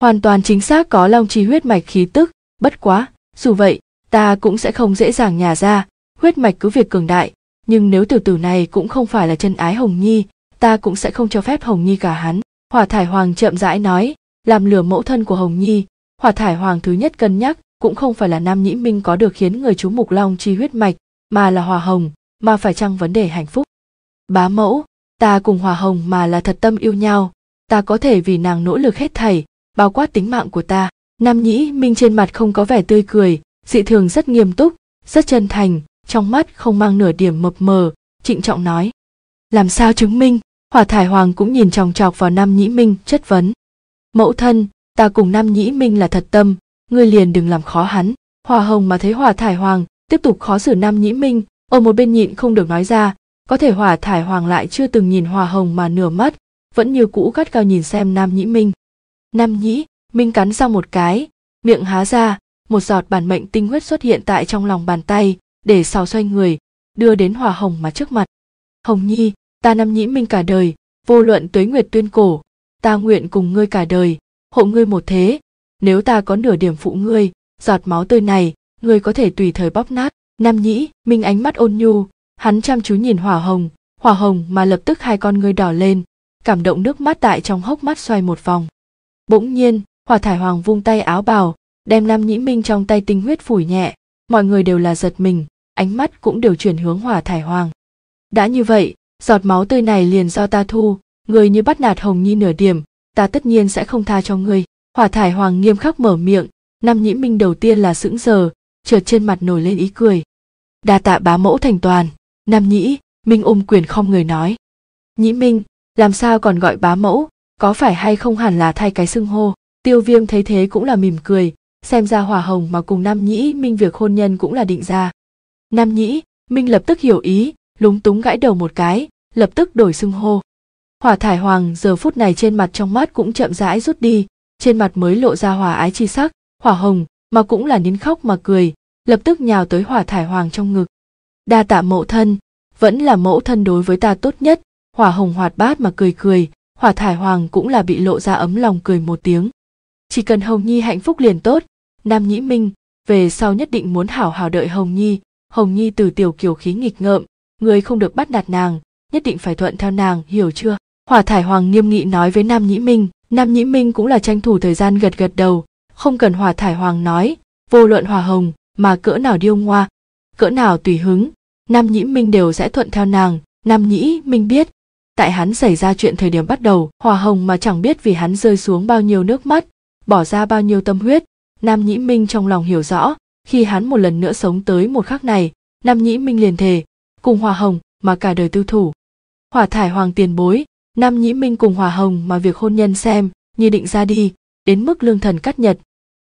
hoàn toàn chính xác có long chi huyết mạch khí tức bất quá dù vậy ta cũng sẽ không dễ dàng nhà ra huyết mạch cứ việc cường đại nhưng nếu tiểu tử này cũng không phải là chân ái hồng nhi ta cũng sẽ không cho phép hồng nhi cả hắn hỏa thải hoàng chậm rãi nói làm lửa mẫu thân của hồng nhi hỏa thải hoàng thứ nhất cân nhắc cũng không phải là nam nhĩ minh có được khiến người chú mục long chi huyết mạch mà là hòa hồng mà phải chăng vấn đề hạnh phúc bá mẫu ta cùng hòa hồng mà là thật tâm yêu nhau ta có thể vì nàng nỗ lực hết thảy bao quát tính mạng của ta nam nhĩ minh trên mặt không có vẻ tươi cười dị thường rất nghiêm túc rất chân thành trong mắt không mang nửa điểm mập mờ trịnh trọng nói làm sao chứng minh hòa thải hoàng cũng nhìn chòng chọc vào nam nhĩ minh chất vấn mẫu thân ta cùng nam nhĩ minh là thật tâm ngươi liền đừng làm khó hắn hòa hồng mà thấy hòa thải hoàng tiếp tục khó xử nam nhĩ minh ở một bên nhịn không được nói ra có thể hỏa thải hoàng lại chưa từng nhìn hòa hồng mà nửa mắt vẫn như cũ gắt cao nhìn xem nam nhĩ minh nam nhĩ minh cắn ra một cái miệng há ra một giọt bản mệnh tinh huyết xuất hiện tại trong lòng bàn tay để xào xoay người đưa đến hòa hồng mà trước mặt hồng nhi ta nam nhĩ minh cả đời vô luận tuế nguyệt tuyên cổ ta nguyện cùng ngươi cả đời hộ ngươi một thế nếu ta có nửa điểm phụ ngươi giọt máu tươi này ngươi có thể tùy thời bóp nát nam nhĩ minh ánh mắt ôn nhu hắn chăm chú nhìn hỏa hồng hỏa hồng mà lập tức hai con ngươi đỏ lên cảm động nước mắt tại trong hốc mắt xoay một vòng bỗng nhiên hỏa thải hoàng vung tay áo bào đem nam nhĩ minh trong tay tinh huyết phủi nhẹ mọi người đều là giật mình ánh mắt cũng đều chuyển hướng hỏa thải hoàng đã như vậy giọt máu tươi này liền do ta thu người như bắt nạt hồng nhi nửa điểm ta tất nhiên sẽ không tha cho ngươi hỏa thải hoàng nghiêm khắc mở miệng nam nhĩ minh đầu tiên là sững sờ trượt trên mặt nổi lên ý cười đa tạ bá mẫu thành toàn nam nhĩ minh ôm quyền không người nói nhĩ minh làm sao còn gọi bá mẫu có phải hay không hẳn là thay cái xưng hô tiêu viêm thấy thế cũng là mỉm cười xem ra hòa hồng mà cùng nam nhĩ minh việc hôn nhân cũng là định ra nam nhĩ minh lập tức hiểu ý lúng túng gãi đầu một cái lập tức đổi xưng hô hỏa thải hoàng giờ phút này trên mặt trong mắt cũng chậm rãi rút đi trên mặt mới lộ ra hòa ái chi sắc hỏa hồng mà cũng là nín khóc mà cười lập tức nhào tới hỏa thải hoàng trong ngực đa tạ mẫu thân vẫn là mẫu thân đối với ta tốt nhất hỏa hồng hoạt bát mà cười cười hỏa thải hoàng cũng là bị lộ ra ấm lòng cười một tiếng chỉ cần hồng nhi hạnh phúc liền tốt nam nhĩ minh về sau nhất định muốn hảo hảo đợi hồng nhi hồng nhi từ tiểu kiều khí nghịch ngợm người không được bắt nạt nàng nhất định phải thuận theo nàng hiểu chưa hỏa thải hoàng nghiêm nghị nói với nam nhĩ minh nam nhĩ minh cũng là tranh thủ thời gian gật gật đầu không cần hỏa thải hoàng nói vô luận hòa hồng mà cỡ nào điêu ngoa cỡ nào tùy hứng nam nhĩ minh đều sẽ thuận theo nàng nam nhĩ minh biết tại hắn xảy ra chuyện thời điểm bắt đầu hòa hồng mà chẳng biết vì hắn rơi xuống bao nhiêu nước mắt bỏ ra bao nhiêu tâm huyết nam nhĩ minh trong lòng hiểu rõ khi hắn một lần nữa sống tới một khắc này nam nhĩ minh liền thề cùng hòa hồng mà cả đời tư thủ hòa thải hoàng tiền bối nam nhĩ minh cùng hòa hồng mà việc hôn nhân xem như định ra đi đến mức lương thần cắt nhật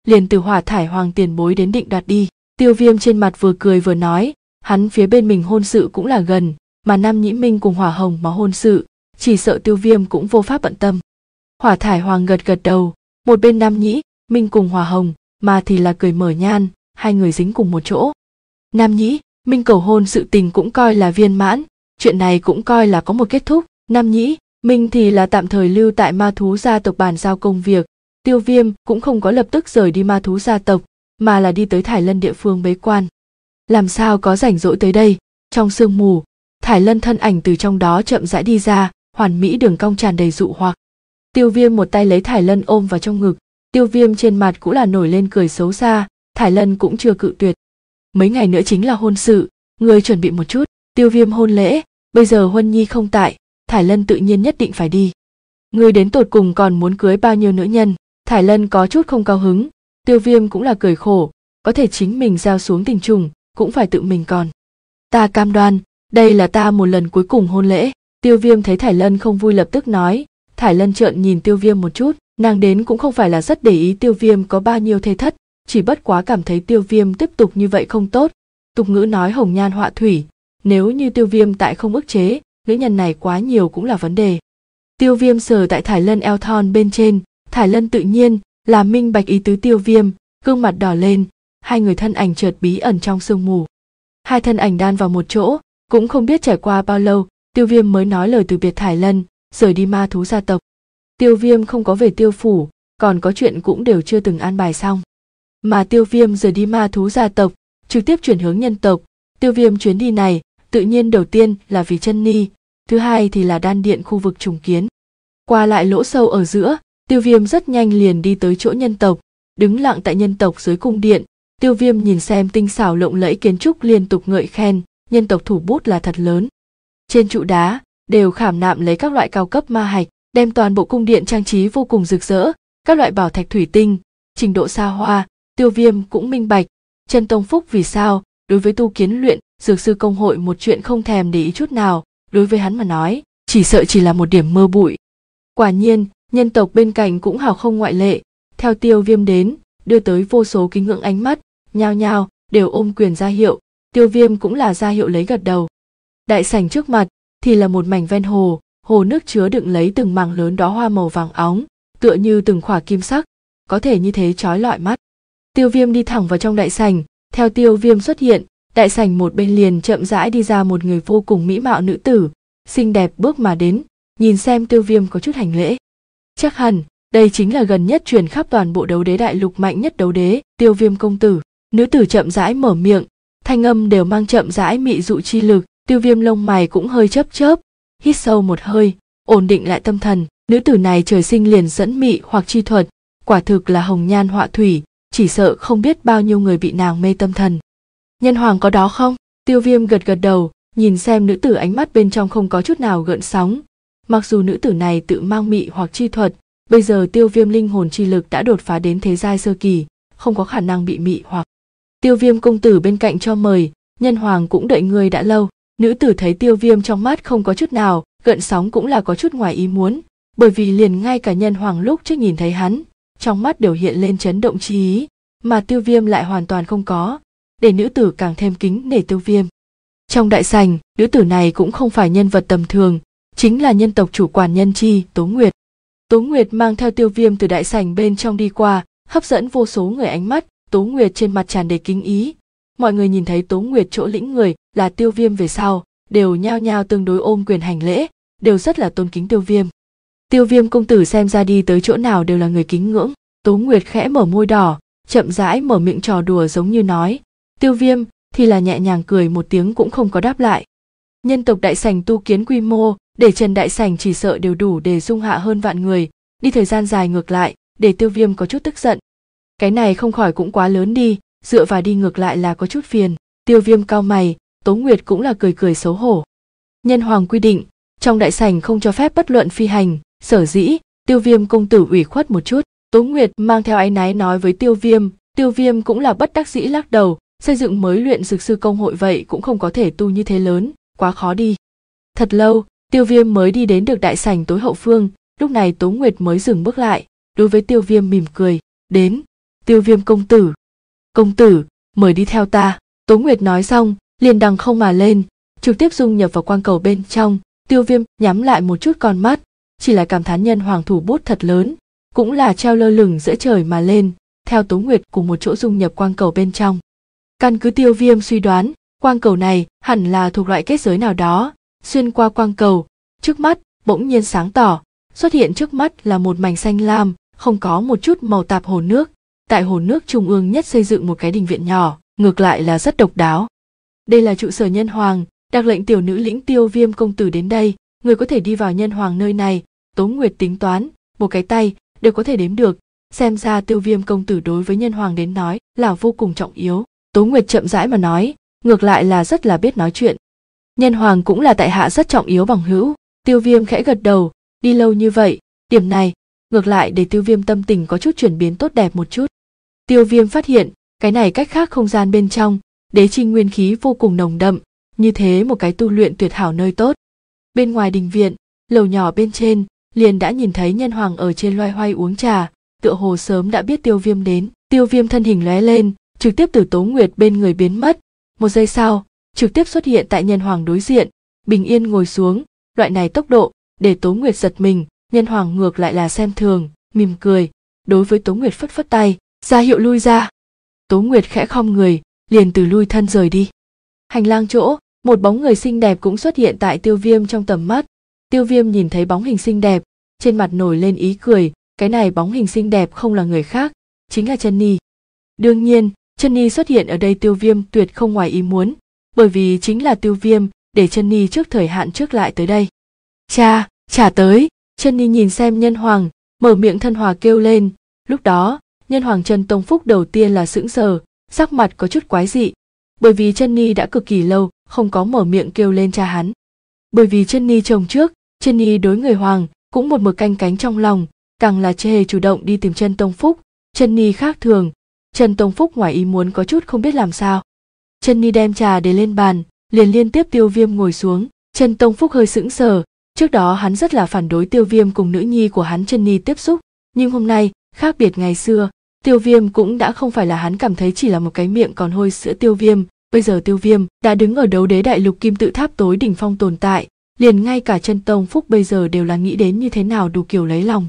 liền từ hòa thải hoàng tiền bối đến định đoạt đi tiêu viêm trên mặt vừa cười vừa nói hắn phía bên mình hôn sự cũng là gần mà nam nhĩ minh cùng hỏa hồng mà hôn sự chỉ sợ tiêu viêm cũng vô pháp bận tâm hỏa thải hoàng gật gật đầu một bên nam nhĩ minh cùng hỏa hồng mà thì là cười mở nhan hai người dính cùng một chỗ nam nhĩ minh cầu hôn sự tình cũng coi là viên mãn chuyện này cũng coi là có một kết thúc nam nhĩ minh thì là tạm thời lưu tại ma thú gia tộc bàn giao công việc tiêu viêm cũng không có lập tức rời đi ma thú gia tộc mà là đi tới thải lân địa phương bế quan làm sao có rảnh rỗi tới đây trong sương mù thải lân thân ảnh từ trong đó chậm rãi đi ra hoàn mỹ đường cong tràn đầy dụ hoặc tiêu viêm một tay lấy thải lân ôm vào trong ngực tiêu viêm trên mặt cũng là nổi lên cười xấu xa thải lân cũng chưa cự tuyệt mấy ngày nữa chính là hôn sự người chuẩn bị một chút tiêu viêm hôn lễ bây giờ huân nhi không tại thải lân tự nhiên nhất định phải đi người đến tột cùng còn muốn cưới bao nhiêu nữ nhân thải lân có chút không cao hứng tiêu viêm cũng là cười khổ có thể chính mình giao xuống tình trùng cũng phải tự mình còn ta cam đoan đây là ta một lần cuối cùng hôn lễ tiêu viêm thấy thải lân không vui lập tức nói thải lân trợn nhìn tiêu viêm một chút nàng đến cũng không phải là rất để ý tiêu viêm có bao nhiêu thê thất chỉ bất quá cảm thấy tiêu viêm tiếp tục như vậy không tốt tục ngữ nói hồng nhan họa thủy nếu như tiêu viêm tại không ức chế nữ nhân này quá nhiều cũng là vấn đề tiêu viêm sờ tại thải lân eo thon bên trên thải lân tự nhiên là minh bạch ý tứ tiêu viêm gương mặt đỏ lên hai người thân ảnh chợt bí ẩn trong sương mù hai thân ảnh đan vào một chỗ cũng không biết trải qua bao lâu tiêu viêm mới nói lời từ biệt thải lân rời đi ma thú gia tộc tiêu viêm không có về tiêu phủ còn có chuyện cũng đều chưa từng an bài xong mà tiêu viêm rời đi ma thú gia tộc trực tiếp chuyển hướng nhân tộc tiêu viêm chuyến đi này tự nhiên đầu tiên là vì chân ni thứ hai thì là đan điện khu vực trùng kiến qua lại lỗ sâu ở giữa tiêu viêm rất nhanh liền đi tới chỗ nhân tộc đứng lặng tại nhân tộc dưới cung điện tiêu viêm nhìn xem tinh xảo lộng lẫy kiến trúc liên tục ngợi khen nhân tộc thủ bút là thật lớn trên trụ đá đều khảm nạm lấy các loại cao cấp ma hạch đem toàn bộ cung điện trang trí vô cùng rực rỡ các loại bảo thạch thủy tinh trình độ xa hoa tiêu viêm cũng minh bạch chân tông phúc vì sao đối với tu kiến luyện dược sư công hội một chuyện không thèm để ý chút nào đối với hắn mà nói chỉ sợ chỉ là một điểm mơ bụi quả nhiên nhân tộc bên cạnh cũng hào không ngoại lệ theo tiêu viêm đến đưa tới vô số kính ngưỡng ánh mắt nhao nhao đều ôm quyền ra hiệu tiêu viêm cũng là ra hiệu lấy gật đầu đại sảnh trước mặt thì là một mảnh ven hồ hồ nước chứa đựng lấy từng mảng lớn đó hoa màu vàng óng tựa như từng khỏa kim sắc có thể như thế trói lọi mắt tiêu viêm đi thẳng vào trong đại sảnh theo tiêu viêm xuất hiện đại sảnh một bên liền chậm rãi đi ra một người vô cùng mỹ mạo nữ tử xinh đẹp bước mà đến nhìn xem tiêu viêm có chút hành lễ Chắc hẳn, đây chính là gần nhất truyền khắp toàn bộ đấu đế đại lục mạnh nhất đấu đế, tiêu viêm công tử. Nữ tử chậm rãi mở miệng, thanh âm đều mang chậm rãi mị dụ chi lực, tiêu viêm lông mày cũng hơi chớp chớp, hít sâu một hơi, ổn định lại tâm thần. Nữ tử này trời sinh liền dẫn mị hoặc chi thuật, quả thực là hồng nhan họa thủy, chỉ sợ không biết bao nhiêu người bị nàng mê tâm thần. Nhân hoàng có đó không? Tiêu viêm gật gật đầu, nhìn xem nữ tử ánh mắt bên trong không có chút nào gợn sóng, Mặc dù nữ tử này tự mang mị hoặc chi thuật, bây giờ tiêu viêm linh hồn chi lực đã đột phá đến thế giai sơ kỳ, không có khả năng bị mị hoặc. Tiêu viêm công tử bên cạnh cho mời, nhân hoàng cũng đợi ngươi đã lâu, nữ tử thấy tiêu viêm trong mắt không có chút nào, gợn sóng cũng là có chút ngoài ý muốn, bởi vì liền ngay cả nhân hoàng lúc trước nhìn thấy hắn, trong mắt đều hiện lên chấn động chi ý, mà tiêu viêm lại hoàn toàn không có, để nữ tử càng thêm kính nể tiêu viêm. Trong đại sành, nữ tử này cũng không phải nhân vật tầm thường, chính là nhân tộc chủ quản nhân chi tố nguyệt tố nguyệt mang theo tiêu viêm từ đại sảnh bên trong đi qua hấp dẫn vô số người ánh mắt tố nguyệt trên mặt tràn đầy kính ý mọi người nhìn thấy tố nguyệt chỗ lĩnh người là tiêu viêm về sau đều nhao nhao tương đối ôm quyền hành lễ đều rất là tôn kính tiêu viêm tiêu viêm công tử xem ra đi tới chỗ nào đều là người kính ngưỡng tố nguyệt khẽ mở môi đỏ chậm rãi mở miệng trò đùa giống như nói tiêu viêm thì là nhẹ nhàng cười một tiếng cũng không có đáp lại nhân tộc đại sành tu kiến quy mô để trần đại sảnh chỉ sợ đều đủ để dung hạ hơn vạn người đi thời gian dài ngược lại để tiêu viêm có chút tức giận cái này không khỏi cũng quá lớn đi dựa vào đi ngược lại là có chút phiền tiêu viêm cao mày tố nguyệt cũng là cười cười xấu hổ nhân hoàng quy định trong đại sảnh không cho phép bất luận phi hành sở dĩ tiêu viêm công tử ủy khuất một chút tố nguyệt mang theo áy náy nói với tiêu viêm tiêu viêm cũng là bất đắc dĩ lắc đầu xây dựng mới luyện dược sư công hội vậy cũng không có thể tu như thế lớn quá khó đi thật lâu Tiêu Viêm mới đi đến được đại sảnh tối hậu phương, lúc này Tố Nguyệt mới dừng bước lại, đối với Tiêu Viêm mỉm cười, "Đến, Tiêu Viêm công tử." "Công tử, mời đi theo ta." Tố Nguyệt nói xong, liền đằng không mà lên, trực tiếp dung nhập vào quang cầu bên trong, Tiêu Viêm nhắm lại một chút con mắt, chỉ là cảm thán nhân hoàng thủ bút thật lớn, cũng là treo lơ lửng giữa trời mà lên, theo Tố Nguyệt cùng một chỗ dung nhập quang cầu bên trong. Căn cứ Tiêu Viêm suy đoán, quang cầu này hẳn là thuộc loại kết giới nào đó, xuyên qua quang cầu, trước mắt bỗng nhiên sáng tỏ, xuất hiện trước mắt là một mảnh xanh lam, không có một chút màu tạp hồ nước. Tại hồ nước trung ương nhất xây dựng một cái đình viện nhỏ, ngược lại là rất độc đáo. Đây là trụ sở nhân hoàng, đặc lệnh tiểu nữ lĩnh tiêu viêm công tử đến đây, người có thể đi vào nhân hoàng nơi này, Tống Nguyệt tính toán, một cái tay đều có thể đếm được, xem ra tiêu viêm công tử đối với nhân hoàng đến nói là vô cùng trọng yếu. Tố Nguyệt chậm rãi mà nói, ngược lại là rất là biết nói chuyện, nhân hoàng cũng là tại hạ rất trọng yếu bằng hữu tiêu viêm khẽ gật đầu đi lâu như vậy điểm này ngược lại để tiêu viêm tâm tình có chút chuyển biến tốt đẹp một chút tiêu viêm phát hiện cái này cách khác không gian bên trong đế trinh nguyên khí vô cùng nồng đậm như thế một cái tu luyện tuyệt hảo nơi tốt bên ngoài đình viện lầu nhỏ bên trên liền đã nhìn thấy nhân hoàng ở trên loay hoay uống trà tựa hồ sớm đã biết tiêu viêm đến tiêu viêm thân hình lóe lên trực tiếp từ tố nguyệt bên người biến mất một giây sau trực tiếp xuất hiện tại nhân hoàng đối diện bình yên ngồi xuống loại này tốc độ để tố nguyệt giật mình nhân hoàng ngược lại là xem thường mỉm cười đối với tố nguyệt phất phất tay ra hiệu lui ra tố nguyệt khẽ khom người liền từ lui thân rời đi hành lang chỗ một bóng người xinh đẹp cũng xuất hiện tại tiêu viêm trong tầm mắt tiêu viêm nhìn thấy bóng hình xinh đẹp trên mặt nổi lên ý cười cái này bóng hình xinh đẹp không là người khác chính là chân ni đương nhiên chân ni xuất hiện ở đây tiêu viêm tuyệt không ngoài ý muốn bởi vì chính là tiêu viêm để chân ni trước thời hạn trước lại tới đây cha trả tới chân ni nhìn xem nhân hoàng mở miệng thân hòa kêu lên lúc đó nhân hoàng chân tông phúc đầu tiên là sững sờ sắc mặt có chút quái dị bởi vì chân ni đã cực kỳ lâu không có mở miệng kêu lên cha hắn bởi vì chân ni chồng trước chân ni đối người hoàng cũng một mực canh cánh trong lòng càng là chê chủ động đi tìm chân tông phúc chân ni khác thường chân tông phúc ngoài ý muốn có chút không biết làm sao chân ni đem trà để lên bàn liền liên tiếp tiêu viêm ngồi xuống trần tông phúc hơi sững sờ trước đó hắn rất là phản đối tiêu viêm cùng nữ nhi của hắn chân ni tiếp xúc nhưng hôm nay khác biệt ngày xưa tiêu viêm cũng đã không phải là hắn cảm thấy chỉ là một cái miệng còn hôi sữa tiêu viêm bây giờ tiêu viêm đã đứng ở đấu đế đại lục kim tự tháp tối đỉnh phong tồn tại liền ngay cả chân tông phúc bây giờ đều là nghĩ đến như thế nào đủ kiểu lấy lòng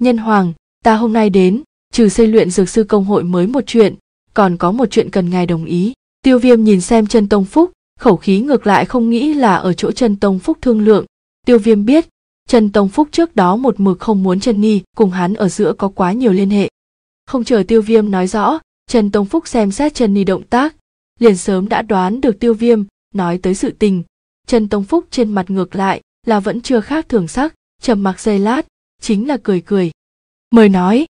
nhân hoàng ta hôm nay đến trừ xây luyện dược sư công hội mới một chuyện còn có một chuyện cần ngài đồng ý tiêu viêm nhìn xem chân tông phúc khẩu khí ngược lại không nghĩ là ở chỗ chân tông phúc thương lượng tiêu viêm biết chân tông phúc trước đó một mực không muốn chân Nhi cùng hắn ở giữa có quá nhiều liên hệ không chờ tiêu viêm nói rõ Trần Tông Phúc xem xét Trần Nhi động tác, liền sớm đã đoán được tiêu viêm, nói tới sự tình. Trần Tông Phúc trên mặt ngược lại là vẫn chưa khác thường sắc, trầm mặc giây lát, chính là cười cười. Mời nói,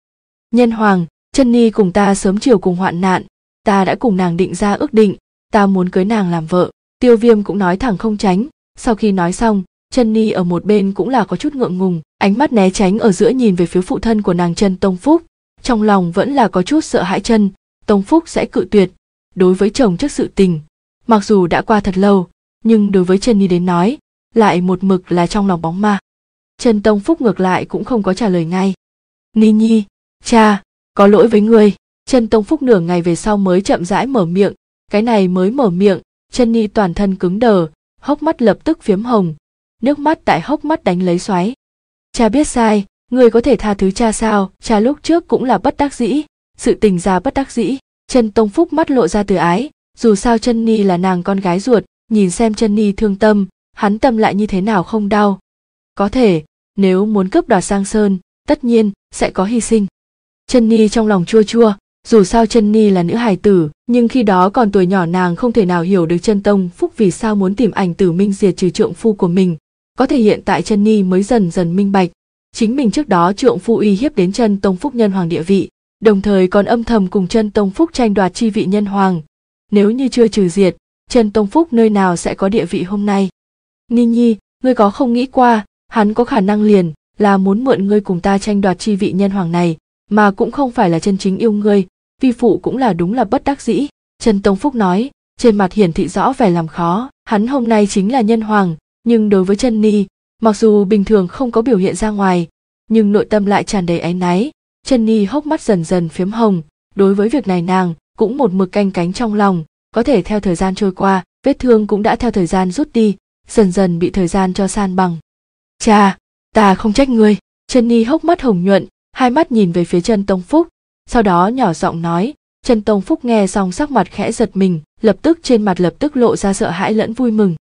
nhân hoàng, Trần Nhi cùng ta sớm chiều cùng hoạn nạn, ta đã cùng nàng định ra ước định ta muốn cưới nàng làm vợ tiêu viêm cũng nói thẳng không tránh sau khi nói xong chân ni ở một bên cũng là có chút ngượng ngùng ánh mắt né tránh ở giữa nhìn về phía phụ thân của nàng chân tông phúc trong lòng vẫn là có chút sợ hãi chân tông phúc sẽ cự tuyệt đối với chồng trước sự tình mặc dù đã qua thật lâu nhưng đối với chân ni đến nói lại một mực là trong lòng bóng ma chân tông phúc ngược lại cũng không có trả lời ngay ni nhi cha có lỗi với ngươi chân tông phúc nửa ngày về sau mới chậm rãi mở miệng cái này mới mở miệng chân ni toàn thân cứng đờ hốc mắt lập tức phiếm hồng nước mắt tại hốc mắt đánh lấy xoáy cha biết sai người có thể tha thứ cha sao cha lúc trước cũng là bất đắc dĩ sự tình ra bất đắc dĩ chân tông phúc mắt lộ ra từ ái dù sao chân ni là nàng con gái ruột nhìn xem chân ni thương tâm hắn tâm lại như thế nào không đau có thể nếu muốn cướp đoạt sang sơn tất nhiên sẽ có hy sinh chân ni trong lòng chua chua dù sao chân ni là nữ hài tử nhưng khi đó còn tuổi nhỏ nàng không thể nào hiểu được chân tông phúc vì sao muốn tìm ảnh tử minh diệt trừ trượng phu của mình có thể hiện tại chân ni mới dần dần minh bạch chính mình trước đó trượng phu uy hiếp đến chân tông phúc nhân hoàng địa vị đồng thời còn âm thầm cùng chân tông phúc tranh đoạt chi vị nhân hoàng nếu như chưa trừ diệt chân tông phúc nơi nào sẽ có địa vị hôm nay ni nhi ngươi có không nghĩ qua hắn có khả năng liền là muốn mượn ngươi cùng ta tranh đoạt chi vị nhân hoàng này mà cũng không phải là chân chính yêu ngươi vi phụ cũng là đúng là bất đắc dĩ trần tông phúc nói trên mặt hiển thị rõ vẻ làm khó hắn hôm nay chính là nhân hoàng nhưng đối với chân ni mặc dù bình thường không có biểu hiện ra ngoài nhưng nội tâm lại tràn đầy áy náy chân ni hốc mắt dần dần phiếm hồng đối với việc này nàng cũng một mực canh cánh trong lòng có thể theo thời gian trôi qua vết thương cũng đã theo thời gian rút đi dần dần bị thời gian cho san bằng cha ta không trách ngươi chân ni hốc mắt hồng nhuận hai mắt nhìn về phía chân tông phúc sau đó nhỏ giọng nói trần tông phúc nghe xong sắc mặt khẽ giật mình lập tức trên mặt lập tức lộ ra sợ hãi lẫn vui mừng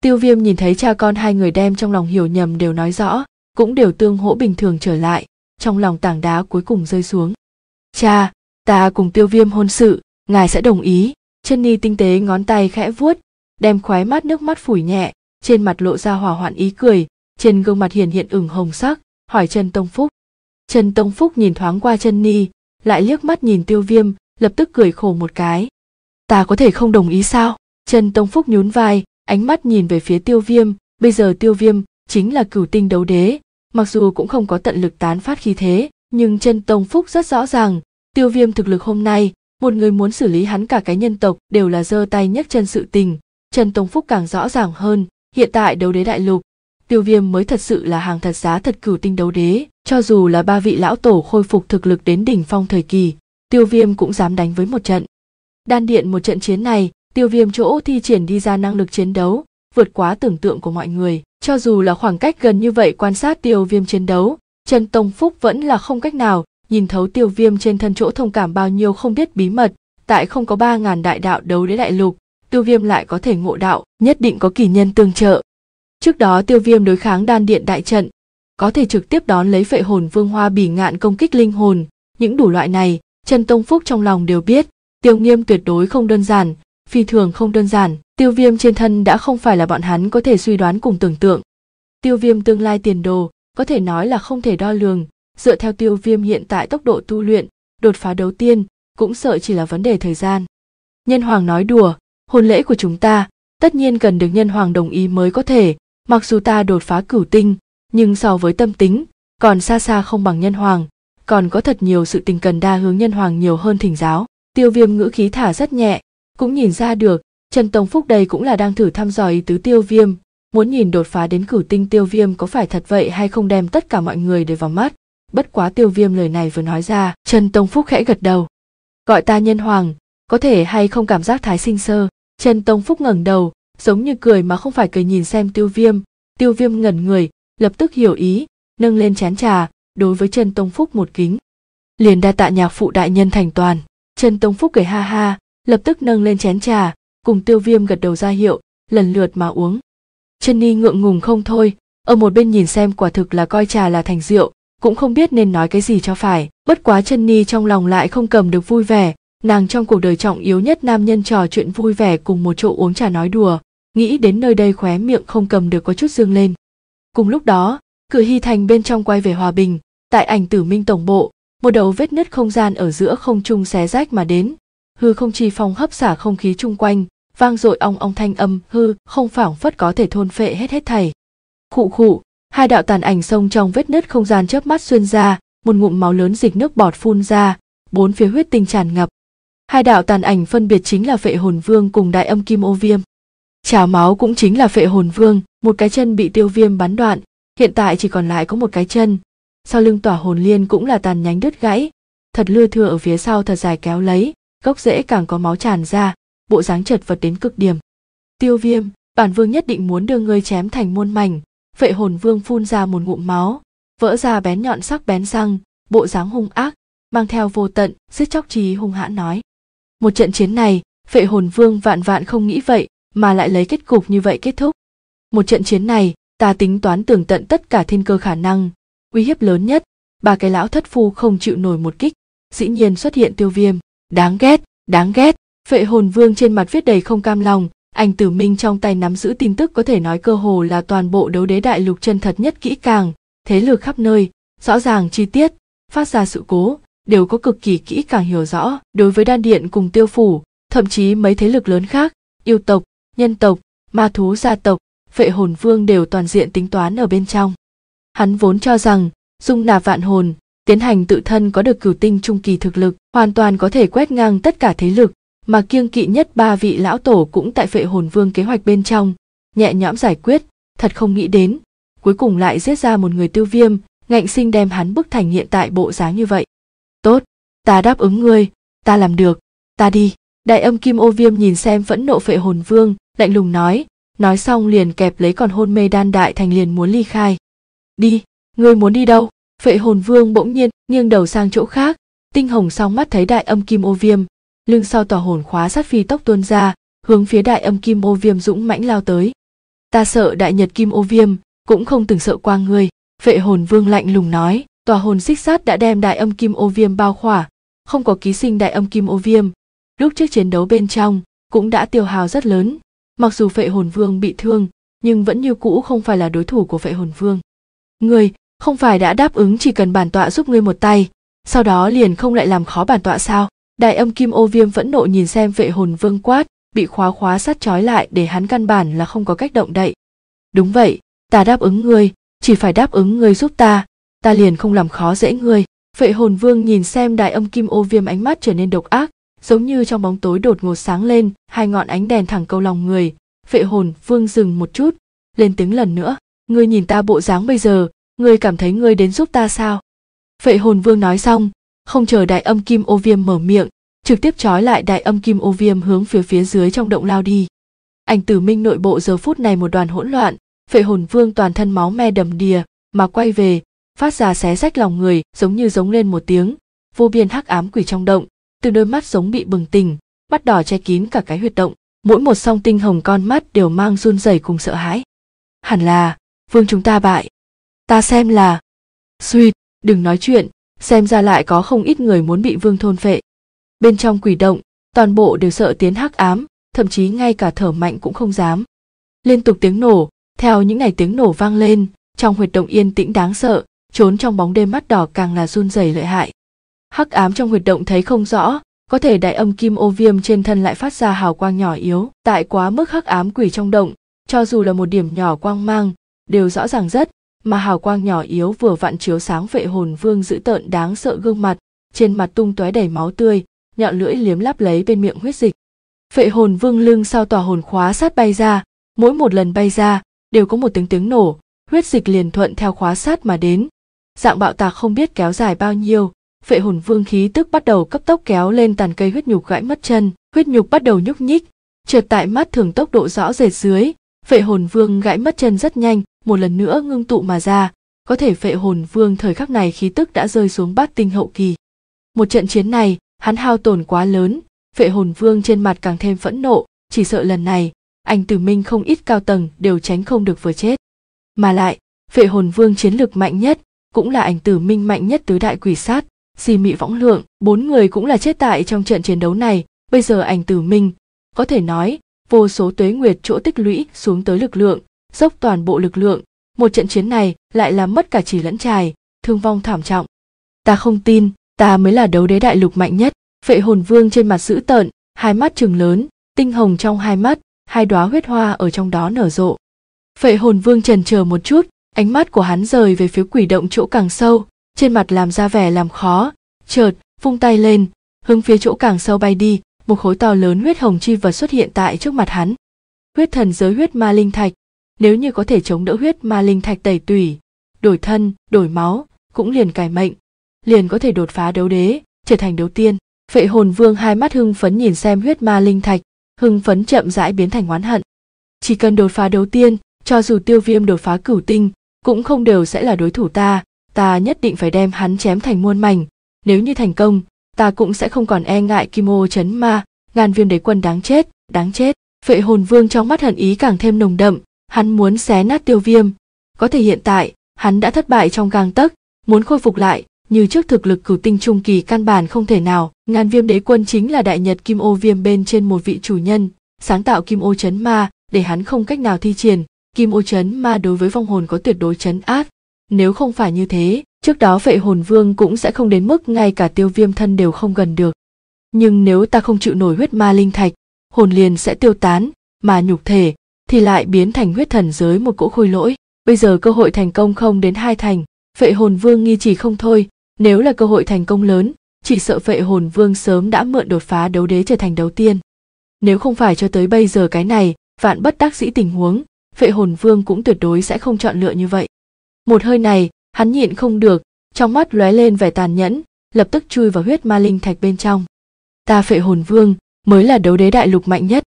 tiêu viêm nhìn thấy cha con hai người đem trong lòng hiểu nhầm đều nói rõ cũng đều tương hỗ bình thường trở lại trong lòng tảng đá cuối cùng rơi xuống cha ta cùng tiêu viêm hôn sự ngài sẽ đồng ý chân ni tinh tế ngón tay khẽ vuốt đem khóe mắt nước mắt phủi nhẹ trên mặt lộ ra hòa hoạn ý cười trên gương mặt hiền hiện ửng hồng sắc hỏi trần tông phúc trần tông phúc nhìn thoáng qua chân ni lại liếc mắt nhìn tiêu viêm lập tức cười khổ một cái ta có thể không đồng ý sao chân tông phúc nhún vai ánh mắt nhìn về phía tiêu viêm bây giờ tiêu viêm chính là cửu tinh đấu đế mặc dù cũng không có tận lực tán phát khí thế nhưng chân tông phúc rất rõ ràng tiêu viêm thực lực hôm nay một người muốn xử lý hắn cả cái nhân tộc đều là giơ tay nhấc chân sự tình chân tông phúc càng rõ ràng hơn hiện tại đấu đế đại lục tiêu viêm mới thật sự là hàng thật giá thật cửu tinh đấu đế cho dù là ba vị lão tổ khôi phục thực lực đến đỉnh phong thời kỳ, tiêu viêm cũng dám đánh với một trận. Đan điện một trận chiến này, tiêu viêm chỗ thi triển đi ra năng lực chiến đấu, vượt quá tưởng tượng của mọi người. Cho dù là khoảng cách gần như vậy quan sát tiêu viêm chiến đấu, Trần Tông Phúc vẫn là không cách nào nhìn thấu tiêu viêm trên thân chỗ thông cảm bao nhiêu không biết bí mật, tại không có ba ngàn đại đạo đấu đế đại lục, tiêu viêm lại có thể ngộ đạo, nhất định có kỳ nhân tương trợ. Trước đó tiêu viêm đối kháng đan điện đại trận, có thể trực tiếp đón lấy phệ hồn vương hoa bỉ ngạn công kích linh hồn những đủ loại này chân tông phúc trong lòng đều biết tiêu nghiêm tuyệt đối không đơn giản phi thường không đơn giản tiêu viêm trên thân đã không phải là bọn hắn có thể suy đoán cùng tưởng tượng tiêu viêm tương lai tiền đồ có thể nói là không thể đo lường dựa theo tiêu viêm hiện tại tốc độ tu luyện đột phá đầu tiên cũng sợ chỉ là vấn đề thời gian nhân hoàng nói đùa hôn lễ của chúng ta tất nhiên cần được nhân hoàng đồng ý mới có thể mặc dù ta đột phá cửu tinh nhưng so với tâm tính còn xa xa không bằng nhân hoàng còn có thật nhiều sự tình cần đa hướng nhân hoàng nhiều hơn thỉnh giáo tiêu viêm ngữ khí thả rất nhẹ cũng nhìn ra được trần tông phúc đây cũng là đang thử thăm dò ý tứ tiêu viêm muốn nhìn đột phá đến cử tinh tiêu viêm có phải thật vậy hay không đem tất cả mọi người để vào mắt bất quá tiêu viêm lời này vừa nói ra trần tông phúc khẽ gật đầu gọi ta nhân hoàng có thể hay không cảm giác thái sinh sơ trần tông phúc ngẩng đầu giống như cười mà không phải cười nhìn xem tiêu viêm tiêu viêm ngẩn người lập tức hiểu ý nâng lên chén trà đối với chân tông phúc một kính liền đa tạ nhạc phụ đại nhân thành toàn chân tông phúc cười ha ha lập tức nâng lên chén trà cùng tiêu viêm gật đầu ra hiệu lần lượt mà uống chân ni ngượng ngùng không thôi ở một bên nhìn xem quả thực là coi trà là thành rượu cũng không biết nên nói cái gì cho phải bất quá chân ni trong lòng lại không cầm được vui vẻ nàng trong cuộc đời trọng yếu nhất nam nhân trò chuyện vui vẻ cùng một chỗ uống trà nói đùa nghĩ đến nơi đây khóe miệng không cầm được có chút dương lên cùng lúc đó cửa hy thành bên trong quay về hòa bình tại ảnh tử minh tổng bộ một đầu vết nứt không gian ở giữa không trung xé rách mà đến hư không chi phong hấp xả không khí chung quanh vang dội ong ong thanh âm hư không phảng phất có thể thôn phệ hết hết thảy khụ khụ hai đạo tàn ảnh sông trong vết nứt không gian chớp mắt xuyên ra một ngụm máu lớn dịch nước bọt phun ra bốn phía huyết tinh tràn ngập hai đạo tàn ảnh phân biệt chính là vệ hồn vương cùng đại âm kim ô viêm trào máu cũng chính là vệ hồn vương một cái chân bị tiêu viêm bắn đoạn hiện tại chỉ còn lại có một cái chân sau lưng tỏa hồn liên cũng là tàn nhánh đứt gãy thật lưa thưa ở phía sau thật dài kéo lấy gốc rễ càng có máu tràn ra bộ dáng chật vật đến cực điểm tiêu viêm bản vương nhất định muốn đưa ngươi chém thành muôn mảnh phệ hồn vương phun ra một ngụm máu vỡ ra bén nhọn sắc bén răng bộ dáng hung ác mang theo vô tận giết chóc trí hung hãn nói một trận chiến này phệ hồn vương vạn vạn không nghĩ vậy mà lại lấy kết cục như vậy kết thúc một trận chiến này ta tính toán tường tận tất cả thiên cơ khả năng uy hiếp lớn nhất ba cái lão thất phu không chịu nổi một kích dĩ nhiên xuất hiện tiêu viêm đáng ghét đáng ghét phệ hồn vương trên mặt viết đầy không cam lòng anh tử minh trong tay nắm giữ tin tức có thể nói cơ hồ là toàn bộ đấu đế đại lục chân thật nhất kỹ càng thế lực khắp nơi rõ ràng chi tiết phát ra sự cố đều có cực kỳ kỹ càng hiểu rõ đối với đan điện cùng tiêu phủ thậm chí mấy thế lực lớn khác yêu tộc nhân tộc ma thú gia tộc vệ hồn vương đều toàn diện tính toán ở bên trong. Hắn vốn cho rằng, dung nạp vạn hồn, tiến hành tự thân có được cửu tinh trung kỳ thực lực, hoàn toàn có thể quét ngang tất cả thế lực, mà kiêng kỵ nhất ba vị lão tổ cũng tại vệ hồn vương kế hoạch bên trong, nhẹ nhõm giải quyết, thật không nghĩ đến, cuối cùng lại giết ra một người tiêu viêm, ngạnh sinh đem hắn bức thành hiện tại bộ dáng như vậy. Tốt, ta đáp ứng ngươi, ta làm được, ta đi. Đại âm kim ô viêm nhìn xem phẫn nộ phệ hồn vương, lạnh lùng nói, nói xong liền kẹp lấy còn hôn mê đan đại thành liền muốn ly khai đi ngươi muốn đi đâu phệ hồn vương bỗng nhiên nghiêng đầu sang chỗ khác tinh hồng song mắt thấy đại âm kim ô viêm lưng sau tỏa hồn khóa sát phi tốc tuôn ra hướng phía đại âm kim ô viêm dũng mãnh lao tới ta sợ đại nhật kim ô viêm cũng không từng sợ qua ngươi phệ hồn vương lạnh lùng nói tòa hồn xích sát đã đem đại âm kim ô viêm bao khỏa không có ký sinh đại âm kim ô viêm lúc trước chiến đấu bên trong cũng đã tiêu hào rất lớn mặc dù phệ hồn vương bị thương nhưng vẫn như cũ không phải là đối thủ của phệ hồn vương ngươi không phải đã đáp ứng chỉ cần bản tọa giúp ngươi một tay sau đó liền không lại làm khó bản tọa sao đại âm kim ô viêm vẫn nộ nhìn xem vệ hồn vương quát bị khóa khóa sát trói lại để hắn căn bản là không có cách động đậy đúng vậy ta đáp ứng ngươi chỉ phải đáp ứng ngươi giúp ta ta liền không làm khó dễ ngươi vệ hồn vương nhìn xem đại âm kim ô viêm ánh mắt trở nên độc ác giống như trong bóng tối đột ngột sáng lên hai ngọn ánh đèn thẳng câu lòng người vệ hồn vương dừng một chút lên tiếng lần nữa ngươi nhìn ta bộ dáng bây giờ ngươi cảm thấy ngươi đến giúp ta sao vệ hồn vương nói xong không chờ đại âm kim ô viêm mở miệng trực tiếp trói lại đại âm kim ô viêm hướng phía phía dưới trong động lao đi ảnh tử minh nội bộ giờ phút này một đoàn hỗn loạn vệ hồn vương toàn thân máu me đầm đìa mà quay về phát ra xé rách lòng người giống như giống lên một tiếng vô biên hắc ám quỷ trong động từ đôi mắt giống bị bừng tỉnh mắt đỏ che kín cả cái huyệt động mỗi một song tinh hồng con mắt đều mang run rẩy cùng sợ hãi hẳn là vương chúng ta bại ta xem là suy đừng nói chuyện xem ra lại có không ít người muốn bị vương thôn phệ bên trong quỷ động toàn bộ đều sợ tiến hắc ám thậm chí ngay cả thở mạnh cũng không dám liên tục tiếng nổ theo những ngày tiếng nổ vang lên trong huyệt động yên tĩnh đáng sợ trốn trong bóng đêm mắt đỏ càng là run rẩy lợi hại hắc ám trong huyệt động thấy không rõ có thể đại âm kim ô viêm trên thân lại phát ra hào quang nhỏ yếu tại quá mức hắc ám quỷ trong động cho dù là một điểm nhỏ quang mang đều rõ ràng rất mà hào quang nhỏ yếu vừa vặn chiếu sáng vệ hồn vương dữ tợn đáng sợ gương mặt trên mặt tung tóe đầy máu tươi nhọn lưỡi liếm láp lấy bên miệng huyết dịch vệ hồn vương lưng sau tòa hồn khóa sát bay ra mỗi một lần bay ra đều có một tiếng tiếng nổ huyết dịch liền thuận theo khóa sát mà đến dạng bạo tạc không biết kéo dài bao nhiêu phệ hồn vương khí tức bắt đầu cấp tốc kéo lên tàn cây huyết nhục gãy mất chân huyết nhục bắt đầu nhúc nhích trượt tại mắt thường tốc độ rõ rệt dưới phệ hồn vương gãy mất chân rất nhanh một lần nữa ngưng tụ mà ra có thể phệ hồn vương thời khắc này khí tức đã rơi xuống bát tinh hậu kỳ một trận chiến này hắn hao tổn quá lớn phệ hồn vương trên mặt càng thêm phẫn nộ chỉ sợ lần này anh tử minh không ít cao tầng đều tránh không được vừa chết mà lại phệ hồn vương chiến lược mạnh nhất cũng là ảnh tử minh mạnh nhất tứ đại quỷ sát Si Mị Võng Lượng, bốn người cũng là chết tại trong trận chiến đấu này, bây giờ ảnh tử minh, có thể nói, vô số tuế nguyệt chỗ tích lũy xuống tới lực lượng, dốc toàn bộ lực lượng, một trận chiến này lại làm mất cả chỉ lẫn trài, thương vong thảm trọng. Ta không tin, ta mới là đấu đế đại lục mạnh nhất, vệ hồn vương trên mặt dữ tợn, hai mắt trừng lớn, tinh hồng trong hai mắt, hai đóa huyết hoa ở trong đó nở rộ. Vệ hồn vương trần chờ một chút, ánh mắt của hắn rời về phía quỷ động chỗ càng sâu, trên mặt làm ra vẻ làm khó chợt vung tay lên hướng phía chỗ càng sâu bay đi một khối to lớn huyết hồng chi vật xuất hiện tại trước mặt hắn huyết thần giới huyết ma linh thạch nếu như có thể chống đỡ huyết ma linh thạch tẩy tủy đổi thân đổi máu cũng liền cải mệnh liền có thể đột phá đấu đế trở thành đấu tiên phệ hồn vương hai mắt hưng phấn nhìn xem huyết ma linh thạch hưng phấn chậm rãi biến thành oán hận chỉ cần đột phá đấu tiên cho dù tiêu viêm đột phá cửu tinh cũng không đều sẽ là đối thủ ta ta nhất định phải đem hắn chém thành muôn mảnh nếu như thành công ta cũng sẽ không còn e ngại kim ô chấn ma ngàn viêm đế quân đáng chết đáng chết vệ hồn vương trong mắt hận ý càng thêm nồng đậm hắn muốn xé nát tiêu viêm có thể hiện tại hắn đã thất bại trong gang tấc muốn khôi phục lại như trước thực lực cửu tinh trung kỳ căn bản không thể nào ngàn viêm đế quân chính là đại nhật kim ô viêm bên trên một vị chủ nhân sáng tạo kim ô chấn ma để hắn không cách nào thi triển kim ô chấn ma đối với vong hồn có tuyệt đối chấn áp nếu không phải như thế trước đó vệ hồn vương cũng sẽ không đến mức ngay cả tiêu viêm thân đều không gần được nhưng nếu ta không chịu nổi huyết ma linh thạch hồn liền sẽ tiêu tán mà nhục thể thì lại biến thành huyết thần giới một cỗ khôi lỗi bây giờ cơ hội thành công không đến hai thành vệ hồn vương nghi chỉ không thôi nếu là cơ hội thành công lớn chỉ sợ vệ hồn vương sớm đã mượn đột phá đấu đế trở thành đấu tiên nếu không phải cho tới bây giờ cái này vạn bất đắc dĩ tình huống vệ hồn vương cũng tuyệt đối sẽ không chọn lựa như vậy một hơi này hắn nhịn không được trong mắt lóe lên vẻ tàn nhẫn lập tức chui vào huyết ma linh thạch bên trong ta phệ hồn vương mới là đấu đế đại lục mạnh nhất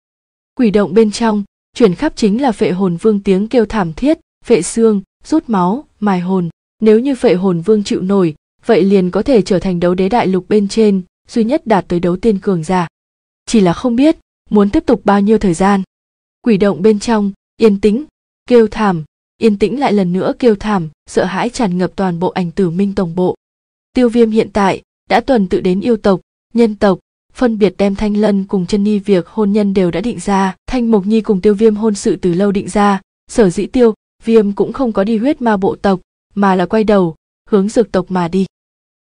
quỷ động bên trong chuyển khắp chính là phệ hồn vương tiếng kêu thảm thiết phệ xương rút máu mài hồn nếu như phệ hồn vương chịu nổi vậy liền có thể trở thành đấu đế đại lục bên trên duy nhất đạt tới đấu tiên cường giả chỉ là không biết muốn tiếp tục bao nhiêu thời gian quỷ động bên trong yên tĩnh kêu thảm yên tĩnh lại lần nữa kêu thảm sợ hãi tràn ngập toàn bộ ảnh tử minh tổng bộ tiêu viêm hiện tại đã tuần tự đến yêu tộc nhân tộc phân biệt đem thanh lân cùng chân ni việc hôn nhân đều đã định ra thanh mộc nhi cùng tiêu viêm hôn sự từ lâu định ra sở dĩ tiêu viêm cũng không có đi huyết ma bộ tộc mà là quay đầu hướng dược tộc mà đi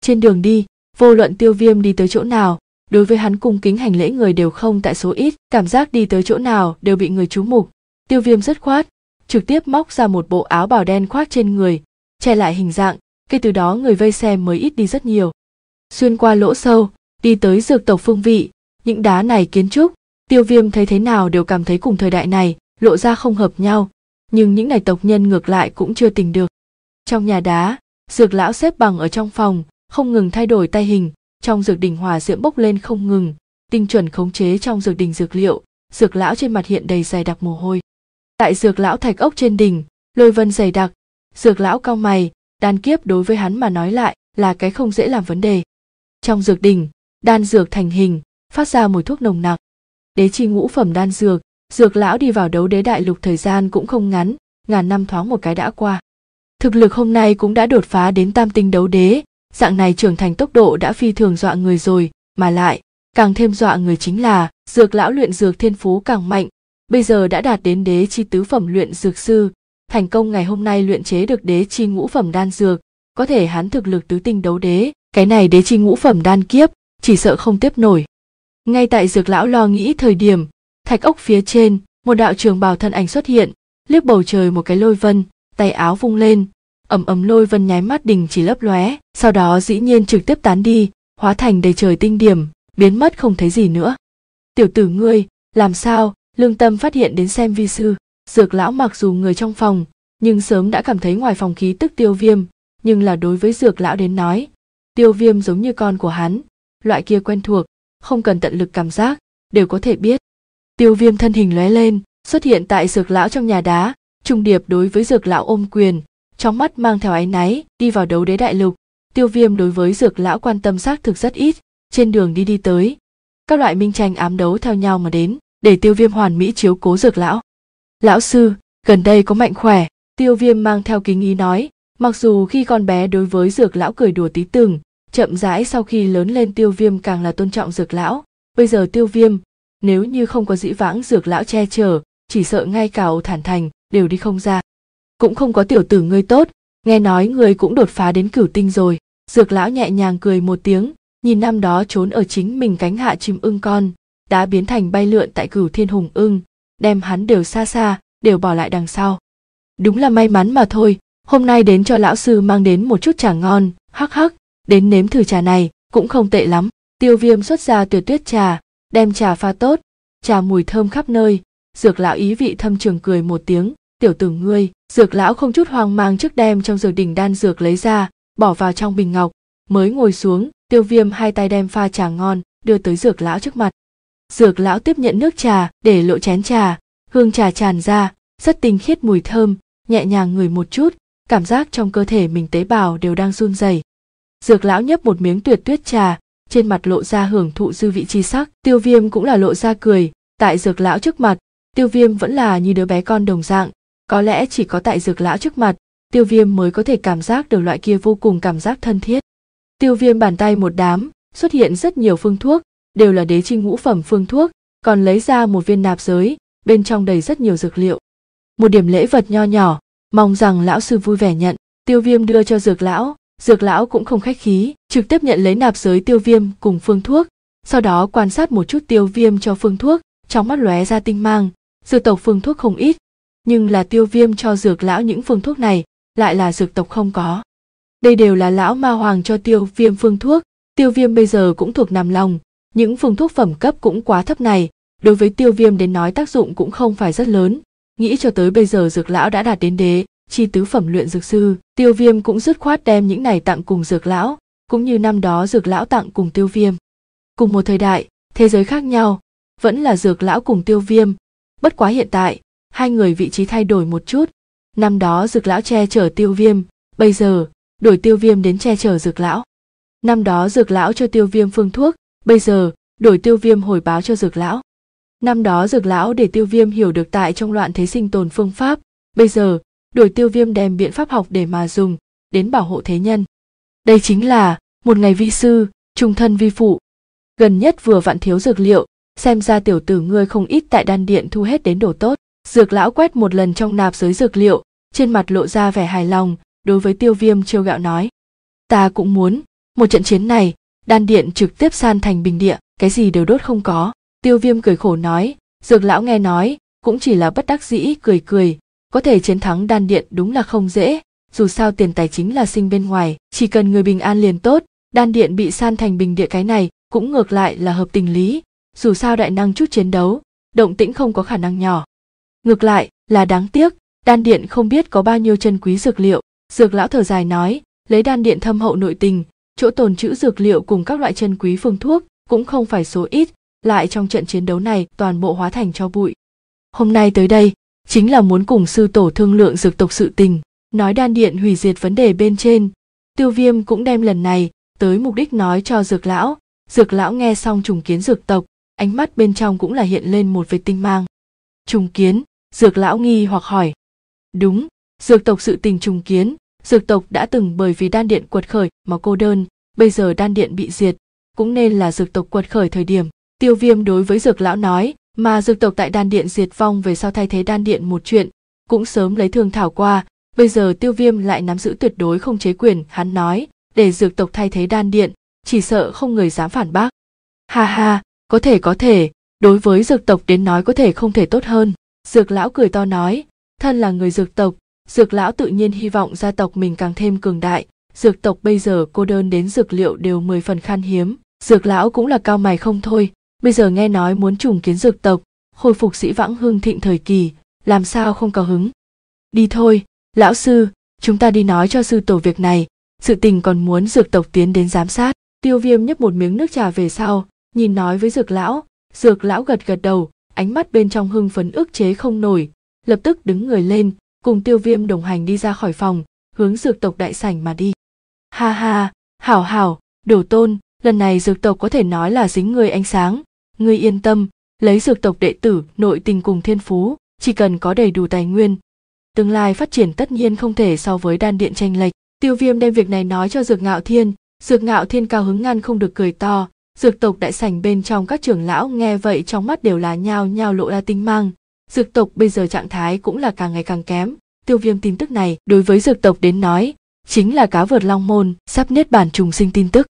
trên đường đi vô luận tiêu viêm đi tới chỗ nào đối với hắn cung kính hành lễ người đều không tại số ít cảm giác đi tới chỗ nào đều bị người chú mục tiêu viêm rất khoát trực tiếp móc ra một bộ áo bào đen khoác trên người, che lại hình dạng, kể từ đó người vây xem mới ít đi rất nhiều. Xuyên qua lỗ sâu, đi tới dược tộc phương vị, những đá này kiến trúc, tiêu viêm thấy thế nào đều cảm thấy cùng thời đại này, lộ ra không hợp nhau, nhưng những này tộc nhân ngược lại cũng chưa tình được. Trong nhà đá, dược lão xếp bằng ở trong phòng, không ngừng thay đổi tay hình, trong dược đỉnh hòa diễm bốc lên không ngừng, tinh chuẩn khống chế trong dược đỉnh dược liệu, dược lão trên mặt hiện đầy dày đặc mồ hôi tại dược lão thạch ốc trên đỉnh lôi vân dày đặc dược lão cao mày đan kiếp đối với hắn mà nói lại là cái không dễ làm vấn đề trong dược đỉnh đan dược thành hình phát ra mùi thuốc nồng nặc đế chi ngũ phẩm đan dược dược lão đi vào đấu đế đại lục thời gian cũng không ngắn ngàn năm thoáng một cái đã qua thực lực hôm nay cũng đã đột phá đến tam tinh đấu đế dạng này trưởng thành tốc độ đã phi thường dọa người rồi mà lại càng thêm dọa người chính là dược lão luyện dược thiên phú càng mạnh bây giờ đã đạt đến đế chi tứ phẩm luyện dược sư, thành công ngày hôm nay luyện chế được đế chi ngũ phẩm đan dược, có thể hắn thực lực tứ tinh đấu đế, cái này đế chi ngũ phẩm đan kiếp, chỉ sợ không tiếp nổi. Ngay tại dược lão lo nghĩ thời điểm, thạch ốc phía trên, một đạo trường bào thân ảnh xuất hiện, liếc bầu trời một cái lôi vân, tay áo vung lên, ầm ầm lôi vân nháy mắt đình chỉ lấp lóe, sau đó dĩ nhiên trực tiếp tán đi, hóa thành đầy trời tinh điểm, biến mất không thấy gì nữa. Tiểu tử ngươi, làm sao, lương tâm phát hiện đến xem vi sư dược lão mặc dù người trong phòng nhưng sớm đã cảm thấy ngoài phòng khí tức tiêu viêm nhưng là đối với dược lão đến nói tiêu viêm giống như con của hắn loại kia quen thuộc không cần tận lực cảm giác đều có thể biết tiêu viêm thân hình lóe lên xuất hiện tại dược lão trong nhà đá trung điệp đối với dược lão ôm quyền trong mắt mang theo áy náy đi vào đấu đế đại lục tiêu viêm đối với dược lão quan tâm xác thực rất ít trên đường đi đi tới các loại minh tranh ám đấu theo nhau mà đến để tiêu viêm hoàn mỹ chiếu cố dược lão lão sư gần đây có mạnh khỏe tiêu viêm mang theo kính ý nói mặc dù khi con bé đối với dược lão cười đùa tí từng chậm rãi sau khi lớn lên tiêu viêm càng là tôn trọng dược lão bây giờ tiêu viêm nếu như không có dĩ vãng dược lão che chở chỉ sợ ngay cả ẩu thản thành đều đi không ra cũng không có tiểu tử ngươi tốt nghe nói ngươi cũng đột phá đến cửu tinh rồi dược lão nhẹ nhàng cười một tiếng nhìn năm đó trốn ở chính mình cánh hạ chim ưng con đã biến thành bay lượn tại cửu thiên hùng ưng đem hắn đều xa xa đều bỏ lại đằng sau đúng là may mắn mà thôi hôm nay đến cho lão sư mang đến một chút trà ngon hắc hắc đến nếm thử trà này cũng không tệ lắm tiêu viêm xuất ra tuyệt tuyết trà đem trà pha tốt trà mùi thơm khắp nơi dược lão ý vị thâm trường cười một tiếng tiểu tử ngươi dược lão không chút hoang mang trước đem trong dược đỉnh đan dược lấy ra bỏ vào trong bình ngọc mới ngồi xuống tiêu viêm hai tay đem pha trà ngon đưa tới dược lão trước mặt dược lão tiếp nhận nước trà để lộ chén trà hương trà tràn ra rất tinh khiết mùi thơm nhẹ nhàng người một chút cảm giác trong cơ thể mình tế bào đều đang run rẩy dược lão nhấp một miếng tuyệt tuyết trà trên mặt lộ ra hưởng thụ dư vị chi sắc tiêu viêm cũng là lộ ra cười tại dược lão trước mặt tiêu viêm vẫn là như đứa bé con đồng dạng có lẽ chỉ có tại dược lão trước mặt tiêu viêm mới có thể cảm giác được loại kia vô cùng cảm giác thân thiết tiêu viêm bàn tay một đám xuất hiện rất nhiều phương thuốc đều là đế trinh ngũ phẩm phương thuốc còn lấy ra một viên nạp giới bên trong đầy rất nhiều dược liệu một điểm lễ vật nho nhỏ mong rằng lão sư vui vẻ nhận tiêu viêm đưa cho dược lão dược lão cũng không khách khí trực tiếp nhận lấy nạp giới tiêu viêm cùng phương thuốc sau đó quan sát một chút tiêu viêm cho phương thuốc trong mắt lóe ra tinh mang dược tộc phương thuốc không ít nhưng là tiêu viêm cho dược lão những phương thuốc này lại là dược tộc không có đây đều là lão ma hoàng cho tiêu viêm phương thuốc tiêu viêm bây giờ cũng thuộc nằm lòng những phương thuốc phẩm cấp cũng quá thấp này, đối với tiêu viêm đến nói tác dụng cũng không phải rất lớn. Nghĩ cho tới bây giờ dược lão đã đạt đến đế, chi tứ phẩm luyện dược sư, tiêu viêm cũng dứt khoát đem những này tặng cùng dược lão, cũng như năm đó dược lão tặng cùng tiêu viêm. Cùng một thời đại, thế giới khác nhau, vẫn là dược lão cùng tiêu viêm. Bất quá hiện tại, hai người vị trí thay đổi một chút. Năm đó dược lão che chở tiêu viêm, bây giờ, đổi tiêu viêm đến che chở dược lão. Năm đó dược lão cho tiêu viêm phương thuốc, bây giờ đổi tiêu viêm hồi báo cho dược lão năm đó dược lão để tiêu viêm hiểu được tại trong loạn thế sinh tồn phương pháp bây giờ đổi tiêu viêm đem biện pháp học để mà dùng đến bảo hộ thế nhân đây chính là một ngày vi sư trung thân vi phụ gần nhất vừa vặn thiếu dược liệu xem ra tiểu tử ngươi không ít tại đan điện thu hết đến đồ tốt dược lão quét một lần trong nạp giới dược liệu trên mặt lộ ra vẻ hài lòng đối với tiêu viêm chiêu gạo nói ta cũng muốn một trận chiến này đan điện trực tiếp san thành bình địa cái gì đều đốt không có tiêu viêm cười khổ nói dược lão nghe nói cũng chỉ là bất đắc dĩ cười cười có thể chiến thắng đan điện đúng là không dễ dù sao tiền tài chính là sinh bên ngoài chỉ cần người bình an liền tốt đan điện bị san thành bình địa cái này cũng ngược lại là hợp tình lý dù sao đại năng chút chiến đấu động tĩnh không có khả năng nhỏ ngược lại là đáng tiếc đan điện không biết có bao nhiêu chân quý dược liệu dược lão thở dài nói lấy đan điện thâm hậu nội tình chỗ tồn trữ dược liệu cùng các loại chân quý phương thuốc cũng không phải số ít, lại trong trận chiến đấu này toàn bộ hóa thành cho bụi. Hôm nay tới đây, chính là muốn cùng sư tổ thương lượng dược tộc sự tình, nói đan điện hủy diệt vấn đề bên trên. Tiêu viêm cũng đem lần này tới mục đích nói cho dược lão, dược lão nghe xong trùng kiến dược tộc, ánh mắt bên trong cũng là hiện lên một vệt tinh mang. Trùng kiến, dược lão nghi hoặc hỏi. Đúng, dược tộc sự tình trùng kiến, Dược tộc đã từng bởi vì đan điện quật khởi mà cô đơn, bây giờ đan điện bị diệt, cũng nên là dược tộc quật khởi thời điểm. Tiêu Viêm đối với dược lão nói, mà dược tộc tại đan điện diệt vong về sau thay thế đan điện một chuyện, cũng sớm lấy thương thảo qua, bây giờ Tiêu Viêm lại nắm giữ tuyệt đối không chế quyền, hắn nói, để dược tộc thay thế đan điện, chỉ sợ không người dám phản bác. Ha ha, có thể có thể, đối với dược tộc đến nói có thể không thể tốt hơn. Dược lão cười to nói, thân là người dược tộc, dược lão tự nhiên hy vọng gia tộc mình càng thêm cường đại dược tộc bây giờ cô đơn đến dược liệu đều mười phần khan hiếm dược lão cũng là cao mày không thôi bây giờ nghe nói muốn trùng kiến dược tộc khôi phục sĩ vãng hương thịnh thời kỳ làm sao không có hứng đi thôi lão sư chúng ta đi nói cho sư tổ việc này sự tình còn muốn dược tộc tiến đến giám sát tiêu viêm nhấp một miếng nước trà về sau nhìn nói với dược lão dược lão gật gật đầu ánh mắt bên trong hưng phấn ức chế không nổi lập tức đứng người lên cùng tiêu viêm đồng hành đi ra khỏi phòng hướng dược tộc đại sảnh mà đi ha ha hảo hảo đồ tôn lần này dược tộc có thể nói là dính người ánh sáng ngươi yên tâm lấy dược tộc đệ tử nội tình cùng thiên phú chỉ cần có đầy đủ tài nguyên tương lai phát triển tất nhiên không thể so với đan điện tranh lệch tiêu viêm đem việc này nói cho dược ngạo thiên dược ngạo thiên cao hứng ngăn không được cười to dược tộc đại sảnh bên trong các trưởng lão nghe vậy trong mắt đều là nhao nhao lộ ra tinh mang dược tộc bây giờ trạng thái cũng là càng ngày càng kém tiêu viêm tin tức này đối với dược tộc đến nói chính là cá vượt long môn sắp niết bản trùng sinh tin tức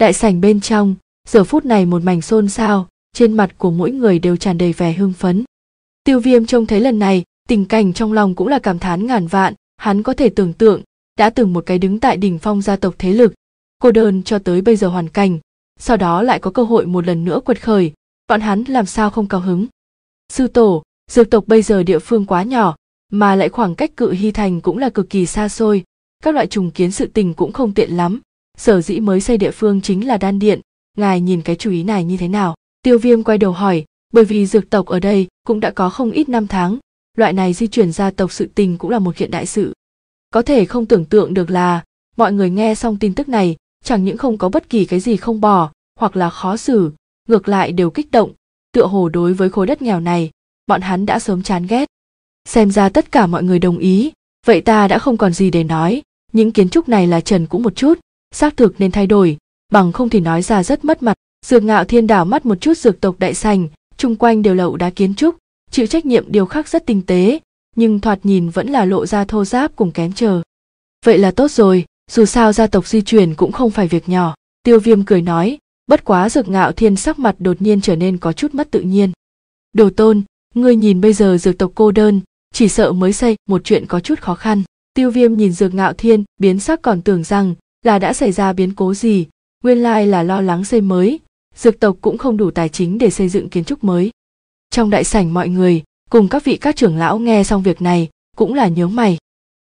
đại sảnh bên trong giờ phút này một mảnh xôn xao trên mặt của mỗi người đều tràn đầy vẻ hưng phấn tiêu viêm trông thấy lần này tình cảnh trong lòng cũng là cảm thán ngàn vạn hắn có thể tưởng tượng đã từng một cái đứng tại đỉnh phong gia tộc thế lực cô đơn cho tới bây giờ hoàn cảnh sau đó lại có cơ hội một lần nữa quật khởi bọn hắn làm sao không cao hứng sư tổ Dược tộc bây giờ địa phương quá nhỏ, mà lại khoảng cách cự hy thành cũng là cực kỳ xa xôi, các loại trùng kiến sự tình cũng không tiện lắm. Sở dĩ mới xây địa phương chính là đan điện, ngài nhìn cái chú ý này như thế nào? Tiêu viêm quay đầu hỏi, bởi vì dược tộc ở đây cũng đã có không ít năm tháng, loại này di chuyển gia tộc sự tình cũng là một kiện đại sự. Có thể không tưởng tượng được là, mọi người nghe xong tin tức này, chẳng những không có bất kỳ cái gì không bỏ, hoặc là khó xử, ngược lại đều kích động, tựa hồ đối với khối đất nghèo này, bọn hắn đã sớm chán ghét xem ra tất cả mọi người đồng ý vậy ta đã không còn gì để nói những kiến trúc này là trần cũng một chút xác thực nên thay đổi bằng không thì nói ra rất mất mặt dược ngạo thiên đảo mắt một chút dược tộc đại sành chung quanh đều lậu đá kiến trúc chịu trách nhiệm điều khắc rất tinh tế nhưng thoạt nhìn vẫn là lộ ra thô giáp cùng kém chờ vậy là tốt rồi dù sao gia tộc di chuyển cũng không phải việc nhỏ tiêu viêm cười nói bất quá dược ngạo thiên sắc mặt đột nhiên trở nên có chút mất tự nhiên đồ tôn Ngươi nhìn bây giờ dược tộc cô đơn, chỉ sợ mới xây một chuyện có chút khó khăn. Tiêu viêm nhìn dược ngạo thiên, biến sắc còn tưởng rằng là đã xảy ra biến cố gì, nguyên lai là lo lắng xây mới, dược tộc cũng không đủ tài chính để xây dựng kiến trúc mới. Trong đại sảnh mọi người, cùng các vị các trưởng lão nghe xong việc này, cũng là nhớ mày.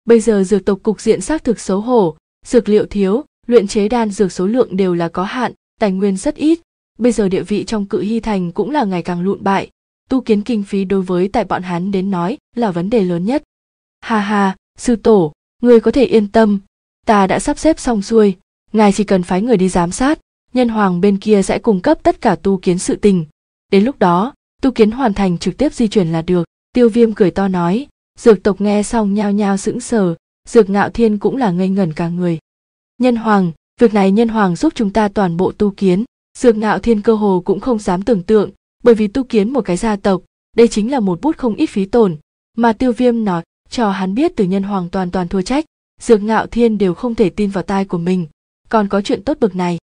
Bây giờ dược tộc cục diện xác thực xấu hổ, dược liệu thiếu, luyện chế đan dược số lượng đều là có hạn, tài nguyên rất ít, bây giờ địa vị trong cự hy thành cũng là ngày càng lụn bại, tu kiến kinh phí đối với tại bọn hắn đến nói là vấn đề lớn nhất. Ha ha, sư tổ, người có thể yên tâm, ta đã sắp xếp xong xuôi, ngài chỉ cần phái người đi giám sát, nhân hoàng bên kia sẽ cung cấp tất cả tu kiến sự tình. Đến lúc đó, tu kiến hoàn thành trực tiếp di chuyển là được, tiêu viêm cười to nói, dược tộc nghe xong nhao nhao sững sờ, dược ngạo thiên cũng là ngây ngẩn cả người. Nhân hoàng, việc này nhân hoàng giúp chúng ta toàn bộ tu kiến, dược ngạo thiên cơ hồ cũng không dám tưởng tượng, bởi vì tu kiến một cái gia tộc đây chính là một bút không ít phí tổn mà tiêu viêm nói cho hắn biết từ nhân hoàng toàn toàn thua trách dược ngạo thiên đều không thể tin vào tai của mình còn có chuyện tốt bực này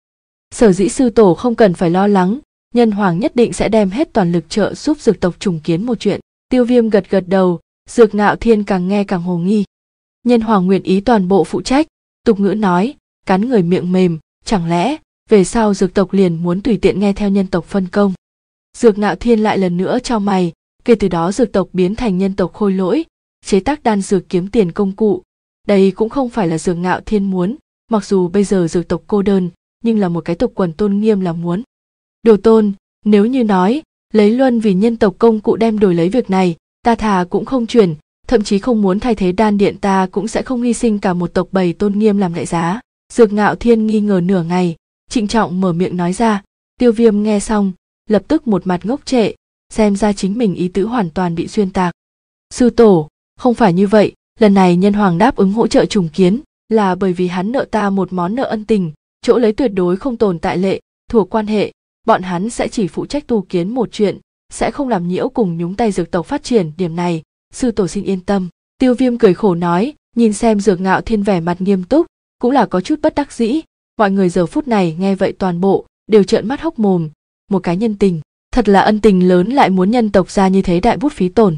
sở dĩ sư tổ không cần phải lo lắng nhân hoàng nhất định sẽ đem hết toàn lực trợ giúp dược tộc trùng kiến một chuyện tiêu viêm gật gật đầu dược ngạo thiên càng nghe càng hồ nghi nhân hoàng nguyện ý toàn bộ phụ trách tục ngữ nói cắn người miệng mềm chẳng lẽ về sau dược tộc liền muốn tùy tiện nghe theo nhân tộc phân công dược ngạo thiên lại lần nữa cho mày kể từ đó dược tộc biến thành nhân tộc khôi lỗi chế tác đan dược kiếm tiền công cụ đây cũng không phải là dược ngạo thiên muốn mặc dù bây giờ dược tộc cô đơn nhưng là một cái tộc quần tôn nghiêm là muốn đồ tôn nếu như nói lấy luân vì nhân tộc công cụ đem đổi lấy việc này ta thà cũng không chuyển thậm chí không muốn thay thế đan điện ta cũng sẽ không hy sinh cả một tộc bầy tôn nghiêm làm đại giá dược ngạo thiên nghi ngờ nửa ngày trịnh trọng mở miệng nói ra tiêu viêm nghe xong lập tức một mặt ngốc trệ xem ra chính mình ý tứ hoàn toàn bị xuyên tạc sư tổ không phải như vậy lần này nhân hoàng đáp ứng hỗ trợ trùng kiến là bởi vì hắn nợ ta một món nợ ân tình chỗ lấy tuyệt đối không tồn tại lệ thuộc quan hệ bọn hắn sẽ chỉ phụ trách tu kiến một chuyện sẽ không làm nhiễu cùng nhúng tay dược tộc phát triển điểm này sư tổ xin yên tâm tiêu viêm cười khổ nói nhìn xem dược ngạo thiên vẻ mặt nghiêm túc cũng là có chút bất đắc dĩ mọi người giờ phút này nghe vậy toàn bộ đều trợn mắt hốc mồm một cái nhân tình thật là ân tình lớn lại muốn nhân tộc ra như thế đại bút phí tổn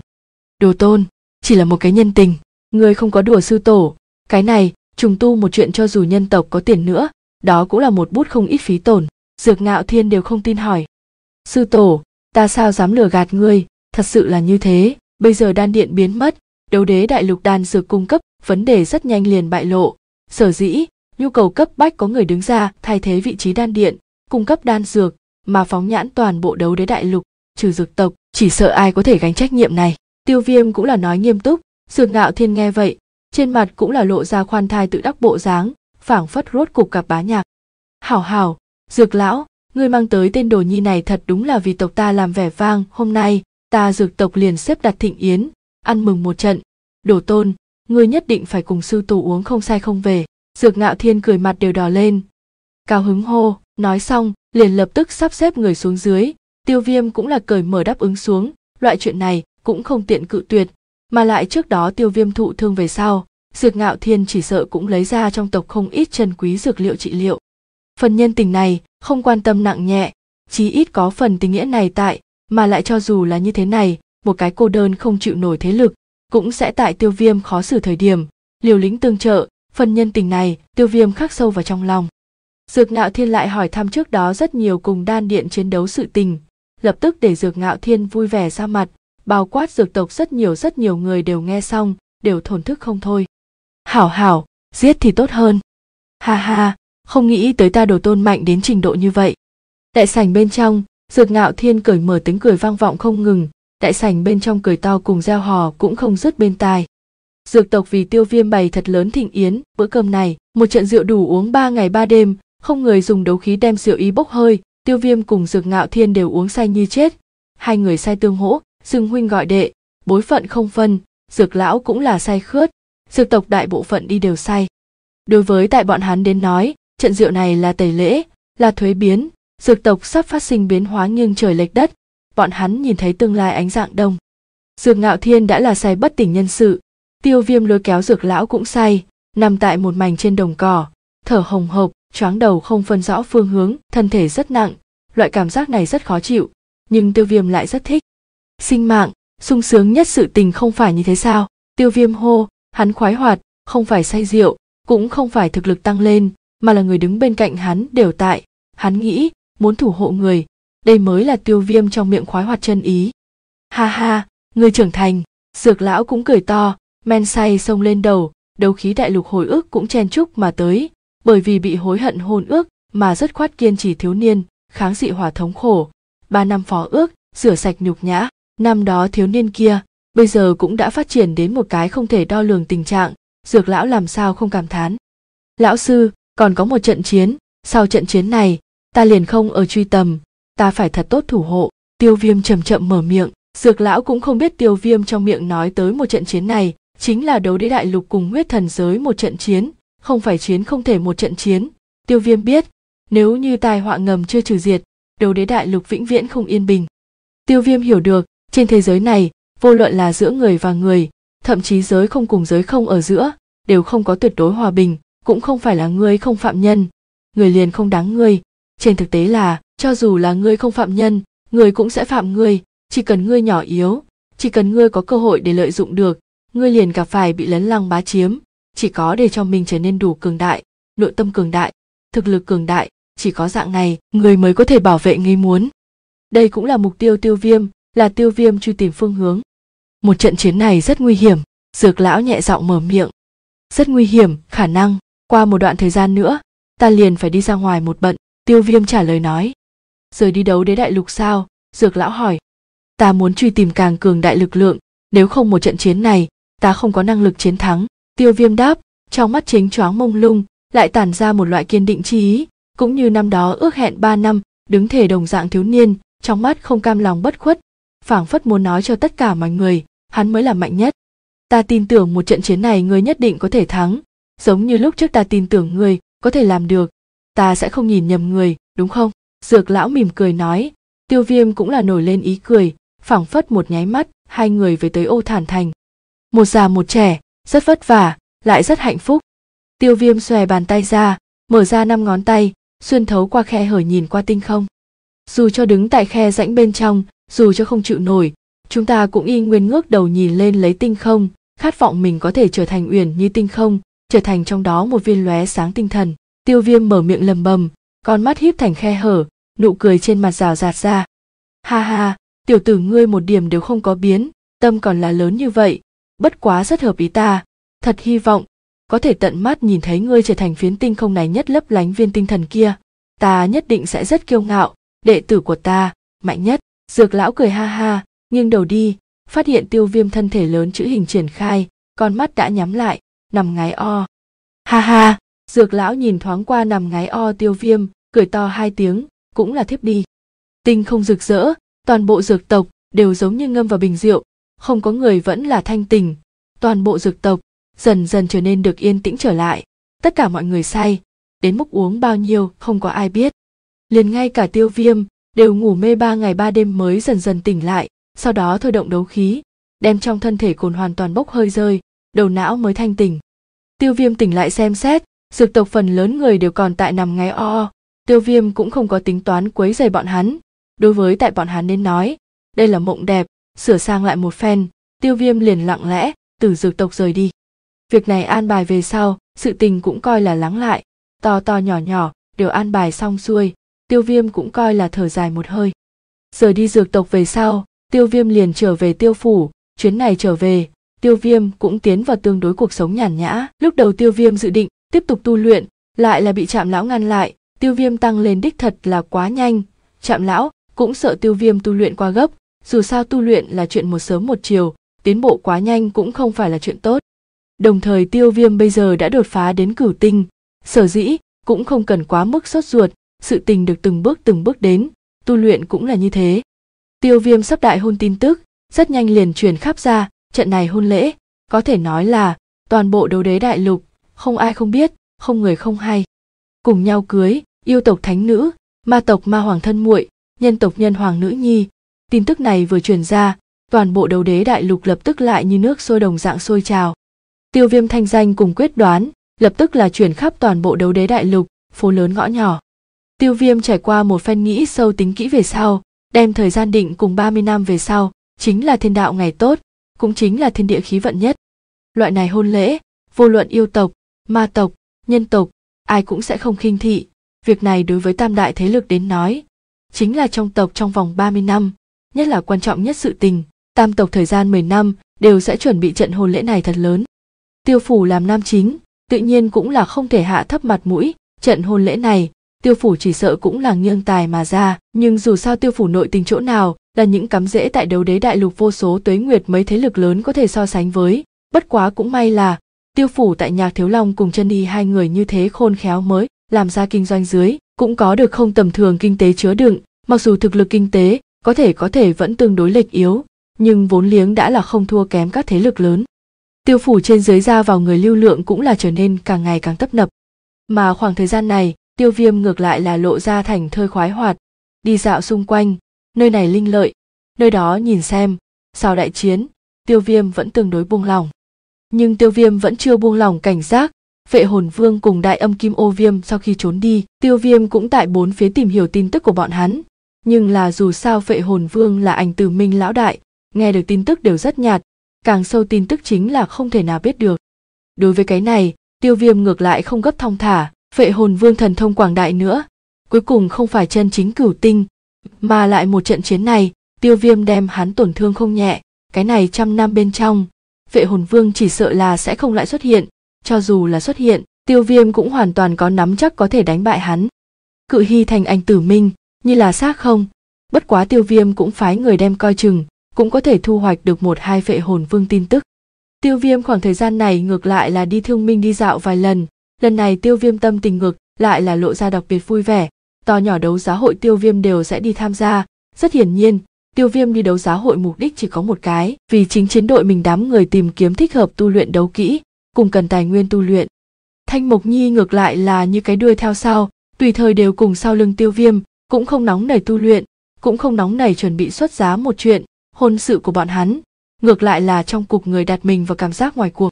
đồ tôn chỉ là một cái nhân tình ngươi không có đùa sư tổ cái này trùng tu một chuyện cho dù nhân tộc có tiền nữa đó cũng là một bút không ít phí tổn dược ngạo thiên đều không tin hỏi sư tổ ta sao dám lừa gạt ngươi thật sự là như thế bây giờ đan điện biến mất đấu đế đại lục đan dược cung cấp vấn đề rất nhanh liền bại lộ sở dĩ nhu cầu cấp bách có người đứng ra thay thế vị trí đan điện cung cấp đan dược mà phóng nhãn toàn bộ đấu đế đại lục trừ dược tộc chỉ sợ ai có thể gánh trách nhiệm này tiêu viêm cũng là nói nghiêm túc dược ngạo thiên nghe vậy trên mặt cũng là lộ ra khoan thai tự đắc bộ dáng phảng phất rốt cục gặp bá nhạc hảo hảo dược lão ngươi mang tới tên đồ nhi này thật đúng là vì tộc ta làm vẻ vang hôm nay ta dược tộc liền xếp đặt thịnh yến ăn mừng một trận đồ tôn ngươi nhất định phải cùng sư tổ uống không sai không về dược ngạo thiên cười mặt đều đỏ lên cao hứng hô nói xong liền lập tức sắp xếp người xuống dưới tiêu viêm cũng là cởi mở đáp ứng xuống loại chuyện này cũng không tiện cự tuyệt mà lại trước đó tiêu viêm thụ thương về sau dược ngạo thiên chỉ sợ cũng lấy ra trong tộc không ít chân quý dược liệu trị liệu phần nhân tình này không quan tâm nặng nhẹ chí ít có phần tình nghĩa này tại mà lại cho dù là như thế này một cái cô đơn không chịu nổi thế lực cũng sẽ tại tiêu viêm khó xử thời điểm liều lĩnh tương trợ phần nhân tình này tiêu viêm khắc sâu vào trong lòng Dược Ngạo Thiên lại hỏi thăm trước đó rất nhiều cùng đan điện chiến đấu sự tình, lập tức để Dược Ngạo Thiên vui vẻ ra mặt, bao quát dược tộc rất nhiều rất nhiều người đều nghe xong, đều thổn thức không thôi. Hảo hảo, giết thì tốt hơn. Ha ha, không nghĩ tới ta đồ tôn mạnh đến trình độ như vậy. Đại sảnh bên trong, Dược Ngạo Thiên cởi mở tiếng cười vang vọng không ngừng, đại sảnh bên trong cười to cùng reo hò cũng không dứt bên tai. Dược tộc vì tiêu viêm bày thật lớn thịnh yến, bữa cơm này, một trận rượu đủ uống ba ngày ba đêm, không người dùng đấu khí đem rượu ý bốc hơi tiêu viêm cùng dược ngạo thiên đều uống say như chết hai người say tương hỗ dừng huynh gọi đệ bối phận không phân dược lão cũng là say khướt dược tộc đại bộ phận đi đều say đối với tại bọn hắn đến nói trận rượu này là tẩy lễ là thuế biến dược tộc sắp phát sinh biến hóa nghiêng trời lệch đất bọn hắn nhìn thấy tương lai ánh dạng đông dược ngạo thiên đã là say bất tỉnh nhân sự tiêu viêm lôi kéo dược lão cũng say nằm tại một mảnh trên đồng cỏ thở hồng hộc choáng đầu không phân rõ phương hướng thân thể rất nặng loại cảm giác này rất khó chịu nhưng tiêu viêm lại rất thích sinh mạng sung sướng nhất sự tình không phải như thế sao tiêu viêm hô hắn khoái hoạt không phải say rượu cũng không phải thực lực tăng lên mà là người đứng bên cạnh hắn đều tại hắn nghĩ muốn thủ hộ người đây mới là tiêu viêm trong miệng khoái hoạt chân ý ha ha người trưởng thành dược lão cũng cười to men say xông lên đầu đấu khí đại lục hồi ức cũng chen chúc mà tới bởi vì bị hối hận hôn ước mà rất khoát kiên trì thiếu niên kháng dị hỏa thống khổ ba năm phó ước rửa sạch nhục nhã năm đó thiếu niên kia bây giờ cũng đã phát triển đến một cái không thể đo lường tình trạng dược lão làm sao không cảm thán lão sư còn có một trận chiến sau trận chiến này ta liền không ở truy tầm ta phải thật tốt thủ hộ tiêu viêm chậm chậm mở miệng dược lão cũng không biết tiêu viêm trong miệng nói tới một trận chiến này chính là đấu đế đại lục cùng huyết thần giới một trận chiến không phải chiến không thể một trận chiến tiêu viêm biết nếu như tai họa ngầm chưa trừ diệt đấu đế đại lục vĩnh viễn không yên bình tiêu viêm hiểu được trên thế giới này vô luận là giữa người và người thậm chí giới không cùng giới không ở giữa đều không có tuyệt đối hòa bình cũng không phải là ngươi không phạm nhân người liền không đáng ngươi trên thực tế là cho dù là ngươi không phạm nhân người cũng sẽ phạm ngươi chỉ cần ngươi nhỏ yếu chỉ cần ngươi có cơ hội để lợi dụng được ngươi liền gặp phải bị lấn lăng bá chiếm chỉ có để cho mình trở nên đủ cường đại nội tâm cường đại thực lực cường đại chỉ có dạng này người mới có thể bảo vệ người muốn đây cũng là mục tiêu tiêu viêm là tiêu viêm truy tìm phương hướng một trận chiến này rất nguy hiểm dược lão nhẹ giọng mở miệng rất nguy hiểm khả năng qua một đoạn thời gian nữa ta liền phải đi ra ngoài một bận tiêu viêm trả lời nói rời đi đấu đế đại lục sao dược lão hỏi ta muốn truy tìm càng cường đại lực lượng nếu không một trận chiến này ta không có năng lực chiến thắng tiêu viêm đáp trong mắt chính choáng mông lung lại tản ra một loại kiên định chi ý cũng như năm đó ước hẹn ba năm đứng thể đồng dạng thiếu niên trong mắt không cam lòng bất khuất phảng phất muốn nói cho tất cả mọi người hắn mới là mạnh nhất ta tin tưởng một trận chiến này ngươi nhất định có thể thắng giống như lúc trước ta tin tưởng ngươi có thể làm được ta sẽ không nhìn nhầm người đúng không dược lão mỉm cười nói tiêu viêm cũng là nổi lên ý cười phảng phất một nháy mắt hai người về tới ô thản thành một già một trẻ rất vất vả lại rất hạnh phúc tiêu viêm xòe bàn tay ra mở ra năm ngón tay xuyên thấu qua khe hở nhìn qua tinh không dù cho đứng tại khe rãnh bên trong dù cho không chịu nổi chúng ta cũng y nguyên ngước đầu nhìn lên lấy tinh không khát vọng mình có thể trở thành uyển như tinh không trở thành trong đó một viên lóe sáng tinh thần tiêu viêm mở miệng lầm bầm con mắt híp thành khe hở nụ cười trên mặt rào rạt ra ha ha tiểu tử ngươi một điểm đều không có biến tâm còn là lớn như vậy bất quá rất hợp ý ta thật hy vọng có thể tận mắt nhìn thấy ngươi trở thành phiến tinh không này nhất lấp lánh viên tinh thần kia ta nhất định sẽ rất kiêu ngạo đệ tử của ta mạnh nhất dược lão cười ha ha nghiêng đầu đi phát hiện tiêu viêm thân thể lớn chữ hình triển khai con mắt đã nhắm lại nằm ngái o ha ha dược lão nhìn thoáng qua nằm ngái o tiêu viêm cười to hai tiếng cũng là thiếp đi tinh không rực rỡ toàn bộ dược tộc đều giống như ngâm vào bình rượu không có người vẫn là thanh tình toàn bộ dược tộc dần dần trở nên được yên tĩnh trở lại tất cả mọi người say đến mức uống bao nhiêu không có ai biết liền ngay cả tiêu viêm đều ngủ mê ba ngày ba đêm mới dần dần tỉnh lại sau đó thôi động đấu khí đem trong thân thể cồn hoàn toàn bốc hơi rơi đầu não mới thanh tỉnh tiêu viêm tỉnh lại xem xét dược tộc phần lớn người đều còn tại nằm ngáy o o tiêu viêm cũng không có tính toán quấy dày bọn hắn đối với tại bọn hắn nên nói đây là mộng đẹp sửa sang lại một phen tiêu viêm liền lặng lẽ từ dược tộc rời đi việc này an bài về sau sự tình cũng coi là lắng lại to to nhỏ nhỏ đều an bài xong xuôi tiêu viêm cũng coi là thở dài một hơi rời đi dược tộc về sau tiêu viêm liền trở về tiêu phủ chuyến này trở về tiêu viêm cũng tiến vào tương đối cuộc sống nhàn nhã lúc đầu tiêu viêm dự định tiếp tục tu luyện lại là bị chạm lão ngăn lại tiêu viêm tăng lên đích thật là quá nhanh chạm lão cũng sợ tiêu viêm tu luyện qua gấp dù sao tu luyện là chuyện một sớm một chiều tiến bộ quá nhanh cũng không phải là chuyện tốt đồng thời tiêu viêm bây giờ đã đột phá đến cửu tinh sở dĩ cũng không cần quá mức sốt ruột sự tình được từng bước từng bước đến tu luyện cũng là như thế tiêu viêm sắp đại hôn tin tức rất nhanh liền truyền khắp ra trận này hôn lễ có thể nói là toàn bộ đấu đế đại lục không ai không biết không người không hay cùng nhau cưới yêu tộc thánh nữ ma tộc ma hoàng thân muội nhân tộc nhân hoàng nữ nhi tin tức này vừa truyền ra toàn bộ đầu đế đại lục lập tức lại như nước sôi đồng dạng sôi trào tiêu viêm thanh danh cùng quyết đoán lập tức là chuyển khắp toàn bộ đấu đế đại lục phố lớn ngõ nhỏ tiêu viêm trải qua một phen nghĩ sâu tính kỹ về sau đem thời gian định cùng 30 năm về sau chính là thiên đạo ngày tốt cũng chính là thiên địa khí vận nhất loại này hôn lễ vô luận yêu tộc ma tộc nhân tộc ai cũng sẽ không khinh thị việc này đối với tam đại thế lực đến nói chính là trong tộc trong vòng 30 năm nhất là quan trọng nhất sự tình. Tam tộc thời gian 10 năm đều sẽ chuẩn bị trận hôn lễ này thật lớn. Tiêu phủ làm nam chính, tự nhiên cũng là không thể hạ thấp mặt mũi, trận hôn lễ này, tiêu phủ chỉ sợ cũng là nghiêng tài mà ra, nhưng dù sao tiêu phủ nội tình chỗ nào là những cắm rễ tại đấu đế đại lục vô số tuế nguyệt mấy thế lực lớn có thể so sánh với, bất quá cũng may là tiêu phủ tại nhạc thiếu long cùng chân đi hai người như thế khôn khéo mới làm ra kinh doanh dưới cũng có được không tầm thường kinh tế chứa đựng mặc dù thực lực kinh tế có thể có thể vẫn tương đối lệch yếu, nhưng vốn liếng đã là không thua kém các thế lực lớn. Tiêu phủ trên dưới ra vào người lưu lượng cũng là trở nên càng ngày càng tấp nập. Mà khoảng thời gian này, tiêu viêm ngược lại là lộ ra thành thơi khoái hoạt, đi dạo xung quanh, nơi này linh lợi, nơi đó nhìn xem, sau đại chiến, tiêu viêm vẫn tương đối buông lỏng Nhưng tiêu viêm vẫn chưa buông lỏng cảnh giác, vệ hồn vương cùng đại âm kim ô viêm sau khi trốn đi, tiêu viêm cũng tại bốn phía tìm hiểu tin tức của bọn hắn, nhưng là dù sao vệ hồn vương là ảnh từ minh lão đại nghe được tin tức đều rất nhạt càng sâu tin tức chính là không thể nào biết được đối với cái này tiêu viêm ngược lại không gấp thong thả vệ hồn vương thần thông quảng đại nữa cuối cùng không phải chân chính cửu tinh mà lại một trận chiến này tiêu viêm đem hắn tổn thương không nhẹ cái này trăm năm bên trong vệ hồn vương chỉ sợ là sẽ không lại xuất hiện cho dù là xuất hiện tiêu viêm cũng hoàn toàn có nắm chắc có thể đánh bại hắn cự hy thành anh tử minh như là xác không bất quá tiêu viêm cũng phái người đem coi chừng cũng có thể thu hoạch được một hai vệ hồn vương tin tức tiêu viêm khoảng thời gian này ngược lại là đi thương minh đi dạo vài lần lần này tiêu viêm tâm tình ngược lại là lộ ra đặc biệt vui vẻ to nhỏ đấu giá hội tiêu viêm đều sẽ đi tham gia rất hiển nhiên tiêu viêm đi đấu giá hội mục đích chỉ có một cái vì chính chiến đội mình đám người tìm kiếm thích hợp tu luyện đấu kỹ cùng cần tài nguyên tu luyện thanh mộc nhi ngược lại là như cái đuôi theo sau tùy thời đều cùng sau lưng tiêu viêm cũng không nóng nảy tu luyện, cũng không nóng nảy chuẩn bị xuất giá một chuyện, hôn sự của bọn hắn, ngược lại là trong cuộc người đặt mình vào cảm giác ngoài cuộc.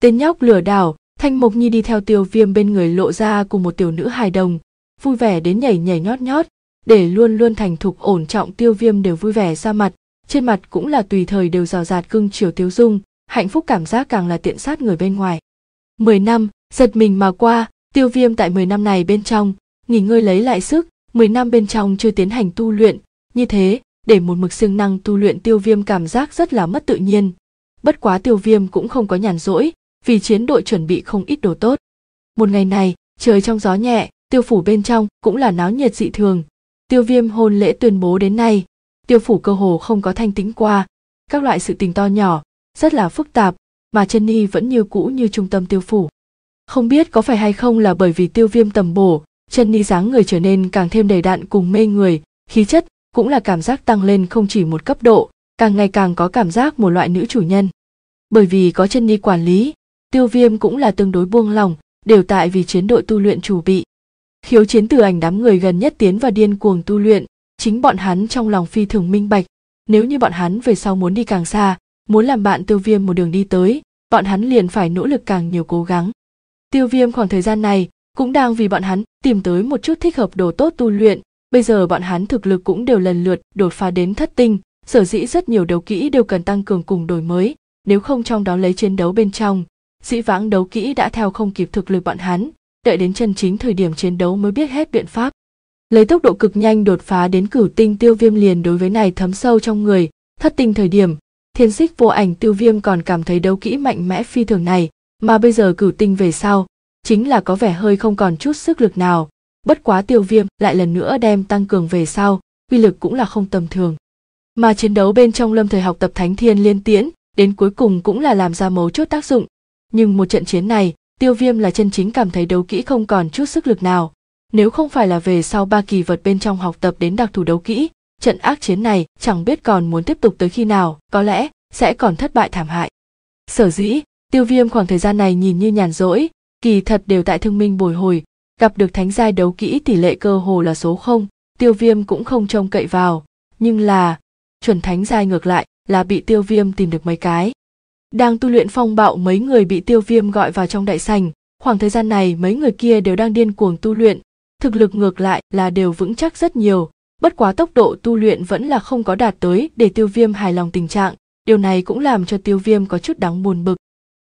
Tên nhóc lừa đảo, Thanh Mộc Nhi đi theo tiêu viêm bên người lộ ra cùng một tiểu nữ hài đồng, vui vẻ đến nhảy nhảy nhót nhót, để luôn luôn thành thục ổn trọng tiêu viêm đều vui vẻ ra mặt, trên mặt cũng là tùy thời đều rào rạt cưng chiều tiêu dung, hạnh phúc cảm giác càng là tiện sát người bên ngoài. mười năm, giật mình mà qua, tiêu viêm tại mười năm này bên trong, nghỉ ngơi lấy lại sức, 10 năm bên trong chưa tiến hành tu luyện, như thế, để một mực siêng năng tu luyện tiêu viêm cảm giác rất là mất tự nhiên. Bất quá tiêu viêm cũng không có nhàn rỗi, vì chiến đội chuẩn bị không ít đồ tốt. Một ngày này, trời trong gió nhẹ, tiêu phủ bên trong cũng là náo nhiệt dị thường. Tiêu viêm hôn lễ tuyên bố đến nay, tiêu phủ cơ hồ không có thanh tính qua, các loại sự tình to nhỏ, rất là phức tạp, mà chân ni vẫn như cũ như trung tâm tiêu phủ. Không biết có phải hay không là bởi vì tiêu viêm tầm bổ, chân ni dáng người trở nên càng thêm đầy đạn cùng mê người khí chất cũng là cảm giác tăng lên không chỉ một cấp độ càng ngày càng có cảm giác một loại nữ chủ nhân bởi vì có chân ni quản lý tiêu viêm cũng là tương đối buông lỏng đều tại vì chiến đội tu luyện chủ bị khiếu chiến từ ảnh đám người gần nhất tiến vào điên cuồng tu luyện chính bọn hắn trong lòng phi thường minh bạch nếu như bọn hắn về sau muốn đi càng xa muốn làm bạn tiêu viêm một đường đi tới bọn hắn liền phải nỗ lực càng nhiều cố gắng tiêu viêm khoảng thời gian này cũng đang vì bọn hắn tìm tới một chút thích hợp đồ tốt tu luyện. Bây giờ bọn hắn thực lực cũng đều lần lượt đột phá đến thất tinh, sở dĩ rất nhiều đấu kỹ đều cần tăng cường cùng đổi mới, nếu không trong đó lấy chiến đấu bên trong, dĩ vãng đấu kỹ đã theo không kịp thực lực bọn hắn, đợi đến chân chính thời điểm chiến đấu mới biết hết biện pháp. Lấy tốc độ cực nhanh đột phá đến cửu tinh tiêu viêm liền đối với này thấm sâu trong người, thất tinh thời điểm, thiên xích vô ảnh tiêu viêm còn cảm thấy đấu kỹ mạnh mẽ phi thường này, mà bây giờ cửu tinh về sau, chính là có vẻ hơi không còn chút sức lực nào bất quá tiêu viêm lại lần nữa đem tăng cường về sau uy lực cũng là không tầm thường mà chiến đấu bên trong lâm thời học tập thánh thiên liên tiễn đến cuối cùng cũng là làm ra mấu chốt tác dụng nhưng một trận chiến này tiêu viêm là chân chính cảm thấy đấu kỹ không còn chút sức lực nào nếu không phải là về sau ba kỳ vật bên trong học tập đến đặc thù đấu kỹ trận ác chiến này chẳng biết còn muốn tiếp tục tới khi nào có lẽ sẽ còn thất bại thảm hại sở dĩ tiêu viêm khoảng thời gian này nhìn như nhàn rỗi kỳ thật đều tại thương minh bồi hồi gặp được thánh giai đấu kỹ tỷ lệ cơ hồ là số không tiêu viêm cũng không trông cậy vào nhưng là chuẩn thánh giai ngược lại là bị tiêu viêm tìm được mấy cái đang tu luyện phong bạo mấy người bị tiêu viêm gọi vào trong đại sành khoảng thời gian này mấy người kia đều đang điên cuồng tu luyện thực lực ngược lại là đều vững chắc rất nhiều bất quá tốc độ tu luyện vẫn là không có đạt tới để tiêu viêm hài lòng tình trạng điều này cũng làm cho tiêu viêm có chút đáng buồn bực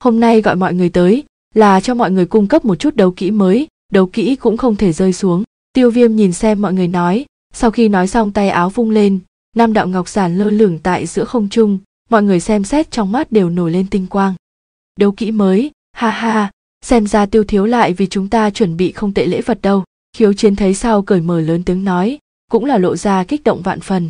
hôm nay gọi mọi người tới là cho mọi người cung cấp một chút đấu kỹ mới đấu kỹ cũng không thể rơi xuống tiêu viêm nhìn xem mọi người nói sau khi nói xong tay áo vung lên Nam đạo ngọc giản lơ lửng tại giữa không trung mọi người xem xét trong mắt đều nổi lên tinh quang đấu kỹ mới ha ha xem ra tiêu thiếu lại vì chúng ta chuẩn bị không tệ lễ vật đâu khiếu chiến thấy sau cởi mở lớn tiếng nói cũng là lộ ra kích động vạn phần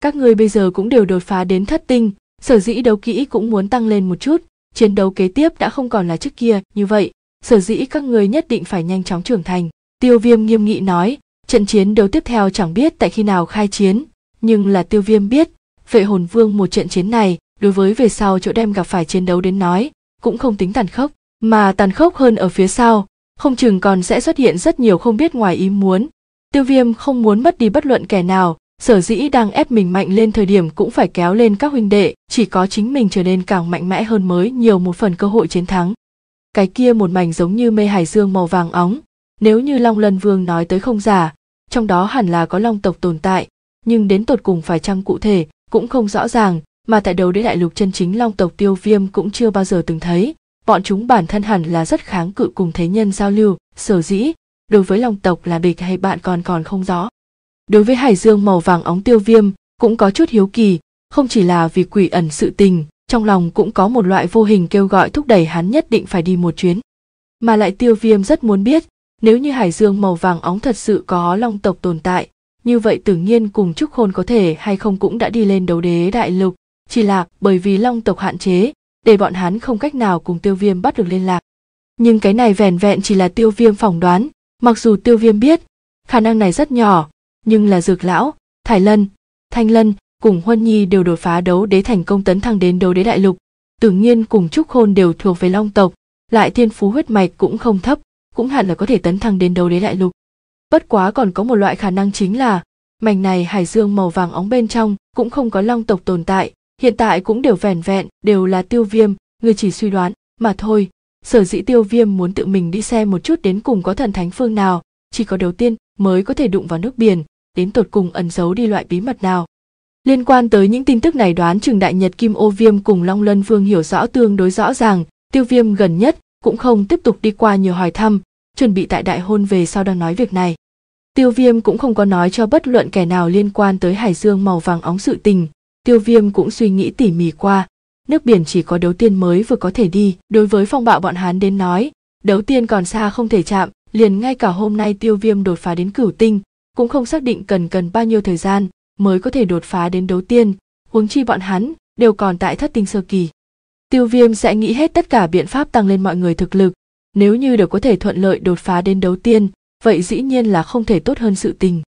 các ngươi bây giờ cũng đều đột phá đến thất tinh sở dĩ đấu kỹ cũng muốn tăng lên một chút chiến đấu kế tiếp đã không còn là trước kia như vậy sở dĩ các ngươi nhất định phải nhanh chóng trưởng thành tiêu viêm nghiêm nghị nói trận chiến đấu tiếp theo chẳng biết tại khi nào khai chiến nhưng là tiêu viêm biết vệ hồn vương một trận chiến này đối với về sau chỗ đem gặp phải chiến đấu đến nói cũng không tính tàn khốc mà tàn khốc hơn ở phía sau không chừng còn sẽ xuất hiện rất nhiều không biết ngoài ý muốn tiêu viêm không muốn mất đi bất luận kẻ nào sở dĩ đang ép mình mạnh lên thời điểm cũng phải kéo lên các huynh đệ chỉ có chính mình trở nên càng mạnh mẽ hơn mới nhiều một phần cơ hội chiến thắng cái kia một mảnh giống như mê hải dương màu vàng óng nếu như long lân vương nói tới không giả trong đó hẳn là có long tộc tồn tại nhưng đến tột cùng phải chăng cụ thể cũng không rõ ràng mà tại đầu đế đại lục chân chính long tộc tiêu viêm cũng chưa bao giờ từng thấy bọn chúng bản thân hẳn là rất kháng cự cùng thế nhân giao lưu sở dĩ đối với long tộc là địch hay bạn còn còn không rõ đối với hải dương màu vàng óng tiêu viêm cũng có chút hiếu kỳ không chỉ là vì quỷ ẩn sự tình trong lòng cũng có một loại vô hình kêu gọi thúc đẩy hắn nhất định phải đi một chuyến mà lại tiêu viêm rất muốn biết nếu như hải dương màu vàng óng thật sự có long tộc tồn tại như vậy tự nhiên cùng trúc khôn có thể hay không cũng đã đi lên đấu đế đại lục chỉ là bởi vì long tộc hạn chế để bọn hắn không cách nào cùng tiêu viêm bắt được liên lạc nhưng cái này vẻn vẹn chỉ là tiêu viêm phỏng đoán mặc dù tiêu viêm biết khả năng này rất nhỏ nhưng là dược lão thải lân thanh lân cùng huân nhi đều đột phá đấu đế thành công tấn thăng đến đấu đế đại lục tự nhiên cùng trúc khôn đều thuộc về long tộc lại thiên phú huyết mạch cũng không thấp cũng hẳn là có thể tấn thăng đến đấu đế đại lục bất quá còn có một loại khả năng chính là mảnh này hải dương màu vàng óng bên trong cũng không có long tộc tồn tại hiện tại cũng đều vẻn vẹn đều là tiêu viêm người chỉ suy đoán mà thôi sở dĩ tiêu viêm muốn tự mình đi xem một chút đến cùng có thần thánh phương nào chỉ có đầu tiên mới có thể đụng vào nước biển đến tột cùng ẩn giấu đi loại bí mật nào. Liên quan tới những tin tức này đoán chừng đại nhật Kim Ô Viêm cùng Long Lân Vương hiểu rõ tương đối rõ ràng, tiêu viêm gần nhất cũng không tiếp tục đi qua nhiều hỏi thăm, chuẩn bị tại đại hôn về sau đang nói việc này. Tiêu viêm cũng không có nói cho bất luận kẻ nào liên quan tới hải dương màu vàng óng sự tình, tiêu viêm cũng suy nghĩ tỉ mỉ qua, nước biển chỉ có đấu tiên mới vừa có thể đi, đối với phong bạo bọn hắn đến nói, đấu tiên còn xa không thể chạm, liền ngay cả hôm nay tiêu viêm đột phá đến cửu tinh, cũng không xác định cần cần bao nhiêu thời gian mới có thể đột phá đến đấu tiên huống chi bọn hắn đều còn tại thất tinh sơ kỳ tiêu viêm sẽ nghĩ hết tất cả biện pháp tăng lên mọi người thực lực nếu như đều có thể thuận lợi đột phá đến đấu tiên vậy dĩ nhiên là không thể tốt hơn sự tình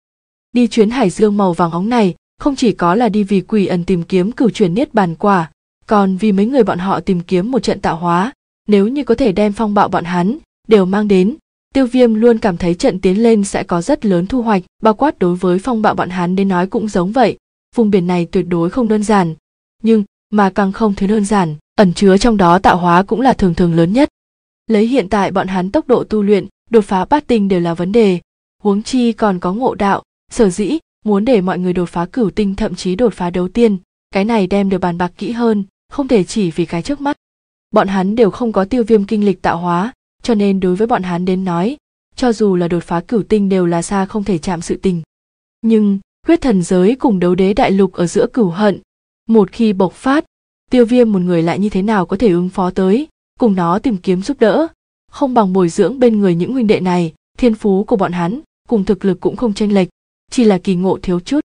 đi chuyến hải dương màu vàng óng này không chỉ có là đi vì quỷ ẩn tìm kiếm cửu chuyển niết bàn quả còn vì mấy người bọn họ tìm kiếm một trận tạo hóa nếu như có thể đem phong bạo bọn hắn đều mang đến Tiêu Viêm luôn cảm thấy trận tiến lên sẽ có rất lớn thu hoạch, bao quát đối với phong bạo bọn hắn đến nói cũng giống vậy. Vùng biển này tuyệt đối không đơn giản, nhưng mà càng không thứ đơn giản, ẩn chứa trong đó tạo hóa cũng là thường thường lớn nhất. Lấy hiện tại bọn hắn tốc độ tu luyện, đột phá bát tinh đều là vấn đề, huống chi còn có ngộ đạo, sở dĩ muốn để mọi người đột phá cửu tinh thậm chí đột phá đấu tiên, cái này đem được bàn bạc kỹ hơn, không thể chỉ vì cái trước mắt. Bọn hắn đều không có tiêu viêm kinh lịch tạo hóa, cho nên đối với bọn hắn đến nói cho dù là đột phá cửu tinh đều là xa không thể chạm sự tình nhưng huyết thần giới cùng đấu đế đại lục ở giữa cửu hận một khi bộc phát tiêu viêm một người lại như thế nào có thể ứng phó tới cùng nó tìm kiếm giúp đỡ không bằng bồi dưỡng bên người những huynh đệ này thiên phú của bọn hắn cùng thực lực cũng không chênh lệch chỉ là kỳ ngộ thiếu chút